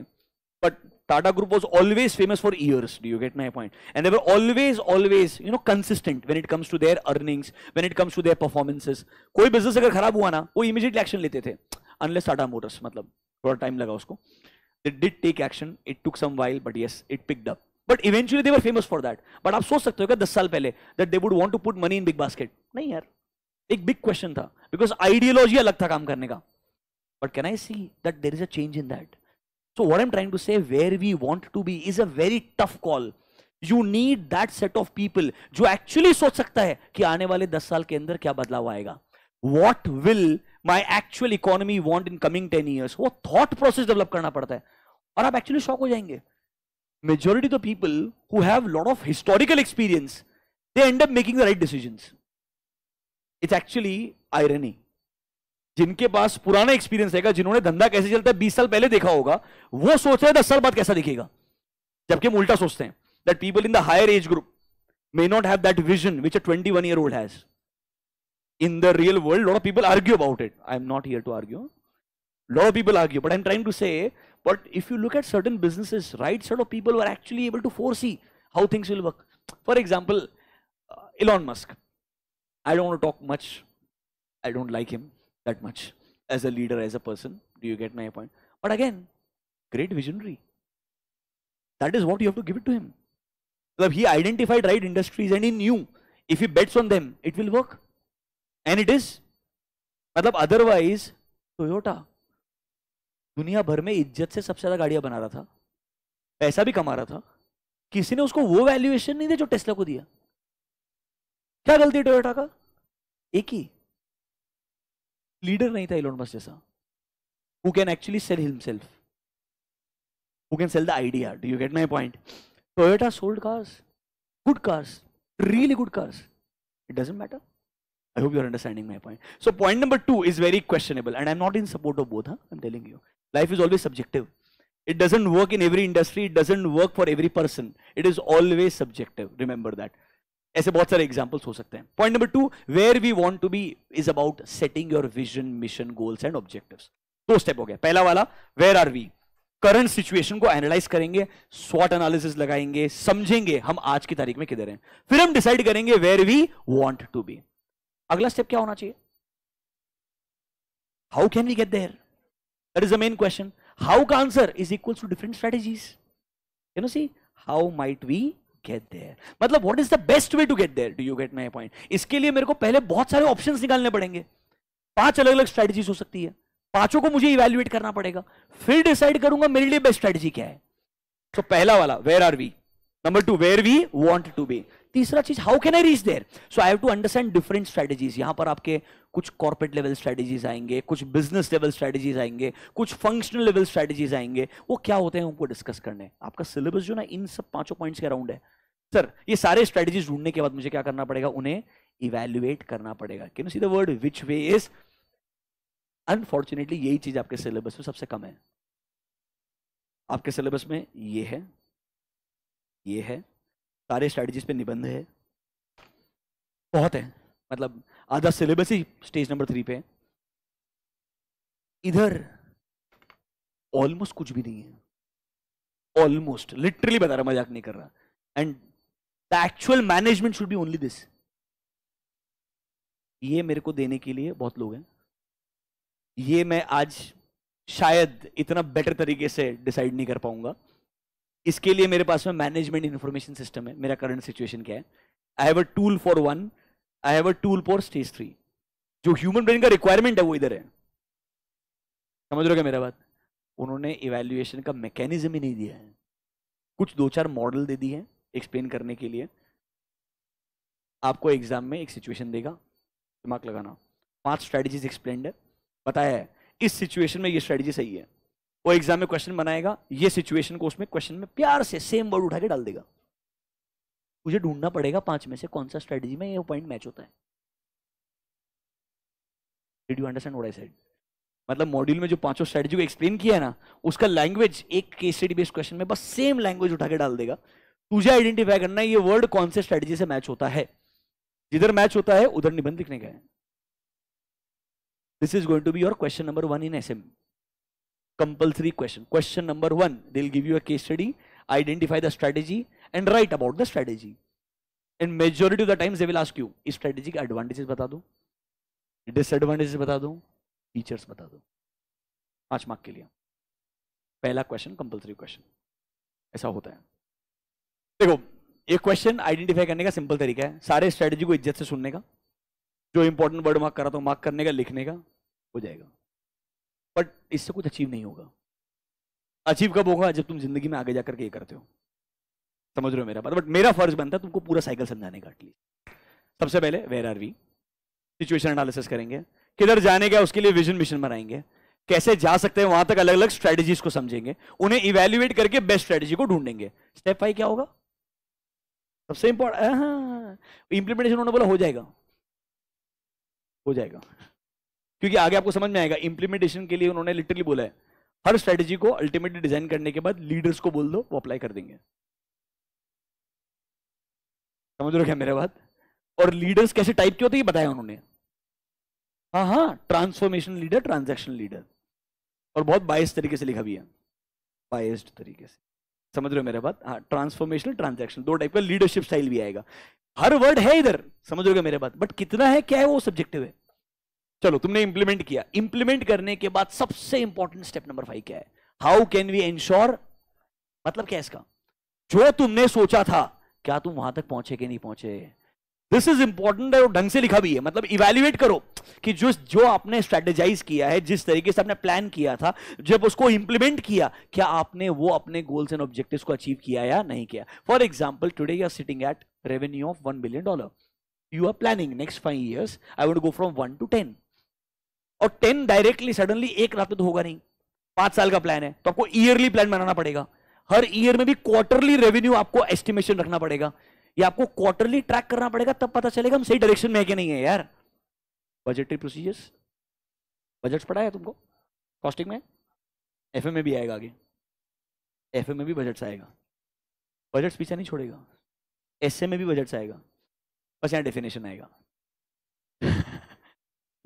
but Tata group was always famous for years do you get my point and they always always you know consistent when it comes to to earnings when it comes to to their कोई business अगर खराब हुआ ना, वो immediately action लेते थे. Unless Tata Motors मतलब थोड़ा टाइम लगा उसको they did take action it took some while but yes it pick up but eventually they were famous for that but आप सोच सकते हो क्या दस साल पहले that they would want to put money in BigBasket नहीं यार एक बिग क्वेश्चन था बिकॉज आइडियोलॉजी अलग था काम करने का but can I see that there is a change in that so what M trying to say where we want to be is a very tough call you need that set of people जो actually सोच सकता है कि आने वाले दस साल के अंदर क्या बदलाव आएगा what will my actual economy want in coming ten years वो थॉट प्रोसेस डेवलप करना पड़ता है और आप एक्चुअली शॉक हो जाएंगे majority of people who have lot of historical experience they end of making the right decision it's actually irony जिनके पास पुराना एक्सपीरियंस रहेगा जिन्होंने धंधा कैसे चलता है बीस साल पहले देखा होगा वो सोच रहे दस साल बाद कैसा दिखेगा जबकि हम उल्टा सोचते हैं that people in the higher age group may not have that vision which a 21 year old has in the real world, a lot of people argue about it. I'm not here to argue. A lot of people argue, but I'm trying to say, but if you look at certain businesses, right, sort of people were actually able to foresee how things will work. For example, uh, Elon Musk. I don't want to talk much. I don't like him that much as a leader, as a person. Do you get my point? But again, great visionary. That is what you have to give it to him. He identified right industries and he knew if he bets on them, it will work. And it is मतलब otherwise Toyota दुनिया भर में इज्जत से सबसे ज्यादा गाड़ियां बना रहा था पैसा भी कमा रहा था किसी ने उसको वो वैल्यूएशन नहीं दिया जो टेस्ला को दिया क्या गलती है टोयोटा का एक ही लीडर नहीं था इलोन इलोनमस जैसा who can actually sell himself who can sell the idea do you get my point Toyota sold cars good cars really good cars it doesn't matter I hope you are understanding my point. So point number two is very questionable and I am not in support of both, huh? I am telling you. Life is always subjective. It doesn't work in every industry, it doesn't work for every person. It is always subjective, remember that. ऐसे बहुत सारे examples हो सकते हैं point number two where we want to be is about setting your vision mission goals and objective दो step हो गया पहला वाला where are we current situation को एनालाइज करेंगे स्वॉट एनालिसिस लगाएंगे समझेंगे हम आज की तारीख में किधर हैं फिर हम डिसाइड करेंगे where we want to be अगला स्टेप क्या होना चाहिए how can we get there that is the main question how का answer is equal to different strategies you know see how might we get there मतलब what is the best way to get there do you get my point इसके लिए मेरे को पहले बहुत सारे option निकालने पड़ेंगे पांच अलग अलग स्ट्रेटेजीज हो सकती है पांचों को मुझे इवेल्युएट करना पड़ेगा फिर डिसाइड करूंगा मेरे लिए बेस्ट स्ट्रेटेजी क्या है तो so, पहला वाला where are we number two where we want to be तीसरा चीज how can I reach there so I have to understand different strategies यहां पर आपके कुछ कॉर्पोरेट लेवल स्ट्रेटेजीज आएंगे कुछ बिजनेस लेवल स्ट्रेटेजीज आएंगे कुछ फंक्शनल लेवल स्ट्रेटेजीज आएंगे वो क्या होते हैं उनको डिस्कस करने आपका सिलेबस जो ना इन सब पांचों पॉइंट्स के अराउंड है सर ये सारे स्ट्रेटेजीज ढूंढने के बाद मुझे क्या करना पड़ेगा उन्हें इवेल्युएट करना पड़ेगा can see the word which way is unfortunately यही चीज आपके सिलेबस में सबसे कम है आपके सिलेबस में ये है ये है सारे स्ट्रैटेजीज पे निबंध है बहुत है मतलब आधा सिलेबस ही स्टेज नंबर थ्री पे इधर ऑलमोस्ट कुछ भी नहीं है ऑलमोस्ट लिटरली बता रहा मजाक नहीं कर रहा and the actual management should be only this ये मेरे को देने के लिए बहुत लोग हैं ये मैं आज शायद इतना बेटर तरीके से डिसाइड नहीं कर पाऊंगा इसके लिए मेरे पास में मैनेजमेंट इन्फॉर्मेशन सिस्टम है मेरा करंट सिचुएशन क्या है I have a tool for one I have a tool for stage three जो ह्यूमन ब्रेन का रिक्वायरमेंट है वो इधर है समझ रहे हो क्या मेरा बात उन्होंने इवेल्युएशन का मैकेनिज्म ही नहीं दिया है कुछ दो चार मॉडल दे दी है एक्सप्लेन करने के लिए आपको एग्जाम में एक सिचुएशन देगा दिमाग लगाना पांच स्ट्रैटेजीज एक्सप्लेन है बताया है इस सिचुएशन में ये स्ट्रैटेजी सही है वो एग्जाम में क्वेश्चन बनाएगा ये सिचुएशन को उसमें क्वेश्चन में प्यार से सेम वर्ड उठा के डाल देगा मुझे ढूंढना पड़ेगा पांच में से कौन सा स्ट्रेटजी में ये पॉइंट मैच होता है did you understand what I said मतलब मॉड्यूल में जो पांचों स्ट्रेटजी को एक्सप्लेन किया है ना उसका लैंग्वेज एक केस स्टडी बेस्ड क्वेश्चन में बस सेम लैंग्वेज उठा के डाल देगा तुझे आइडेंटिफाई करना है ये वर्ड कौन से स्ट्रेटजी से मैच होता है जिधर मैच होता है उधर निबंध लिखने का है this is going to be your question number one in S M compulsory question. Question number 1 they'll give you a case study, identify the strategy and write about the strategy. And majority of the times they will ask you, is strategic advantages bata do disadvantages bata do features bata do पांच mark ke liye pehla question compulsory question aisa hota hai dekho ये question identify करने का simple तरीका है सारे strategy को इज्जत से सुनने का जो इंपॉर्टेंट वर्ड मार्क करा तो मार्क करने का लिखने का हो जाएगा बट इससे कुछ अचीव नहीं होगा अचीव कब होगा जब तुम जिंदगी में आगे जाकर के ये करते हो समझ रहे हो मेरा बात बट मेरा फर्ज बनता है तुमको पूरा साइकिल समझाने का एटलीस्ट सबसे पहले where are we situation analysis करेंगे किधर जाने का उसके लिए विजन मिशन बनाएंगे कैसे जा सकते हैं वहां तक अलग अलग स्ट्रेटजीज को समझेंगे उन्हें इवेल्युएट करके बेस्ट स्ट्रेटेजी को ढूंढेंगे स्टेप फाइव क्या होगा सबसे इंपॉर्टेंट इंप्लीमेंटेशन उन्होंने बोला हो जाएगा हो जाएगा क्योंकि आगे आपको समझ में आएगा इंप्लीमेंटेशन के लिए उन्होंने लिटरली बोला है हर स्ट्रेटेजी को अल्टीमेटली डिजाइन करने के बाद लीडर्स को बोल दो वो अप्लाई कर देंगे समझ रहे क्या मेरे बात और लीडर्स कैसे टाइप के होते ये बताया उन्होंने हाँ हाँ ट्रांसफॉर्मेशन लीडर ट्रांजेक्शन लीडर और बहुत बायस तरीके से लिखा भी है बायस्ड तरीके से समझ रहे हो मेरा बात हाँ ट्रांसफॉर्मेशनल ट्रांजेक्शन दो टाइप का लीडरशिप स्टाइल भी आएगा हर वर्ड है इधर समझ रहे मेरे बात बट कितना है क्या है वो सब्जेक्टिव है चलो तुमने इंप्लीमेंट किया इंप्लीमेंट करने के बाद सबसे इंपॉर्टेंट स्टेप नंबर फाइव क्या है हाउ कैन वी एंश्योर मतलब क्या इसका जो तुमने सोचा था क्या तुम वहां तक पहुंचे कि नहीं पहुंचे दिस इज इंपॉर्टेंट है और ढंग से लिखा भी है मतलब इवेल्युएट करो कि जो जो आपने स्ट्रेटेजाइज किया है जिस तरीके से आपने प्लान किया था जब उसको इंप्लीमेंट किया क्या आपने वो अपने गोल्स एंड ऑब्जेक्टिव को अचीव किया या नहीं किया for example today you are sitting at revenue of one billion dollar you are planning next five years I would go from one to ten और टेन डायरेक्टली सडनली एक रात में तो होगा नहीं पांच साल का प्लान है तो आपको ईयरली प्लान बनाना पड़ेगा हर ईयर में भी क्वार्टरली रेवेन्यू आपको एस्टिमेशन रखना पड़ेगा या आपको क्वार्टरली ट्रैक करना पड़ेगा तब पता चलेगा हम सही डायरेक्शन में है कि नहीं है यार बजटरी प्रोसीजर्स बजट पढ़ा है तुमको कॉस्टिंग में एफ में भी आएगा आगे एफ में भी बजट आएगा बजट पीछे नहीं छोड़ेगा एस में भी बजट आएगा बस यहाँ डेफिनेशन आएगा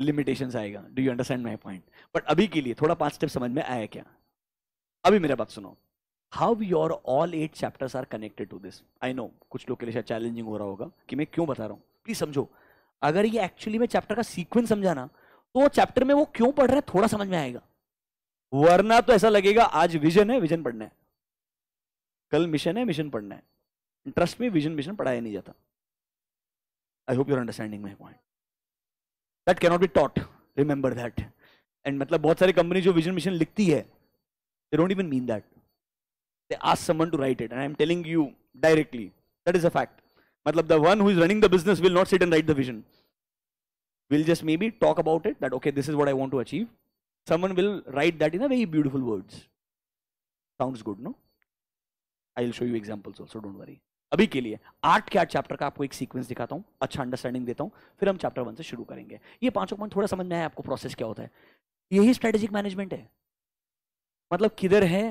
लिमिटेशन आएगा do you understand my point but अभी के लिए थोड़ा पांच स्टेप समझ में आया क्या अभी मेरा बात सुनो how your all eight chapters are connected to this I know कुछ लोग के लिए शायद चैलेंजिंग हो रहा होगा कि मैं क्यों बता रहा हूँ प्लीज समझो अगर ये एक्चुअली में चैप्टर का सीक्वेंस समझाना तो चैप्टर में वो क्यों पढ़ रहा है थोड़ा समझ में आएगा वरना तो ऐसा लगेगा आज विजन है विजन पढ़ना है कल मिशन है मिशन पढ़ना है ट्रस्ट में विजन मिशन पढ़ाया नहीं जाता I hope your understanding my point that cannot be taught remember that and मतलब बहुत सारी कंपनी जो विजन मिशन लिखती है they don't even mean that they ask someone to write it and I am telling you directly that is a fact मतलब the one who is running the business will not sit and write the vision will just maybe talk about it that okay this is what i want to achieve someone will write that in a very beautiful words sounds good no i'll show you examples also don't worry अभी के लिए आठ के आठ chapter का आपको एक sequence दिखाता हूं अच्छा अंडरस्टैंडिंग देता हूं फिर हम चैप्टर वन से शुरू करेंगे ये पांचों पॉइंट थोड़ा समझ में आया आपको प्रोसेस क्या होता है यही स्ट्रेटेजिक मैनेजमेंट है मतलब किधर है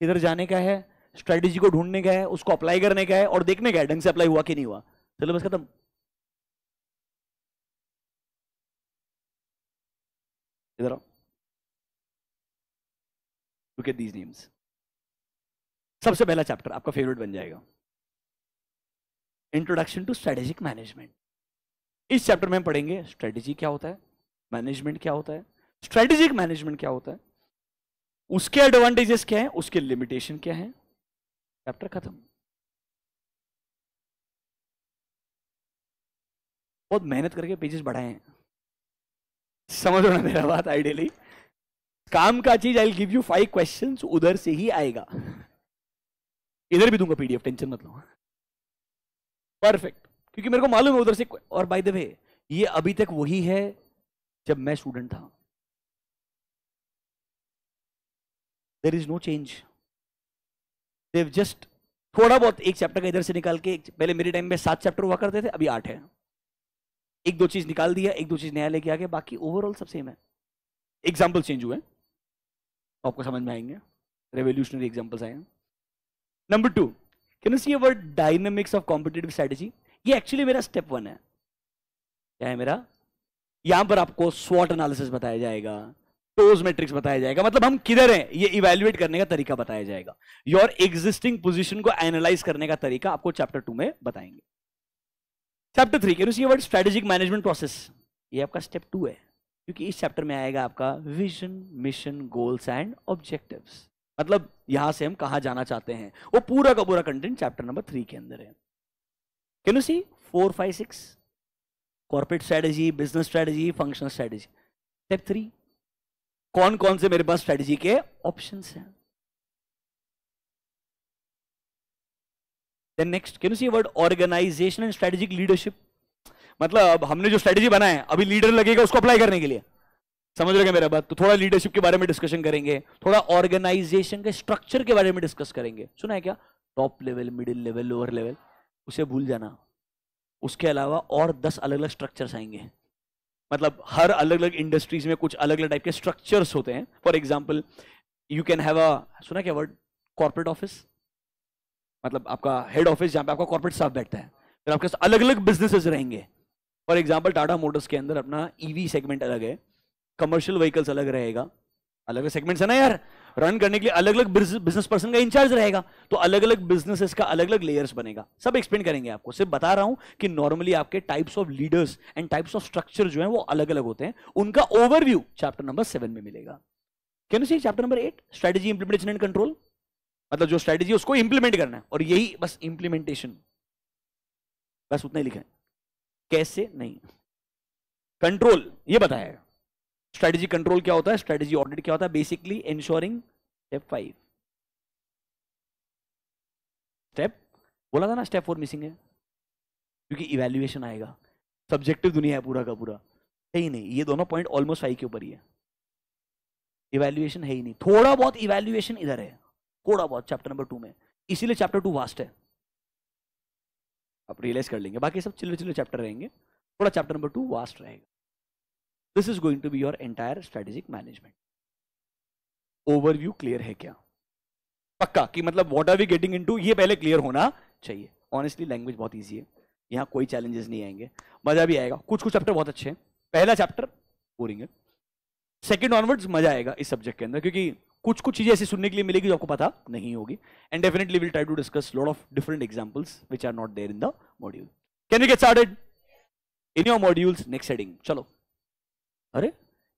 किधर जाने का है स्ट्रेटेजी को ढूंढने का है उसको अप्लाई करने का है और देखने का है ढंग से अप्लाई हुआ कि नहीं हुआ बस खत्म इधर आओ लुक एट दीज नेम्स सबसे पहला चैप्टर आपका फेवरेट बन जाएगा इंट्रोडक्शन टू स्ट्रेटेजिक मैनेजमेंट इस चैप्टर में पढ़ेंगे स्ट्रेटेजी क्या होता है मैनेजमेंट क्या होता है स्ट्रेटेजिक मैनेजमेंट क्या होता है उसके एडवांटेजेस क्या है उसके लिमिटेशन क्या है चैप्टर खत्म बहुत मेहनत करके पेजेस बढ़ाए हैं समझ रहा मेरा बात आइडियली काम का चीज I give you five question उधर से ही आएगा इधर भी दूंगा पीडीएफ टेंशन मत लो परफेक्ट क्योंकि मेरे को मालूम है उधर से और बाय द वे ये अभी तक वही है जब मैं स्टूडेंट था there is no change they've just थोड़ा बहुत एक चैप्टर का इधर से निकाल के पहले मेरे टाइम में सात चैप्टर हुआ करते थे अभी आठ है एक दो चीज निकाल दिया एक दो चीज नया लेके आ गया बाकी ओवरऑल सब सेम है एग्जाम्पल चेंज हुए आपको समझ में आएंगे रेवोल्यूशनरी एग्जाम्पल्स आए number two can you see our dynamics of competitive strategy ये एक्चुअली मेरा स्टेप वन है क्या है मेरा यहां पर आपको स्वॉट एनालिसिस बताया जाएगा टोज मैट्रिक्स बताया जाएगा मतलब हम किधर हैं ये इवेल्युएट करने का तरीका बताया जाएगा योर एग्जिस्टिंग पोजिशन को एनालाइज करने का तरीका आपको चैप्टर टू में बताएंगे chapter three can you see our strategic management process ये आपका स्टेप टू है क्योंकि इस चैप्टर में आएगा आपका vision mission goals and objectives मतलब यहां से हम कहा जाना चाहते हैं वो पूरा का पूरा कंटेंट चैप्टर नंबर थ्री के अंदर है can you see four five six corporate strategy business strategy functional strategy step three कौन कौन से मेरे पास स्ट्रेटेजी के ऑप्शन हैं then next can you see word organisation and strategic leadership मतलब हमने जो स्ट्रेटेजी बनाया है अभी लीडर लगेगा उसको अप्लाई करने के लिए समझ रहे मेरा बात तो थोड़ा लीडरशिप के बारे में डिस्कशन करेंगे थोड़ा ऑर्गेनाइजेशन के स्ट्रक्चर के बारे में डिस्कस करेंगे सुना है क्या top level middle level lower level उसे भूल जाना उसके अलावा और दस अलग अलग स्ट्रक्चर्स आएंगे मतलब हर अलग अलग इंडस्ट्रीज में कुछ अलग अलग टाइप के स्ट्रक्चर्स होते हैं for example you can have a सुना क्या वर्ड कॉर्पोरेट ऑफिस मतलब आपका हेड ऑफिस जहाँ पे आपका कॉर्पोरेट स्टाफ बैठता है फिर आपके अलग अलग बिजनेसेस रहेंगे फॉर एग्जाम्पल टाटा मोटर्स के अंदर अपना ईवी e सेगमेंट अलग है कमर्शियल व्हीकल्स अलग रहेगा अलग अलग सेगमेंट्स है ना यार रन करने के लिए अलग अलग बिजनेस पर्सन का इंचार्ज रहेगा तो अलग अलग बिजनेसेस का अलग अलग लेयर्स बनेगा सब एक्सप्लेन करेंगे आपको सिर्फ बता रहा हूं कि नॉर्मली आपके types of leaders and types of structure जो है वो अलग अलग होते हैं उनका ओवरव्यू चैप्टर नंबर सेवन में मिलेगा can see chapter number eight strategy implementation and control मतलब जो स्ट्रेटेजी उसको इंप्लीमेंट करना है और यही बस इंप्लीमेंटेशन बस उतना ही लिखा है कैसे नहीं कंट्रोल ये बताया स्ट्रेटेजी कंट्रोल क्या होता है स्ट्रेटेजी ऑडिट क्या होता है basically ensuring step five step बोला था ना स्टेप फोर मिसिंग है क्योंकि इवेल्युएशन आएगा सब्जेक्टिव दुनिया है पूरा का पूरा है ही नहीं ये दोनों पॉइंट ऑलमोस्ट आई के ऊपर ही है इवेल्युएशन है ही नहीं थोड़ा बहुत इवेल्युएशन इधर है थोड़ा बहुत चैप्टर नंबर टू में इसीलिए चैप्टर टू वास्ट है आप रियलाइज कर लेंगे बाकी सब चिल्ले चिल्ले चैप्टर रहेंगे थोड़ा चैप्टर नंबर टू वास्ट रहेगा this is going to be your entire strategic management overview clear है क्या पक्का कि मतलब what are we getting to ये पहले क्लियर होना चाहिए ऑनेस्टली लैंग्वेज बहुत ईजी है यहाँ कोई चैलेंजेस नहीं आएंगे मजा भी आएगा कुछ कुछ चैप्टर बहुत अच्छे हैं पहला चैप्टर बोरिंग है सेकेंड ऑनवर्ड्स मजा आएगा इस सब्जेक्ट के अंदर क्योंकि कुछ कुछ चीजें ऐसी सुनने के लिए मिलेगी जो आपको पता नहीं होगी and definitely will try to discuss lot of different examples which are not there in the module can you get started in your modules next heading चलो अरे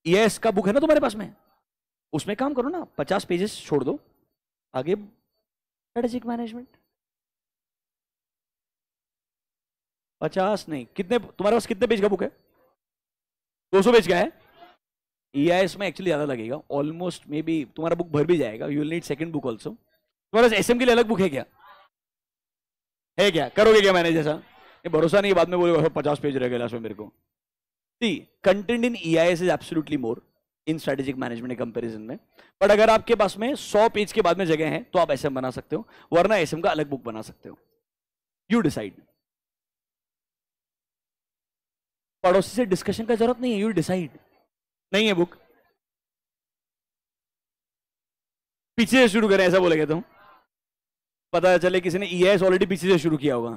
ईएस का बुक है ना तुम्हारे पास में उसमें काम करो ना पचास पेजेस छोड़ दो आगे स्ट्रेटेजिक मैनेजमेंट पचास नहीं कितने तुम्हारे पास कितने पेज का बुक है दो सौ पेज का है ईआईएस में एक्चुअली ज़्यादा लगेगा ऑलमोस्ट मे बी तुम्हारा बुक भर भी जाएगा you will need second book also तुम्हारे पास एसएम के लिए अलग बुक है क्या है क्या करोगे क्या मैंने जैसा भरोसा नहीं बाद में बोलेगा पचास पेज रह गया लास्ट में मेरे को see content in E I S is absolutely more in strategic management comparison में बट अगर आपके पास में 100 पेज के बाद में जगह है तो आप एसएम बना सकते हो वरना एसएम का अलग बुक बना सकते हो यू डिसाइड पड़ोसी से डिस्कशन का जरूरत नहीं है यू डिसाइड नहीं है बुक पीछे से शुरू करें ऐसा बोलेगा तुम पता चले किसी ने ई e ऑलरेडी पीछे से शुरू किया होगा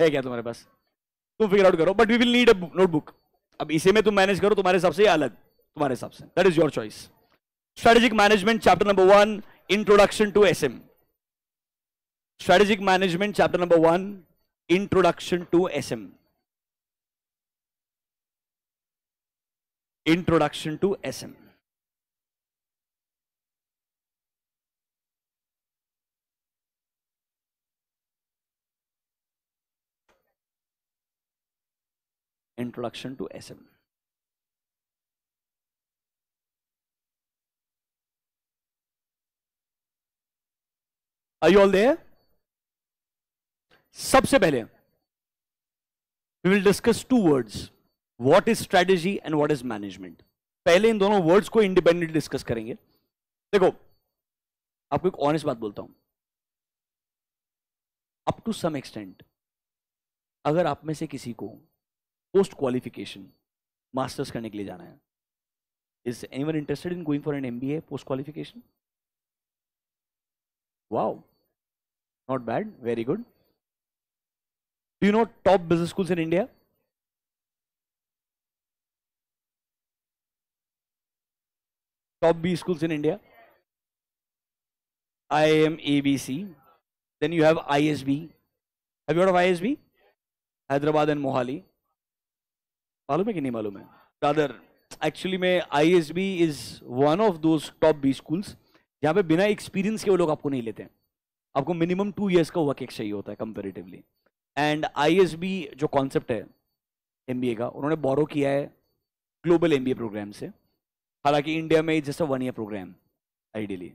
है क्या तुम्हारे पास तुम फिगर आउट करो but we will need a notebook अब इसे में तुम मैनेज करो तुम्हारे हिसाब से या अलग तुम्हारे हिसाब से that is your choice strategic management chapter number one introduction to S M strategic management chapter number one introduction to S M introduction to S M introduction to S M I all they सबसे पहले we will discuss two words what is strategy and what is management पहले इन दोनों words को independently discuss करेंगे देखो आपको एक ऑनेस्ट बात बोलता हूं अप टू सम एक्सटेंट अगर आप में से किसी को पोस्ट क्वालिफिकेशन मास्टर्स करने के लिए जाना है is any one interested in going for an M B A post qualification wow not bad very good do you know top business schools in India top B schools in India I M A B C then you have I S B Hyderabad and Mohali मालूम है कि नहीं मालूम है दादर actually में I S B is one of those top B schools जहाँ पे बिना एक्सपीरियंस के वो लोग आपको नहीं लेते हैं आपको मिनिमम टू ईयर्स का वर्क चाहिए होता है comparatively and I S B जो कॉन्सेप्ट है एम बी ए का उन्होंने बोरो किया है global M B A program से हालांकि इंडिया में just one year program ideally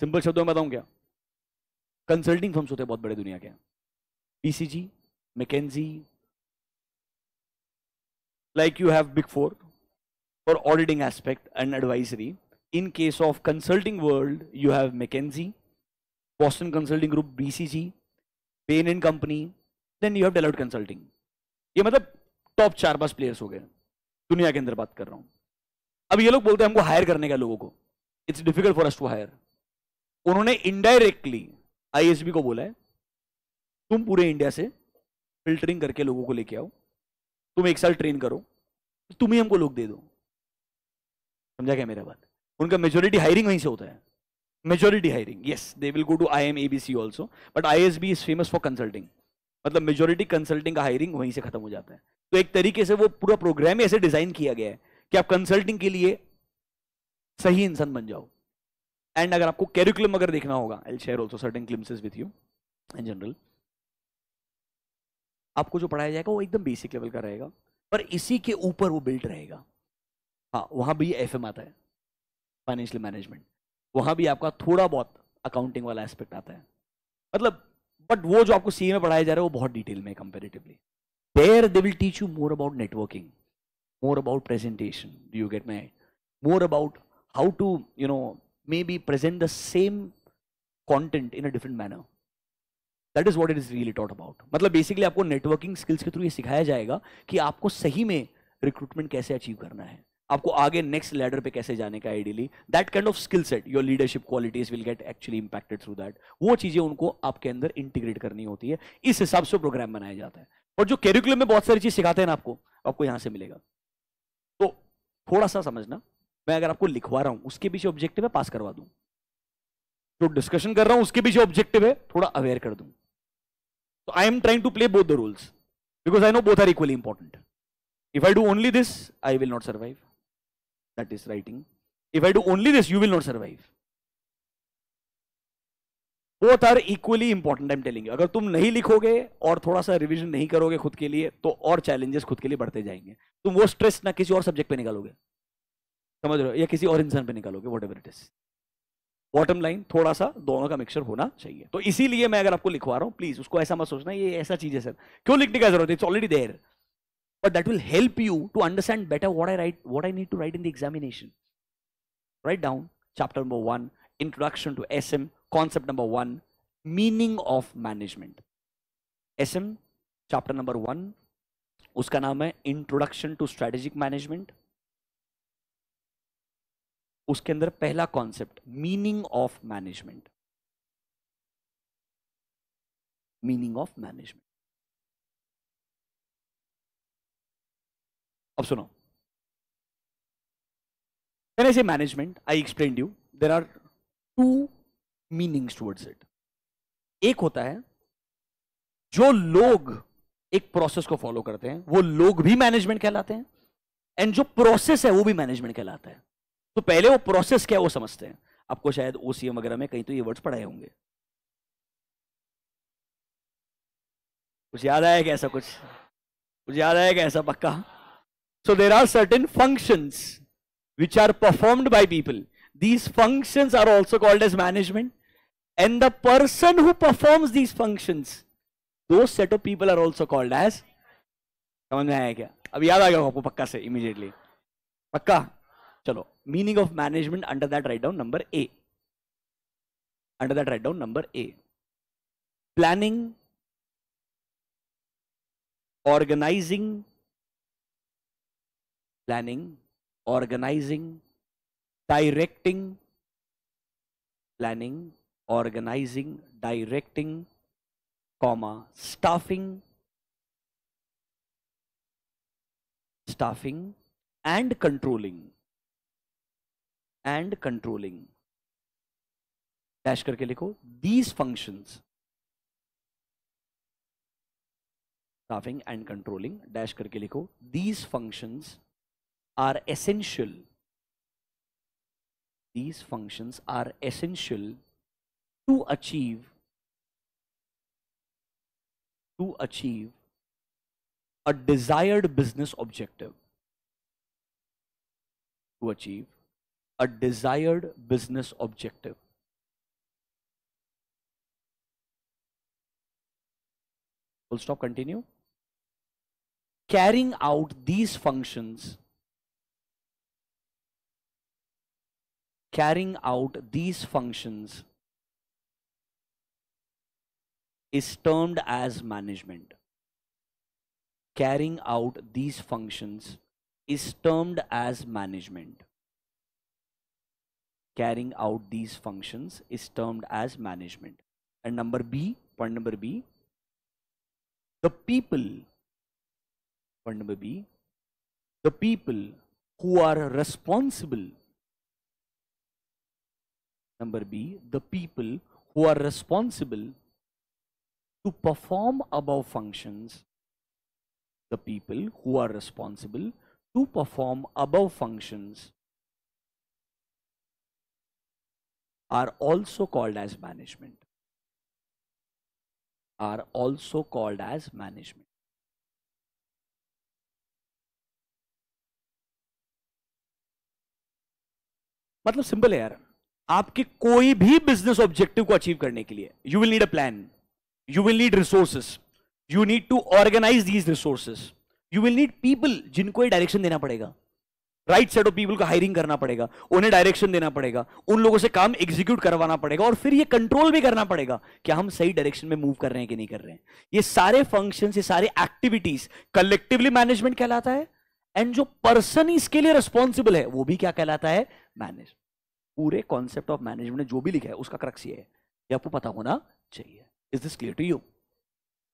simple शब्दों में बताऊँ क्या कंसल्टिंग फर्म्स होते हैं बहुत बड़े दुनिया के B C G McKinsey like you have Big Four for auditing aspect and advisory. In case of consulting world, you have McKinsey, Boston Consulting Group, BCG, pain and Company, then you have Deloitte Consulting. ye matlab top char पांच players ho gaye duniya ke andar baat kar raha hu ab ye log bolte hain humko hire karne ka logo ko it's difficult for us to hire उन्होंने indirectly ISB को बोला है तुम पूरे India से filtering करके लोगों को लेके आओ तुम एक साल ट्रेन करो तो तुम ही हमको लोग दे दो समझा क्या मेरा बात उनका मेजोरिटी हायरिंग वहीं से होता है majority hiring yes they will go to I M A B C also but I S B is famous for consulting मतलब मेजोरिटी कंसल्टिंग का हायरिंग वहीं से खत्म हो जाता है तो एक तरीके से वो पूरा प्रोग्राम ही ऐसे डिजाइन किया गया है कि आप कंसल्टिंग के लिए सही इंसान बन जाओ एंड अगर आपको कैरिकुलम अगर देखना होगा I share also certain glimpse with you in general आपको जो पढ़ाया जाएगा वो एकदम बेसिक लेवल का रहेगा पर इसी के ऊपर वो बिल्ट रहेगा हाँ वहाँ भी एफ आता है फाइनेंशियल मैनेजमेंट वहाँ भी आपका थोड़ा बहुत अकाउंटिंग वाला एस्पेक्ट आता है मतलब बट वो जो आपको सी में पढ़ाया जा रहा है वो बहुत डिटेल में comparatively there they will teach you more about networking more about presentation do you get my more about how to you know maybe present the same content in a different manner that is what it is really taught about मतलब basically आपको networking skills के through ये सिखाया जाएगा कि आपको सही में रिक्रूटमेंट कैसे अचीव करना है आपको आगे नेक्स्ट लेडर पे कैसे जाने का ideally that kind of skill set your leadership qualities will get actually impacted through that वो चीजें उनको आपके अंदर इंटीग्रेट करनी होती है इस हिसाब से प्रोग्राम बनाया जाता है और जो कैरिकुलम में बहुत सारी चीज सिखाते हैं ना आपको आपको यहां से मिलेगा तो थोड़ा सा समझना मैं अगर आपको लिखवा रहा हूं उसके पीछे ऑब्जेक्टिव है पास करवा दू जो डिस्कशन कर रहा हूं उसके पीछे ऑब्जेक्टिव है थोड़ा अवेयर कर दूं So I am trying to play both the roles because I know both are equally important. If I do only this, I will not survive. That is writing. If I do only this, you will not survive. both are equally important I am telling अगर तुम नहीं लिखोगे और थोड़ा सा revision नहीं करोगे खुद के लिए तो और चैलेंजेस खुद के लिए बढ़ते जाएंगे तुम वो स्ट्रेस ना किसी और सब्जेक्ट पे निकालोगे समझ रहे हो या किसी और इंसान पे निकालोगे whatever it is bottom line थोड़ा सा दोनों का मिक्सर होना चाहिए तो इसीलिए मैं अगर आपको लिखवा रहा हूं प्लीज उसको ऐसा मत सोचना ये ऐसा चीज है सर क्यों लिखने का जरूरत है it's already there but that will help you to understand better what I write what I need to write in the examination write down chapter number one introduction to S M concept number one meaning of management S M chapter number one उसका नाम है introduction to strategic management उसके अंदर पहला concept meaning of management meaning of management अब सुनो मैंने से management I explain you there are two two towards it एक होता है जो लोग एक प्रोसेस को फॉलो करते हैं वो लोग भी मैनेजमेंट कहलाते हैं एंड जो प्रोसेस है वो भी मैनेजमेंट कहलाता है तो पहले वो प्रोसेस क्या है वो समझते हैं आपको शायद ओसीएम वगैरह में कहीं तो ये वर्ड्स पढ़ाए होंगे कुछ याद आया ऐसा कुछ कुछ याद आया ऐसा पक्का so there are certain function which are performed by people these function are also called as management and the person who performs these function though set of people are also called as समझ में आया क्या अब याद आ गया आपको पक्का से इमीडिएटली पक्का चलो meaning of management under that write down number A. Under that write down number A. Planning, organizing, planning, organizing, directing, planning, organizing, directing, comma, staffing, staffing and controlling and controlling dash करके लिखो these functions staffing and controlling dash करके लिखो these functions are essential these functions are essential to achieve to achieve a desired business objective to achieve a desired business objective. Full stop, continue. Carrying out these functions, carrying out these functions is termed as management. Carrying out these functions is termed as management carrying out these functions is termed as management. And number B, point number B, the people, point number B, the people who are responsible, number B, the people who are responsible to perform above functions, the people who are responsible to perform above functions are also called as management are also called as management मतलब simple है यार आपके कोई भी business objective को achieve करने के लिए you will need a plan you will need resources you need to organise these resources you will need people जिनको ये डायरेक्शन देना पड़ेगा राइट सेट ऑफ पीपल को हायरिंग करना पड़ेगा उन्हें डायरेक्शन देना पड़ेगा उन लोगों से काम एग्जीक्यूट करवाना पड़ेगा और फिर ये कंट्रोल भी करना पड़ेगा कि हम सही डायरेक्शन में मूव कर रहे हैं कि नहीं कर रहे हैं ये सारे फंक्शन ये सारे एक्टिविटीज कलेक्टिवली मैनेजमेंट कहलाता है एंड जो पर्सन इसके लिए रिस्पॉन्सिबल है वो भी क्या कहलाता है मैनेज पूरे कॉन्सेप्ट ऑफ मैनेजमेंट ने जो भी लिखा है उसका क्रक्स ये है ये आपको पता होना चाहिए is this clear to you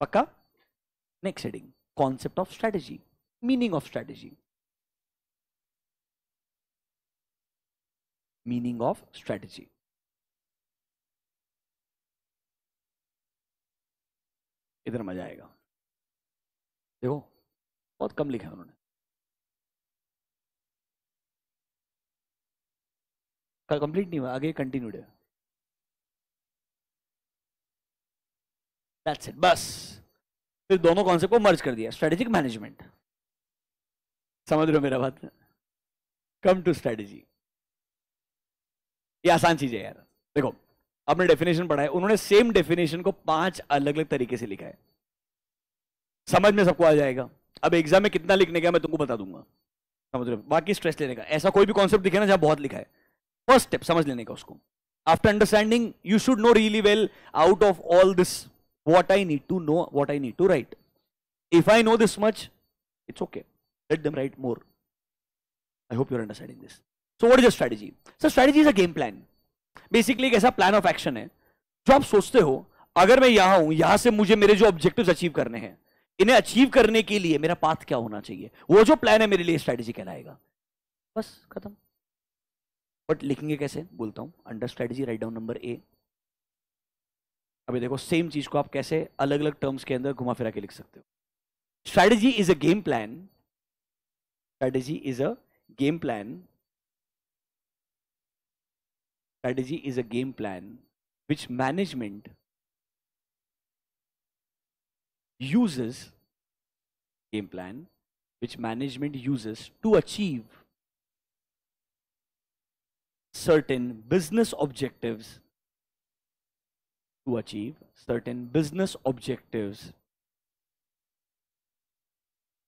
पक्का next heading concept of strategy meaning of strategy meaning of strategy. इधर मजा आएगा देखो बहुत कम लिखा है उन्होंने कल कंप्लीट नहीं हुआ आगे कंटिन्यूड है That's it, बस फिर दोनों कॉन्सेप्ट को मर्ज कर दिया स्ट्रेटेजिक मैनेजमेंट समझ रहे हो मेरा बात कम टू स्ट्रेटेजी ये आसान चीज है यार देखो आपने डेफिनेशन पढ़ा है उन्होंने सेम डेफिनेशन को पांच अलग अलग तरीके से लिखा है समझ में सबको आ जाएगा अब एग्जाम में कितना लिखने का मैं तुमको बता दूंगा समझ रहे बाकी स्ट्रेस लेने का ऐसा कोई भी कॉन्सेप्ट दिखे ना जहां बहुत लिखा है फर्स्ट स्टेप समझ लेने का उसको after understanding you should know really well out of all this what I need to know what I need to write if I know this much it's okay let them write more I hope your understanding this so what is a strategy sir strategy is a game plan basically एक ऐसा plan of action है जो आप सोचते हो अगर मैं यहां हूं यहां से मुझे मेरे जो ऑब्जेक्टिव अचीव करने हैं इन्हें अचीव करने के लिए मेरा पाथ क्या होना चाहिए वो जो प्लान है मेरे लिए स्ट्रेटेजी कहलाएगा बस खत्म बट लिखेंगे कैसे बोलता हूं under strategy write down number A अभी देखो सेम चीज को आप कैसे अलग अलग टर्म्स के अंदर घुमा फिरा के लिख सकते हो strategy is a game plan strategy is a game plan Strategy is a game plan which management uses, game plan which management uses to achieve certain business objectives to achieve certain business objectives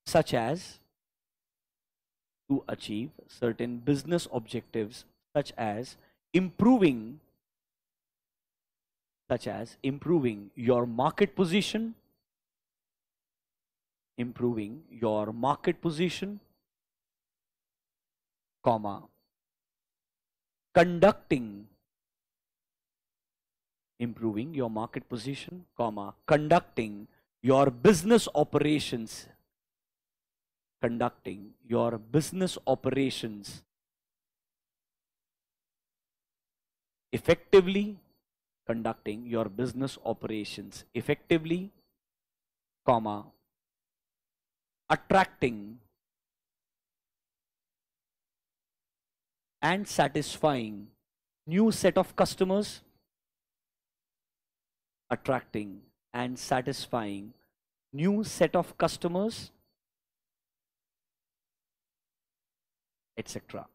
such as to achieve certain business objectives such as improving such as improving your market position improving your market position comma conducting improving your market position comma conducting your business operations conducting your business operations effectively conducting your business operations effectively comma attracting and satisfying new set of customers attracting and satisfying new set of customers etc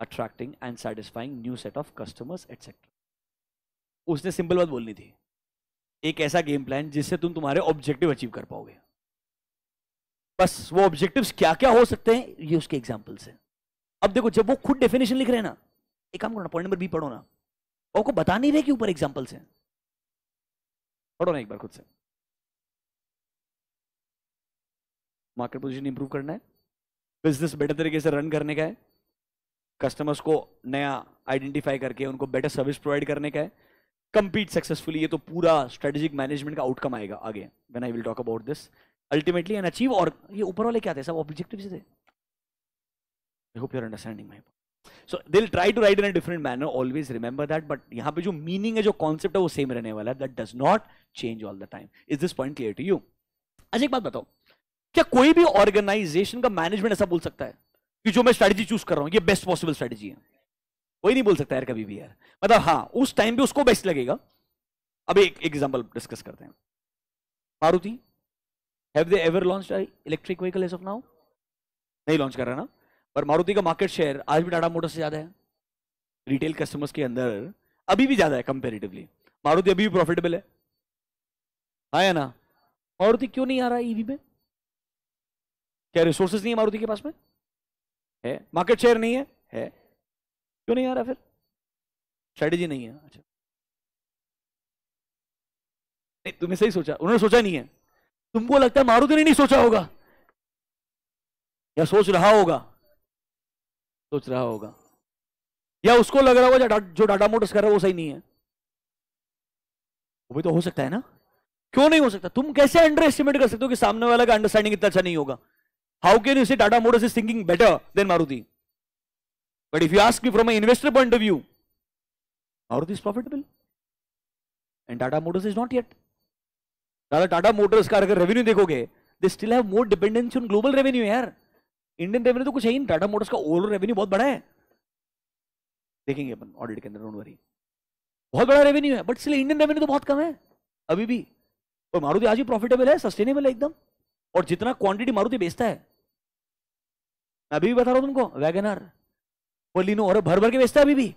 attracting and satisfying new set of customers etcetera उसने simple बात बोलनी थी एक ऐसा game plan जिससे तुम तुम्हारे objective achieve कर पाओगे बस वो ऑब्जेक्टिव्स क्या क्या हो सकते हैं ये उसके एग्जाम्पल्स हैं अब देखो जब वो खुद डेफिनेशन लिख रहे हैं ना एक काम करो ना पॉइंट नंबर बी पढ़ो ना और को बता नहीं रहे कि ऊपर एग्जाम्पल्स हैं पढ़ो ना एक बार खुद से मार्केट पोजिशन इंप्रूव करना है बिजनेस बेटर तरीके से रन करने का है कस्टमर्स को नया आइडेंटिफाई करके उनको बेटर सर्विस प्रोवाइड करने का है कंपीट सक्सेसफुली ये तो पूरा स्ट्रेटेजिक मैनेजमेंट का आउटकम आएगा आगे when I will talk about this ultimately and achieve और ये ऊपर वाले क्या थे सब ऑब्जेक्टिव थे I hope your understanding my so they'll try to write in a different manner always remember that but यहाँ पे जो मीनिंग है जो कॉन्सेप्ट है वो सेम रहने वाला है that does not change all the time is this point clear to you अच्छा एक बात बताओ क्या कोई भी ऑर्गेनाइजेशन का मैनेजमेंट ऐसा बोल सकता है कि जो मैं स्ट्रेटजी चूज कर रहा हूं ये बेस्ट पॉसिबल स्ट्रेटजी है कोई नहीं बोल सकता यार कभी भी यार मतलब हाँ उस टाइम पे उसको बेस्ट लगेगा अब एक एग्जाम्पल डिस्कस करते हैं Maruti have they ever launch electric vehicle as of now नहीं लॉन्च कर रहा ना पर मारुति का मार्केट शेयर आज भी टाटा मोटर से ज़्यादा है रिटेल कस्टमर्स के अंदर अभी भी ज़्यादा है कंपेरेटिवली मारुति अभी भी प्रॉफिटेबल है आया हाँ ना मारुति क्यों नहीं आ रहा है ईवी में क्या रिसोर्सेज नहीं है मारुति के पास में है मार्केट शेयर नहीं है है क्यों नहीं आ रहा फिर स्ट्रेटेजी नहीं है अच्छा नहीं तुमने सही सोचा उन्होंने सोचा नहीं है तुमको लगता है मारुति ने नहीं सोचा होगा या सोच रहा होगा सोच रहा होगा या उसको लग रहा होगा जो डाटा मोटर्स कर रहा है वो सही नहीं है वो भी तो हो सकता है ना क्यों नहीं हो सकता तुम कैसे अंडर एस्टिमेट कर सकते हो कि सामने वाला का अंडरस्टैंडिंग इतना अच्छा नहीं होगा How can you say Tata Motors is thinking better than Maruti? But if you ask me from an investor point of view, Maruti is profitable. And Tata Motors is not yet. Tata Motors का अगर revenue देखोगे, they still have more dependency on global revenue यार. Indian revenue तो कुछ है ही नहीं. Tata Motors का overall revenue बहुत बड़ा है. देखेंगे अपन ऑडिट के अंदर डोंट वरी बहुत बड़ा रेवेन्यू है बट स्टिल इंडियन रेवेन्यू तो बहुत कम है अभी भी और मारुति आज भी प्रॉफिटेबल है सस्टेनेबल है एकदम और जितना क्वांटिटी मारुति बेचता है मैं अभी भी बता रहा हूं तुमको वैगनर पोलिनो और भर भर के बेचता है अभी भी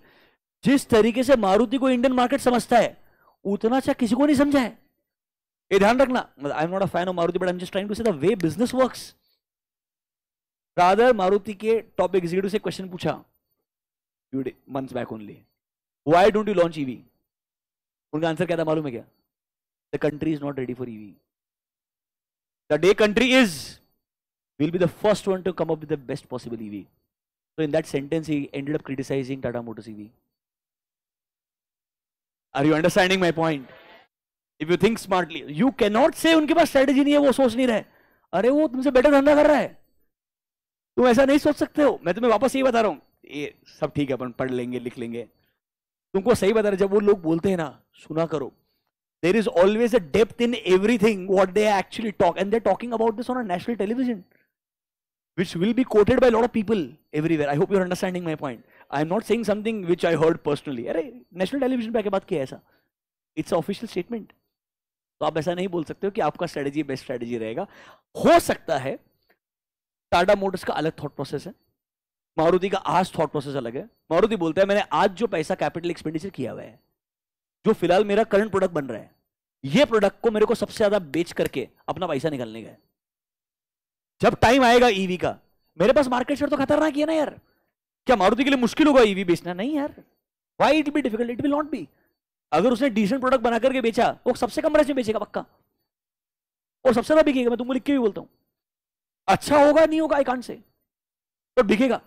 जिस तरीके से मारुति को इंडियन मार्केट समझता है उतना अच्छा किसी को नहीं समझा है ये ध्यान रखना I am not a fan of Maruti but I am just trying to say the way business works rather Maruti के टॉप एग्जीक्यूटिव से क्वेश्चन पूछा few months back only why don't you launch EV उनका आंसर क्या था मालूम है क्या the country is not ready for EV the day country is, will be the first one to come up with the best possible EV. So in that sentence, he ended up criticizing Tata Motors EV. Are you understanding my point? If you think smartly, you cannot say unke paas strategy nahi hai wo soch nahi rahe are wo tumse better धंधा कर रहा है तुम ऐसा नहीं सोच सकते हो मैं तुम्हें वापस यही बता रहा हूँ ये सब ठीक है अपन पढ़ लेंगे लिख लेंगे तुमको सही बता रहा jab wo log bolte hai na suna karo there is always a depth in everything what they actually talk and they're talking about this on a national television which will be quoted by a lot of people everywhere i hope you're understanding my point i'm not saying something which i heard personally are national television pe आके बात किया aisa it's a official statement तो आप ऐसा नहीं बोल सकते हो कि आपका स्ट्रेटेजी बेस्ट स्ट्रेटेजी रहेगा हो सकता है टाटा मोटर्स का अलग थॉट प्रोसेस है मारुति का आज थॉट प्रोसेस अलग है मारुति बोलता है मैंने आज जो पैसा कैपिटल एक्सपेंडिचर किया हुआ है जो फिलहाल मेरा करंट प्रोडक्ट बन रहा है ये प्रोडक्ट को मेरे को सबसे ज्यादा बेच करके अपना पैसा निकालने का जब टाइम आएगा ईवी e का मेरे पास मार्केट शेयर तो खतरनाक है ना यार क्या मारुति के लिए मुश्किल होगा ईवी e बेचना नहीं यार why it be difficult it will not be अगर उसने डिसेंट प्रोडक्ट बना करके बेचा वो सबसे कम प्राइस में बेचेगा पक्का और सबसे ज्यादा बिकेगा मैं तुमको लिख के भी बोलता हूं अच्छा होगा नहीं होगा आई से तो बिकेगा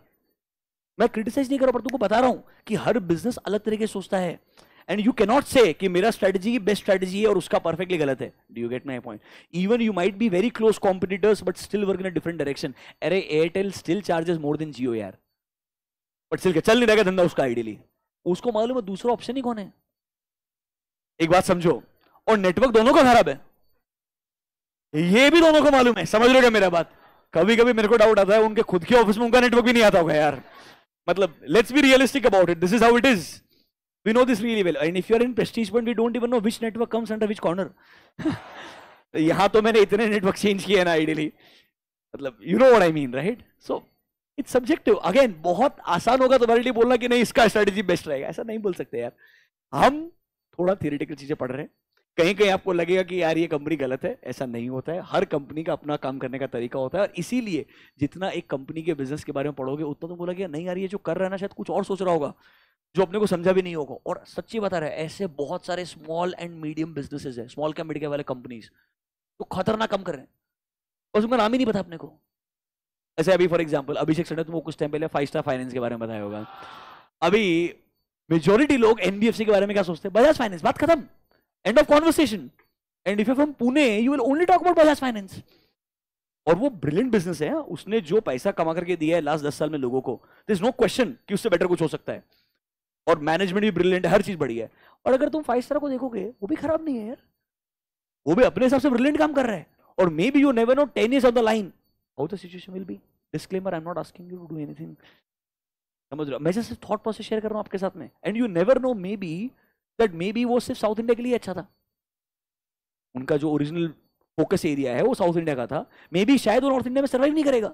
मैं क्रिटिसाइज नहीं कर रहा पर तुमको बता रहा हूं कि हर बिजनेस अलग तरीके से सोचता है एंड यू कैनॉट से कि मेरा स्ट्रेटजी बेस्ट स्ट्रेटजी है और उसका परफेक्टली गलत है do you get my point even you might be very close competitors but still work in different direction अरे Airtel still charges more than Jio यार बट स्टिल चल नहीं रहेगा धंधा उसका आइडियली उसको मालूम है दूसरा ऑप्शन ही कौन है एक बात समझो और नेटवर्क दोनों का खराब है ये भी दोनों को मालूम है समझ लो क्या मेरा बात कभी कभी मेरे को डाउट आता है उनके खुद के ऑफिस में उनका नेटवर्क भी नहीं आता होगा यार मतलब let's be realistic about it this is how it is We know this really well. And if you are in prestige point, we don't even know which network comes under which corner. यहाँ तो मैंने इतने network change किए ना ideally. मतलब you know what I mean, right? So it's subjective again बहुत आसान होगा तुम्हारे लिए बोलना कि नहीं इसका स्ट्रेटेजी बेस्ट रहेगा ऐसा नहीं बोल सकते यार हम थोड़ा थियोरिटिकल चीजें पढ़ रहे हैं कहीं कहीं आपको लगेगा कि यार ये कंपनी गलत है ऐसा नहीं होता है हर कंपनी का अपना काम करने का तरीका होता है और इसीलिए जितना एक कंपनी के बिजनेस के बारे में पढ़ोगे उतना तो बोला गया नहीं यार ये जो कर रहा है ना शायद कुछ और सोच रहा होगा जो अपने को समझा भी नहीं होगा और सच्ची बता रहे ऐसे बहुत सारे स्मॉल एंड मीडियम बिजनेसेस है स्मॉल कैम मीडिया वाले कंपनीज तो खतरनाक कम कर रहे हैं बस उनका नाम ही नहीं पता अपने को ऐसे अभी फॉर एग्जाम्पल अभिषेक सर तुमको कुछ टाइम पहले फाइव स्टार फाइनेंस के बारे में बताया होगा अभी मेजोरिटी लोग एनबीएफसी के बारे में क्या सोचते हैं बजाज फाइनेंस बात खत्म end of conversation and if you from Pune you will only talk about Bajaj Finance और वो ब्रिलियंट बिजनेस है उसने जो पैसा कमा करके दिया है लास्ट दस साल में लोगों को दिस नो क्वेश्चन कि उससे बेटर कुछ हो सकता है और मैनेजमेंट भी ब्रिलियंट है हर चीज बढ़िया है और अगर तुम फाइव स्टार को देखोगे वो भी खराब नहीं है यार वो भी अपने हिसाब से ब्रिलियंट काम कर रहे हैं और maybe you never know ten years of the line how the situation will be disclaimer I am not asking you to do anything समझ रहा मैं जैसे थॉट प्रोसेस शेयर कर रहा हूँ आपके साथ में and you never know maybe that maybe वो सिर्फ साउथ इंडिया के लिए अच्छा था उनका जो ओरिजिनल फोकस एरिया है वो साउथ इंडिया का था मे बी शायद वो नॉर्थ इंडिया में सर्वाइव नहीं करेगा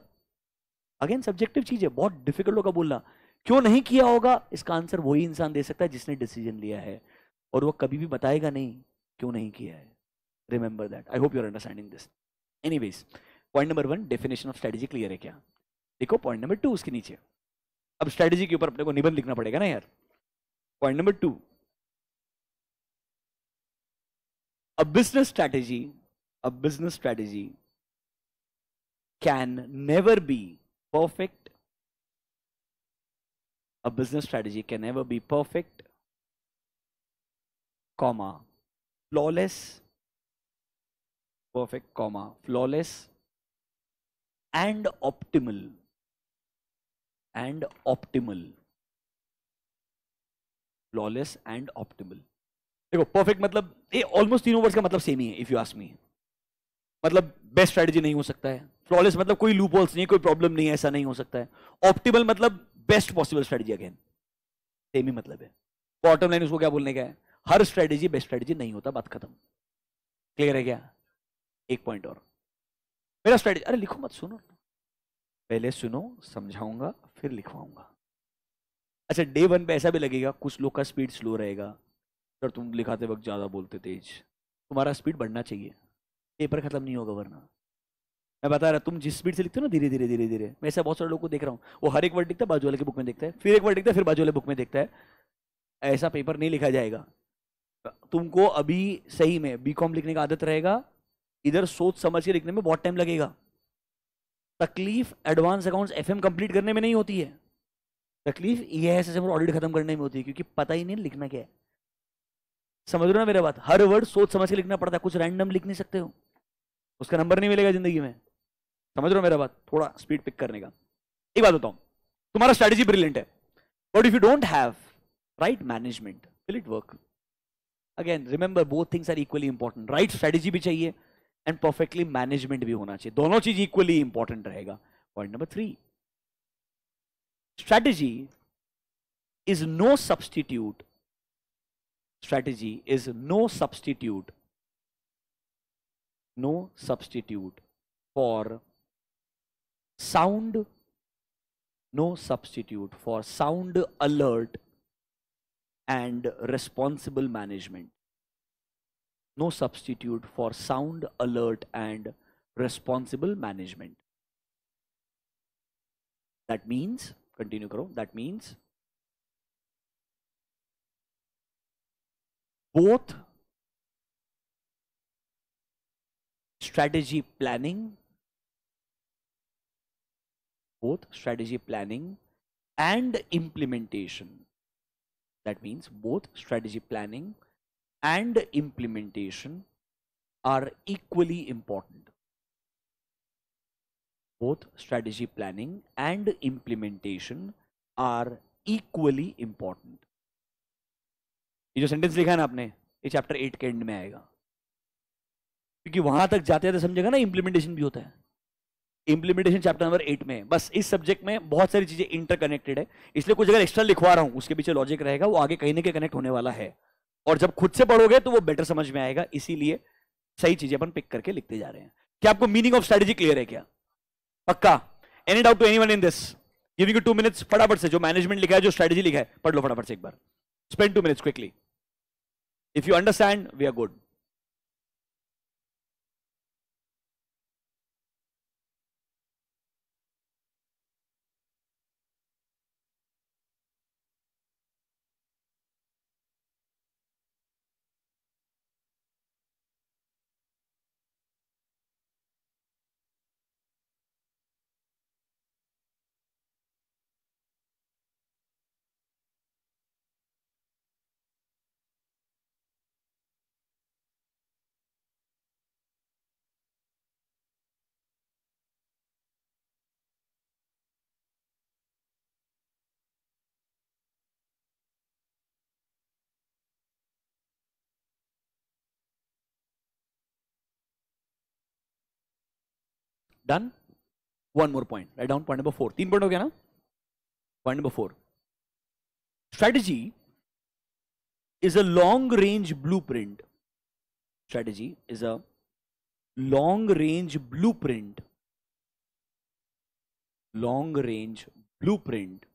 अगेन सब्जेक्टिव चीज है बहुत डिफिकल्ट होगा बोलना क्यों नहीं किया होगा इसका आंसर वही इंसान दे सकता है जिसने डिसीजन लिया है और वो कभी भी बताएगा नहीं क्यों नहीं किया है remember that I hope your understanding this any point number one definition of strategy clear है क्या देखो पॉइंट नंबर टू उसके नीचे अब स्ट्रेटेजी के ऊपर अपने को निबंध लिखना पड़ेगा ना यार point number two a business strategy a business strategy can never be perfect a business strategy can never be perfect, comma, flawless, perfect, comma, flawless and optimal and optimal flawless and optimal देखो perfect मतलब ये almost तीनों words का मतलब same ही है if you ask me मतलब best strategy नहीं हो सकता है फ्लॉलेस मतलब कोई लूप होल्स नहीं कोई प्रॉब्लम नहीं है ऐसा नहीं हो सकता है ऑप्टिमल मतलब best possible strategy again same ही मतलब है बॉटम लाइन उसको क्या बोलने का है हर स्ट्रेटेजी बेस्ट स्ट्रेटेजी नहीं होता बात खत्म क्लियर है क्या एक पॉइंट और मेरा स्ट्रेटेजी अरे लिखो मत सुनो पहले सुनो समझाऊंगा फिर लिखवाऊंगा अच्छा डे वन पे ऐसा भी लगेगा कुछ लोग का स्पीड स्लो रहेगा सर तुम लिखाते वक्त ज़्यादा बोलते तेज तुम्हारा स्पीड बढ़ना चाहिए पेपर ख़त्म नहीं होगा वरना मैं बता रहा तुम जिस स्पीड से लिखते हो ना धीरे धीरे धीरे धीरे मैं ऐसा बहुत सारे लोगों को देख रहा हूँ वो हर एक वर्ड लिखता है बाजू वाले की बुक में देखता है फिर एक वर्ड लिखता है फिर बाजू वाले बुक में देखता है ऐसा पेपर नहीं लिखा जाएगा तुमको अभी सही में बी लिखने का आदत रहेगा इधर सोच समझ के लिखने में बहुत टाइम लगेगा तकलीफ एडवांस अकाउंट्स एफ कंप्लीट करने में नहीं होती है तकलीफ ये है ऑडिट खत्म करने में होती है क्योंकि पता ही नहीं लिखना क्या है समझ रहे हो ना मेरा बात हर वर्ड सोच समझ के लिखना पड़ता है कुछ रैंडम लिख नहीं सकते हो उसका नंबर नहीं मिलेगा जिंदगी में समझ रहे हो मेरा बात थोड़ा स्पीड पिक करने का एक बात बताऊं तुम्हारा स्ट्रैटेजी ब्रिलियंट है but if you don't have right management will it work again remember both things are equally important right strategy भी चाहिए एंड परफेक्टली मैनेजमेंट भी होना चाहिए दोनों चीज इक्वली इंपॉर्टेंट रहेगा point number three strategy is no substitute strategy is no substitute no substitute for sound no substitute for sound alert and responsible management no substitute for sound alert and responsible management that means continue grow that means both strategy planning both strategy planning and implementation. That means both strategy planning and implementation are equally important. Both strategy planning and implementation are equally important. ye jo sentence likha hai na aapne ye chapter 8 ke end mein aayega क्योंकि वहां तक जाते जाते समझेगा ना implementation भी होता है इंप्लीमेंटेशन चैप्टर नंबर एट में बस इस सब्जेक्ट में बहुत सारी चीजें इंटरकनेक्टेड है इसलिए कुछ अगर एक्स्ट्रा लिखवा रहा हूं उसके पीछे लॉजिक रहेगा वो आगे कहीं ना कहीं कनेक्ट होने वाला है और जब खुद से पढ़ोगे तो वो बेटर समझ में आएगा इसीलिए सही चीजें अपन पिक करके लिखते जा रहे हैं क्या आपको मीनिंग ऑफ स्ट्रेटेजी क्लियर है क्या पक्का any doubt to any one in this giving you two minutes फटाफट से जो मैनेजमेंट लिखा है जो स्ट्रेटेजी लिखा है पढ़ लो फटाफट से एक बार spend two minutes quickly if you understand we are good Done? One more point. Write down point number four. Three point okay, na? Point number four. Strategy is a long range blueprint. Strategy is a long range blueprint. Long range blueprint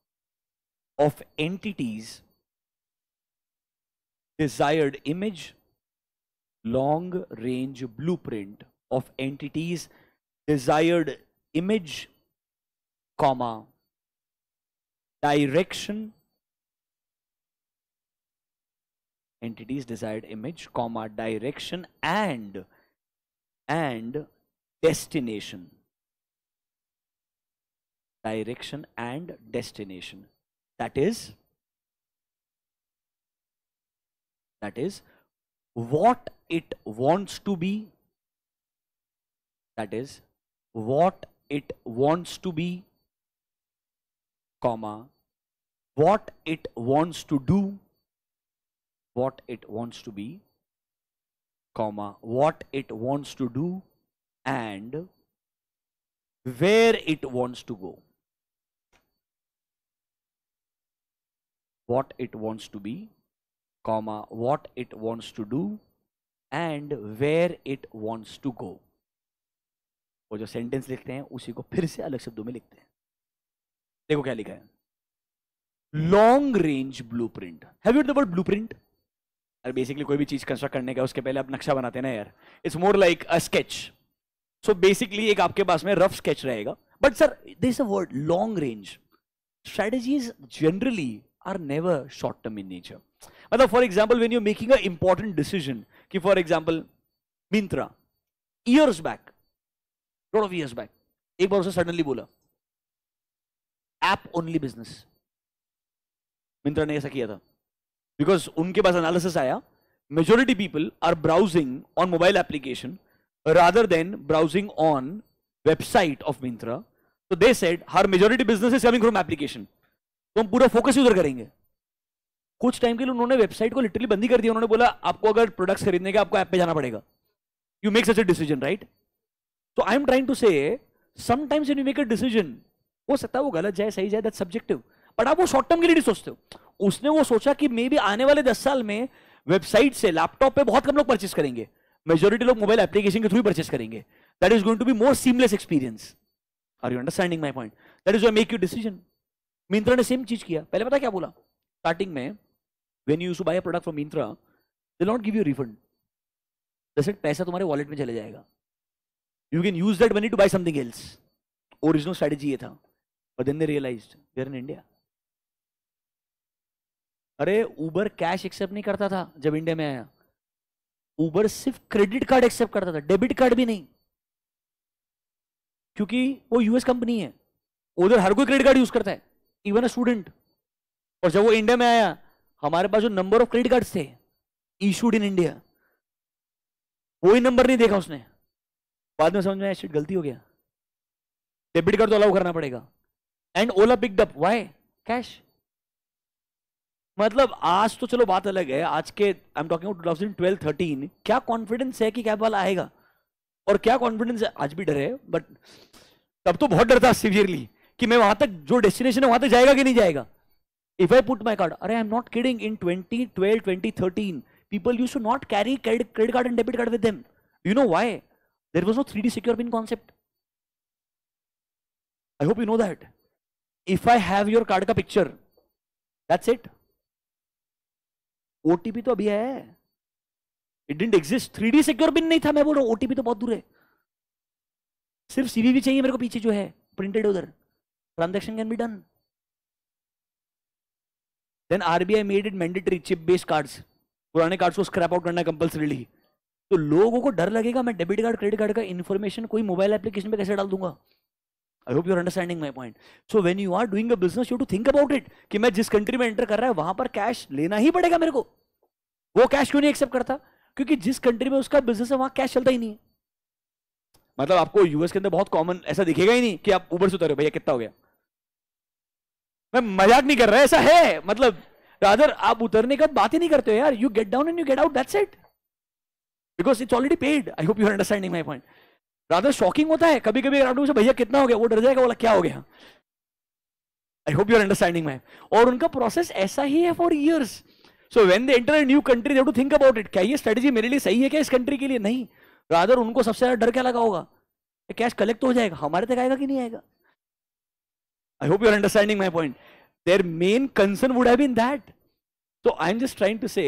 of entities desired image long range blueprint of entities desired image, comma, direction, Entities desired image, comma, direction and, and destination. Direction and destination. That is, that is what it wants to be that is what it wants to be comma what it wants to do what it wants to be comma what it wants to do and where it wants to go what it wants to be comma what it wants to do and where it wants to go वो जो sentence लिखते हैं उसी को फिर से अलग शब्दों में लिखते हैं देखो क्या लिखा है लॉन्ग रेंज ब्लू प्रिंट है वर्ड ब्लू प्रिंट बेसिकली कोई भी चीज कंस्ट्रक्ट करने का उसके पहले आप नक्शा बनाते हैं ना यार it's more like a sketch so basically एक आपके पास में रफ स्केच रहेगा but sir this a word long range strategies generally are never short term in nature मतलब for example when you making a important decision कि for example Myntra years back lot of years back एक बार उसे suddenly बोला app only business Myntra ने ऐसा किया था बिकॉज उनके पास एनालिसिस आया majority people are browsing on mobile application rather than browsing on website of Mintra. So they said our majority business is coming from application. तो हम पूरा फोकस उधर करेंगे कुछ टाइम के लिए उन्होंने वेबसाइट को लिटरली बंदी कर दिया उन्होंने बोला आपको अगर प्रोडक्ट्स खरीदने के आपको ऐप पे जाना पड़ेगा you make such a decision right तो I am trying to say sometimes you make a decision हो सकता है वो गलत जाए सही जाए दैट सब्जेक्टिव बट आप वो शॉर्ट टर्म के लिए नहीं सोचते हो उसने वो सोचा कि मे बी आने वाले दस साल में वेबसाइट से लैपटॉप पे बहुत कम लोग परचेस करेंगे मेजोरिटी लोग मोबाइल एप्लीकेशन के थ्रू परचेस करेंगे that is going to be more seamless experience are you understanding my point that is why make you decision Myntra ने सेम चीज किया पहले पता क्या बोला स्टार्टिंग में when you buy product from Myntra they not give you refund पैसा तुम्हारे वॉलेट में चले जाएगा you can use that money to buy something else original strategy ये था but then they realized we are in अरे उबर कैश एक्सेप्ट नहीं करता था जब इंडिया में आया उबर सिर्फ क्रेडिट कार्ड एक्सेप्ट करता था डेबिट कार्ड भी नहीं क्योंकि वो यूएस कंपनी है उधर हर कोई क्रेडिट कार्ड यूज करता है इवन अ स्टूडेंट और जब वो इंडिया में आया हमारे पास जो नंबर ऑफ क्रेडिट कार्ड्स थे इशूड इन इंडिया कोई नंबर नहीं देखा उसने बाद में समझ में शिट गलती हो गया डेबिट कार्ड तो अलाउ करना पड़ेगा and Ola picked up why cash मतलब आज तो चलो बात अलग है आज के I am talking two thousand twelve thirteen क्या कॉन्फिडेंस है कि कैब वाला आएगा और क्या कॉन्फिडेंस है आज भी डर है बट तब तो बहुत डर था सीवियरली कि मैं वहां तक जो डेस्टिनेशन है वहां तक जाएगा कि नहीं जाएगा if I put my card अरे I am not kidding in twenty twelve twenty thirteen people you should not carry credit card and debit card with them you know why There was no 3D secure pin concept. I hope you know that. If I have your card ka picture, that's it. OTP तो अभी है. It didn't exist. 3D secure pin नहीं था मैं बोल रहा हूँ OTP तो बहुत दूर है. सिर्फ सीवीवी चाहिए मेरे को पीछे जो है प्रिंटेड उधर transaction can be done then RBI made it mandatory chip based cards पुराने कार्ड्स को स्क्रैप आउट करना कंपल्सरीली तो लोगों को डर लगेगा मैं डेबिट कार्ड क्रेडिट कार्ड का इन्फॉर्मेशन कोई मोबाइल एप्लीकेशन पे कैसे डाल दूंगा I hope your understanding my point so when you are doing a business you to think about it कि मैं जिस कंट्री में एंटर कर रहा है वहां पर कैश लेना ही पड़ेगा मेरे को वो कैश क्यों नहीं एक्सेप्ट करता क्योंकि जिस कंट्री में उसका बिजनेस है वहां कैश चलता ही नहीं है मतलब आपको यूएस के अंदर बहुत कॉमन ऐसा दिखेगा ही नहीं कि आप ऊबर से उतरे भैया कितना हो गया मैं मजाक नहीं कर रहा ऐसा है मतलब राधर आप उतरने का बात ही नहीं करते हो यार you get down and you get out that's it because it's already paid I hope you understanding my point rather shocking होता है कभी कभी अगर आप भैया कितना हो गया वो डर जाएगा बोला क्या हो गया I hope your understanding my और उनका प्रोसेस ऐसा ही है for years so when the enter new country to think about it क्या ये स्ट्रेटेजी मेरे लिए सही है क्या इस कंट्री के लिए नहीं राधर उनको सबसे ज्यादा डर क्या लगा होगा कैश कलेक्ट हो जाएगा हमारे तक आएगा कि नहीं आएगा I hope your understanding my point their main concern would have been that So i am just trying to say,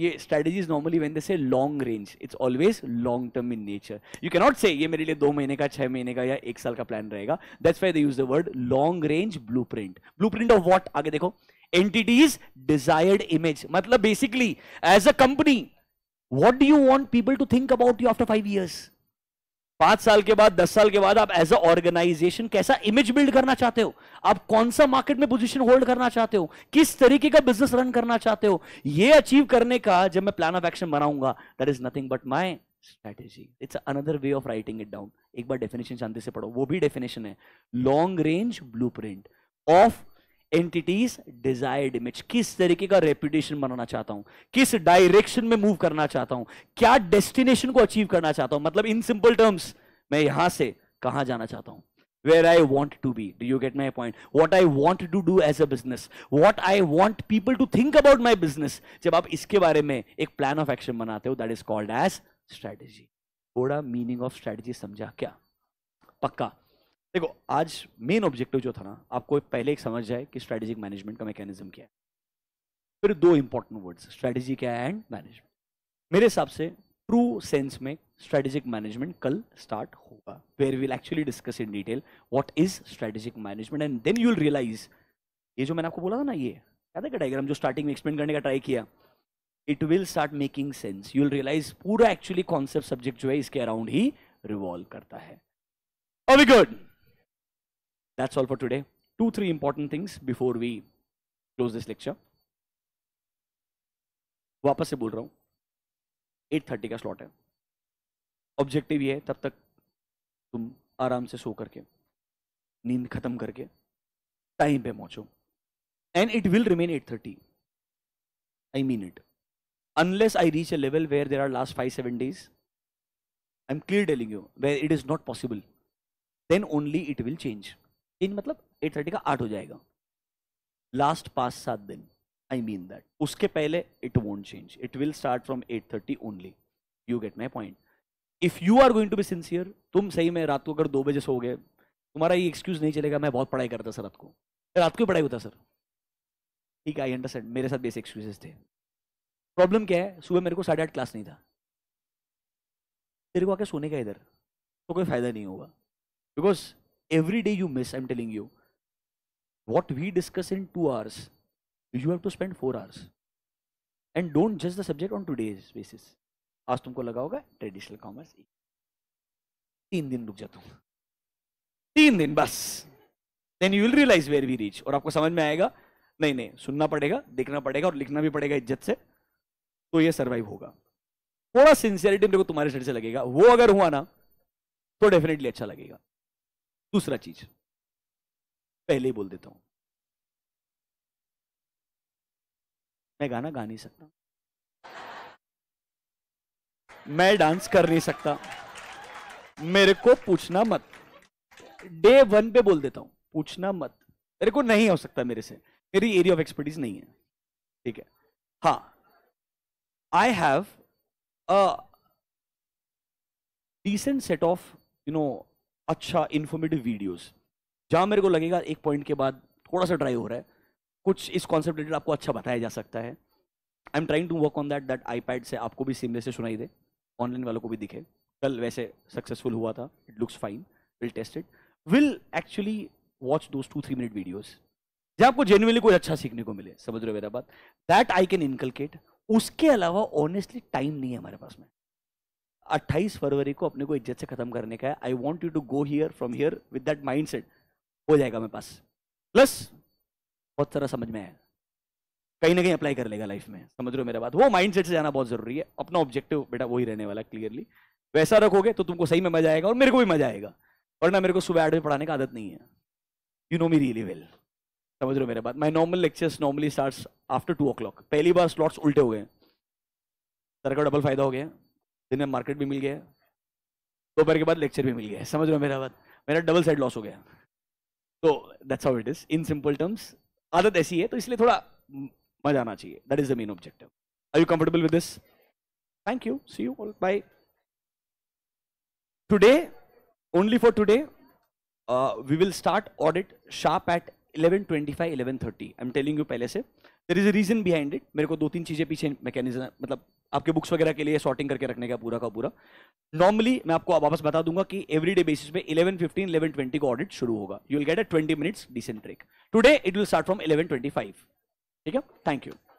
ye strategies normally when they say long range, it's always long term in nature. You cannot say ye mere liye 2 mahine ka 6 mahine ka ya 1 saal ka plan rahega That's why they use the word long range blueprint. Blueprint of what? aage dekho Entities desired image. matlab basically as a company, what do you want people to think about you after 5 years? पांच साल के बाद दस साल के बाद आप as a organisation कैसा इमेज बिल्ड करना चाहते हो आप कौन सा मार्केट में पोजीशन होल्ड करना चाहते हो किस तरीके का बिजनेस रन करना चाहते हो यह अचीव करने का जब मैं प्लान ऑफ एक्शन बनाऊंगा that is nothing but my strategy it's another way of writing it down एक बार डेफिनेशन शांति से पढ़ो वो भी डेफिनेशन है long range blue of entities desired image किस तरीके का रेपुटेशन बनाना चाहता हूं किस डायरेक्शन में मूव करना चाहता हूं क्या डेस्टिनेशन को अचीव करना चाहता हूं मतलब इन सिंपल टर्म्स मैं यहां से कहा जाना चाहता हूं where I want to be do you get my point what I want to do as a business what I want people to think about my business जब आप इसके बारे में एक प्लान ऑफ एक्शन बनाते हो that is called as strategy थोड़ा meaning of strategy समझा क्या पक्का देखो आज मेन ऑब्जेक्टिव जो था ना आपको पहले एक समझ जाए कि स्ट्रैटेजिक मैनेजमेंट का मैकेनिज्म क्या है फिर दो इंपॉर्टेंट वर्ड्स स्ट्रेटेजी क्या है एंड मैनेजमेंट मेरे हिसाब से ट्रू सेंस में स्ट्रेटेजिक मैनेजमेंट कल स्टार्ट होगा where will actually discuss in detail what is strategic management and then you'll realise ये जो मैंने आपको बोला था ना ये क्या था डाइग्राम डायग्राम जो स्टार्टिंग में एक्सप्लेन करने का ट्राई किया it will start making sense you'll realise पूरा एक्चुअली कॉन्सेप्ट सब्जेक्ट जो है इसके अराउंड ही रिवॉल्व करता है अभी good That's all for today. Two, three important things before we close this lecture. वापस से बोल रहा हूँ एट थर्टी का स्लॉट है ऑब्जेक्टिव ये है तब तक तुम आराम से सो करके नींद खत्म करके टाइम पे पहुंचो and it will remain eight thirty I mean it unless I reach a level where there are last five seven days I am clear telling you where it is not possible then only it will change तीन मतलब eight thirty का आठ हो जाएगा last पाँच सात दिन आई mean that उसके पहले it won't change it will start from eight thirty only you get my point if you are going to be sincere तुम सही में रात को अगर दो बजे सो गए तुम्हारा ये एक्सक्यूज़ नहीं चलेगा मैं बहुत पढ़ाई करता सर रात को रात को पढ़ाई होता सर ठीक है आई अंडरस्टैंड मेरे साथ बेसिक एक्सक्यूजेस थे प्रॉब्लम क्या है सुबह मेरे को साढ़े आठ क्लास नहीं था तेरे को आके सोने का इधर तो कोई फ़ायदा नहीं होगा because every day you miss i'm telling you what we discuss in 2 hours you have to spend 4 hours and don't judge the subject on today's basis आज तुमको लगा होगा ट्रेडिशनल कॉमर्स तीन दिन रुक जाता हूँ तीन दिन बस then you will realise where we reach और आपको समझ में आएगा नहीं नहीं सुनना पड़ेगा देखना पड़ेगा और लिखना भी पड़ेगा इज्जत से तो ये सर्वाइव होगा थोड़ा सिंसियरिटी मेरे को तुम्हारे साइड से लगेगा वो अगर हुआ ना तो डेफिनेटली अच्छा लगेगा दूसरा चीज पहले ही बोल देता हूं मैं गाना गा नहीं सकता मैं डांस कर नहीं सकता मेरे को पूछना मत डे वन पे बोल देता हूं पूछना मत मेरे को नहीं हो सकता मेरे से मेरी एरिया ऑफ एक्सपर्टीज नहीं है ठीक है हाँ I have a decent set of you know अच्छा इन्फॉर्मेटिव वीडियोस जहाँ मेरे को लगेगा एक पॉइंट के बाद थोड़ा सा ड्राई हो रहा है कुछ इस कॉन्सेप्ट रिलेटेड आपको अच्छा बताया जा सकता है I am trying to work on that that iPad से आपको भी सीमले से सुनाई दे ऑनलाइन वालों को भी दिखे कल वैसे सक्सेसफुल हुआ था it looks fine will test it will actually watch those two three minute videos जहाँ आपको जेनुअली कोई अच्छा सीखने को मिले समझ रहे हो मेरा बात दैट आई कैन इनकलकेट उसके अलावा ऑनेस्टली टाइम नहीं है हमारे पास में 28 फरवरी को अपने को इज्जत से खत्म करने का है I want you to go here from here with that mindset हो जाएगा मेरे पास प्लस बहुत सारा समझ में आया कहीं ना कहीं अप्लाई कर लेगा लाइफ में समझ रहे हो मेरा बात वो माइंड सेट से जाना बहुत जरूरी है अपना ऑब्जेक्टिव बेटा वही रहने वाला क्लियरली वैसा रखोगे तो तुमको सही में मजा आएगा और मेरे को भी मजा आएगा वरना मेरे को सुबह आठ बजे पढ़ाने का आदत नहीं है you know me really well समझ रहे हो मेरा बात my normal lectures normally start after two o पहली बार स्लॉट्स उल्टे हो गए सर का डबल फायदा हो गया दिन में मार्केट भी मिल गया दोपहर के बाद लेक्चर भी मिल गया समझ रहे हो मेरा बात मेरा डबल साइड लॉस हो गया तो that's how it is in simple terms आदत ऐसी है तो इसलिए थोड़ा मजा आना चाहिए that is the main objective are you comfortable with this thank you see you all bye today only for today we will start audit sharp at 11:25 11:30 I am telling you पहले से there is a reason behind it मेरे को दो तीन चीजें पीछे mechanism मतलब आपके बुक्स वगैरह के लिए शॉर्टिंग करके रखने का पूरा का पूरा नॉर्मली मैं आपको वापस बता दूंगा कि एवरी डे बेसिस पे 11 15 ट्वेंटी को का ऑडिट शुरू होगा you will get a 20 minutes decent break today it will start from twenty five ठीक है थैंक यू